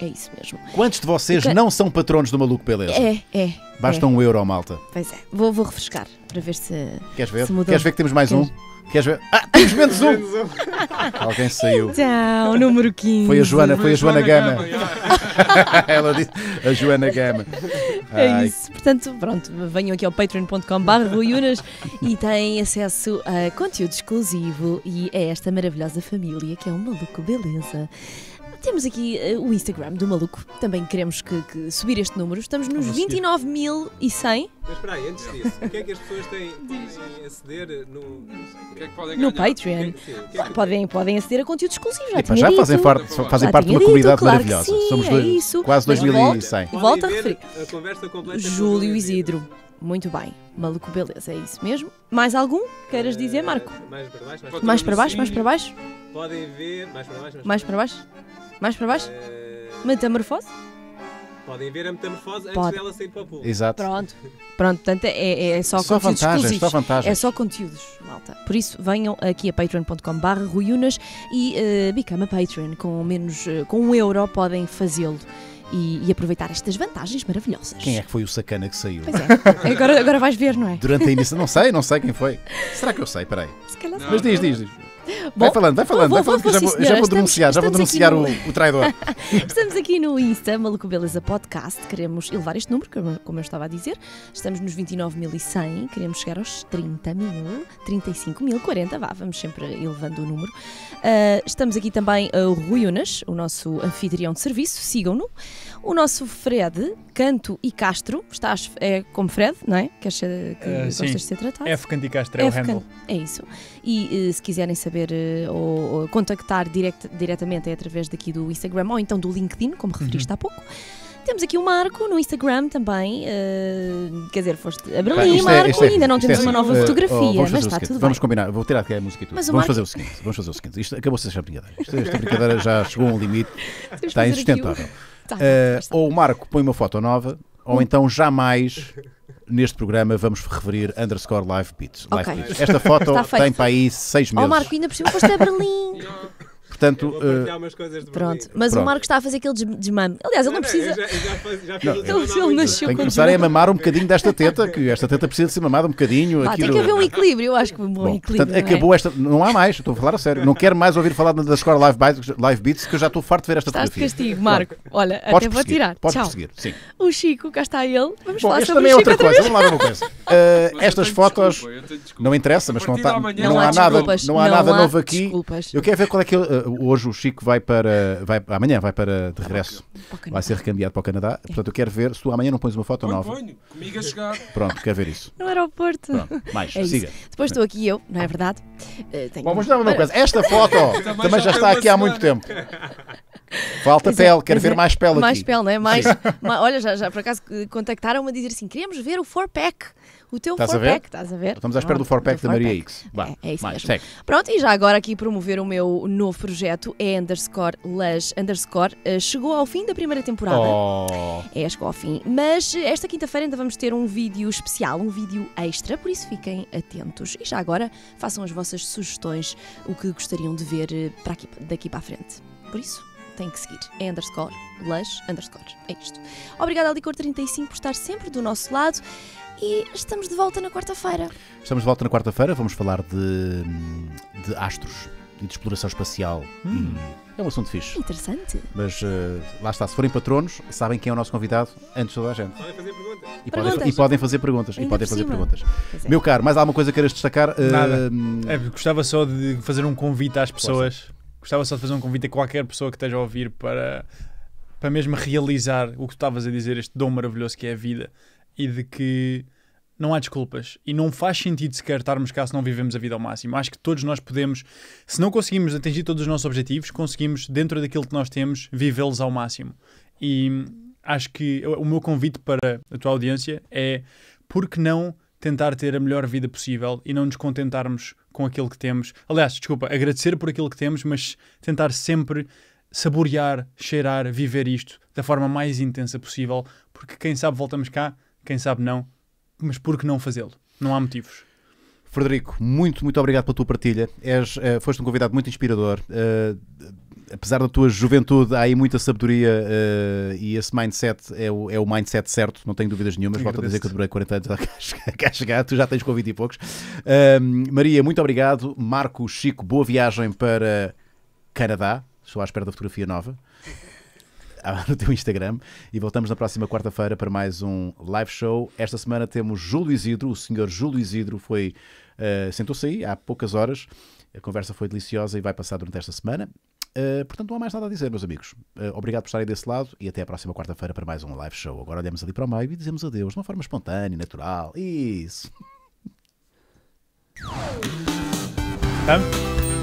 É isso mesmo. Quantos de vocês não são patronos do Maluco Beleza? É, é. Basta é. um euro, malta. Pois é. Vou, vou refrescar para ver se. Queres ver? Se mudou. Queres ver que temos mais Queres... um? Queres ver? Ah, temos menos um! [laughs] Alguém saiu. Então, número 15. Foi a Joana, foi a Joana, Gama. [laughs] Ela disse a Joana Gama. É Ai. isso. Portanto, pronto, venham aqui ao patreon.com.br e têm acesso a conteúdo exclusivo e a esta maravilhosa família que é um maluco beleza. Temos aqui uh, o Instagram do maluco. Também queremos que, que subir este número. Estamos nos 29.100. Mas espera aí, antes disso, o que é que as pessoas têm, de aceder no, que é que podem no Patreon? É é podem, podem aceder a conteúdos exclusivos. Já, já fazem parte, fazem Já parte de uma comunidade claro maravilhosa. sim, Somos é dois, isso. quase 2100. volta- Volto a referir. A Júlio Isidro. Muito bem. Maluco, beleza, é isso mesmo. Mais algum queiras dizer, Marco? Mais para baixo, mais para Mais para baixo, mais para baixo. Podem ver, mais para baixo, mais para baixo. mais para baixo. Mais para baixo? Eh, metamorfose? Podem ver a metamorfose antes Pode. dela sair para o público. Exato. Pronto, pronto portanto é, é, é só, só conteúdos vantagens, exclusivos. Só vantagens. É só conteúdos, malta. Por isso, venham aqui a patreon.com e uh, become a patron. Com menos, uh, com um euro podem fazê-lo. E, e, aproveitar estas vantagens maravilhosas. Quem é que foi o sacana que saiu? Pois é, agora, agora vais ver, não é? Durante a emissão, não sei, não sei quem foi. Será que eu sei? Peraí. Se calhar não, Mas diz, diz, diz. Bom, vai falando, vai falando, vou, vai falando vou, vou, que já, já, vou denunciar, estamos, já vou denunciar no... o, o, traidor. [laughs] estamos aqui no Insta, Maluco Beleza Podcast, queremos elevar este número, como, como eu estava a dizer, estamos nos 29.100, queremos chegar aos 30 mil, 35 mil, 40, vá, vamos sempre elevando o número. Uh, estamos aqui também ah, o Rui Unas, o nosso anfitrião de serviço, sigam-no. O nosso Fred, Canto e Castro. Estás, é como Fred, não é? Que, acha, que uh, gostas sim. de ser tratado. F. Canto e Castro é F. o handle. É isso. E uh, se quiserem saber uh, ou, ou, contactar direct, diretamente é através daqui do Instagram ou então do LinkedIn, como referiste uhum. há pouco. Temos aqui o Marco no Instagram também. Uh, quer dizer, foste a Berlim, é- Marco, é, é, ainda não é temos é, uma assim, nova fotografia, oh, mas está tudo Vamos combinar, vou tirar aqui a música e tudo. Mas vamos Marco... fazer o seguinte, vamos fazer o seguinte. Isto acabou-se esta brincadeira. Isto, esta brincadeira já [laughs] chegou a um limite, Temos está insustentável. Tá, uh, ou o Marco põe uma foto nova, ou hum. então jamais neste programa vamos referir underscore live beats. Okay. beats. Esta foto [laughs] tá tem para aí seis meses. Oh Marco, ainda por cima foste a Berlim. [laughs] Portanto, uh... Pronto, mas Pronto. o Marco está a fazer aquele desmame. Aliás, ele não precisa. ele, Tem que começar a mamar um bocadinho desta teta, que esta teta precisa ser mamada um bocadinho. Ah, aquilo... Tem que haver um é? equilíbrio, eu acho que um bom, bom equilíbrio. Portanto, é? acabou é? esta. Não há mais, estou a falar a sério. Não quero mais ouvir falar da Score Live, live Beats, que eu já estou farto de ver esta teta. Estás de castigo, Marco. Olha, até vou tirar. Podes Tchau. sim. O Chico, cá está ele. Vamos bom, falar sobre também é outra coisa. Vamos lá ver uma coisa. [laughs] Eh, estas fotos. Não interessa, mas não há nada novo aqui. Eu quero ver qual é que. É eh, hoje o Chico vai para. Vai, amanhã vai para de regresso. Vai ser recambiado para o Canadá. É. Portanto, eu quero ver se tu amanhã não pões uma foto nova. Ponho, comigo a chegar. Pronto, quero ver isso. No aeroporto. Pronto, mais, é siga. Isso. Depois estou aqui eu, não é verdade? Uh, tenho... Bom, vamos dar uma coisa. Esta foto [laughs] também, também já, já está aqui há muito tempo. Falta é, pele, quero ver é. mais pele mais aqui. Mais pele, não é? Mais, [laughs] olha, já, já por acaso contactaram-me a dizer assim: queremos ver o four-pack o teu estás forepack, estás a ver? Estamos à espera ah, do forepack da Maria X. é, é, isso mais, mesmo. Segue. Pronto, e já agora aqui promover o meu novo projeto, é underscore Lush underscore, uh, chegou ao fim da primeira temporada. Oh. É, chegou ao fim. Mas eh, esta quinta-feira ainda vamos ter um vídeo especial, um vídeo extra, por isso fiquem atentos. E já agora façam as vossas sugestões, o que gostariam de ver eh, para aqui, daqui para a frente. Por isso, tem que seguir. É underscore, lush, underscore. É isto. Obrigada, licor 35 por estar sempre do nosso lado. E estamos de volta na quarta-feira. Estamos de volta na quarta-feira, vamos falar de, de astros e de exploração espacial. Hum. É um assunto fixe. Interessante. Mas uh, lá está, se forem patronos, sabem quem é o nosso convidado antes de toda a gente. Podem fazer perguntas. E, perguntas. Podem, e podem fazer perguntas. e podem fazer perguntas. É. Meu caro, mais alguma coisa queiras destacar? Eh, Nada. Uh, é, gostava só de fazer um convite às pessoas. Gostava só de fazer um convite a qualquer pessoa que esteja a ouvir para, para mesmo realizar o que tu estavas a dizer, este dom maravilhoso que é a vida e de que não há desculpas. E não faz sentido sequer estarmos cá se não vivemos a vida ao máximo. Acho que todos nós podemos, se não conseguimos atingir todos os nossos objetivos, conseguimos, dentro daquilo que nós temos, vivê-los ao máximo. E acho que o meu convite para a tua audiência é: por que não tentar ter a melhor vida possível e não nos contentarmos com aquilo que temos? Aliás, desculpa, agradecer por aquilo que temos, mas tentar sempre saborear, cheirar, viver isto da forma mais intensa possível, porque quem sabe voltamos cá quem sabe não, mas por que não fazê-lo? Não há motivos. Frederico, muito, muito obrigado pela tua partilha. És, uh, foste um convidado muito inspirador. Uh, apesar da tua juventude, há aí muita sabedoria uh, e esse mindset é o, é o mindset certo, não tenho dúvidas nenhuma. Volto a dizer que eu demorei 40 anos a [laughs] cá chegar, tu já tens convite e poucos. Ehm, Maria, muito obrigado. Marco, Chico, boa viagem para Canadá. Estou à espera da fotografia nova. [laughs] no teu Instagram. E voltamos na próxima quarta-feira para mais um live show. Esta semana temos Júlio Isidro, o senhor Júlio Isidro foi uh, sentou-se aí há poucas horas. A conversa foi deliciosa e vai passar durante esta semana. Uh, portanto, não há mais nada a dizer, meus amigos. Uh, obrigado por estarem desse lado e até a próxima quarta-feira para mais um live show. Agora olhamos ali para o meio e dizemos adeus de uma forma espontânea, natural. Isso. Hã?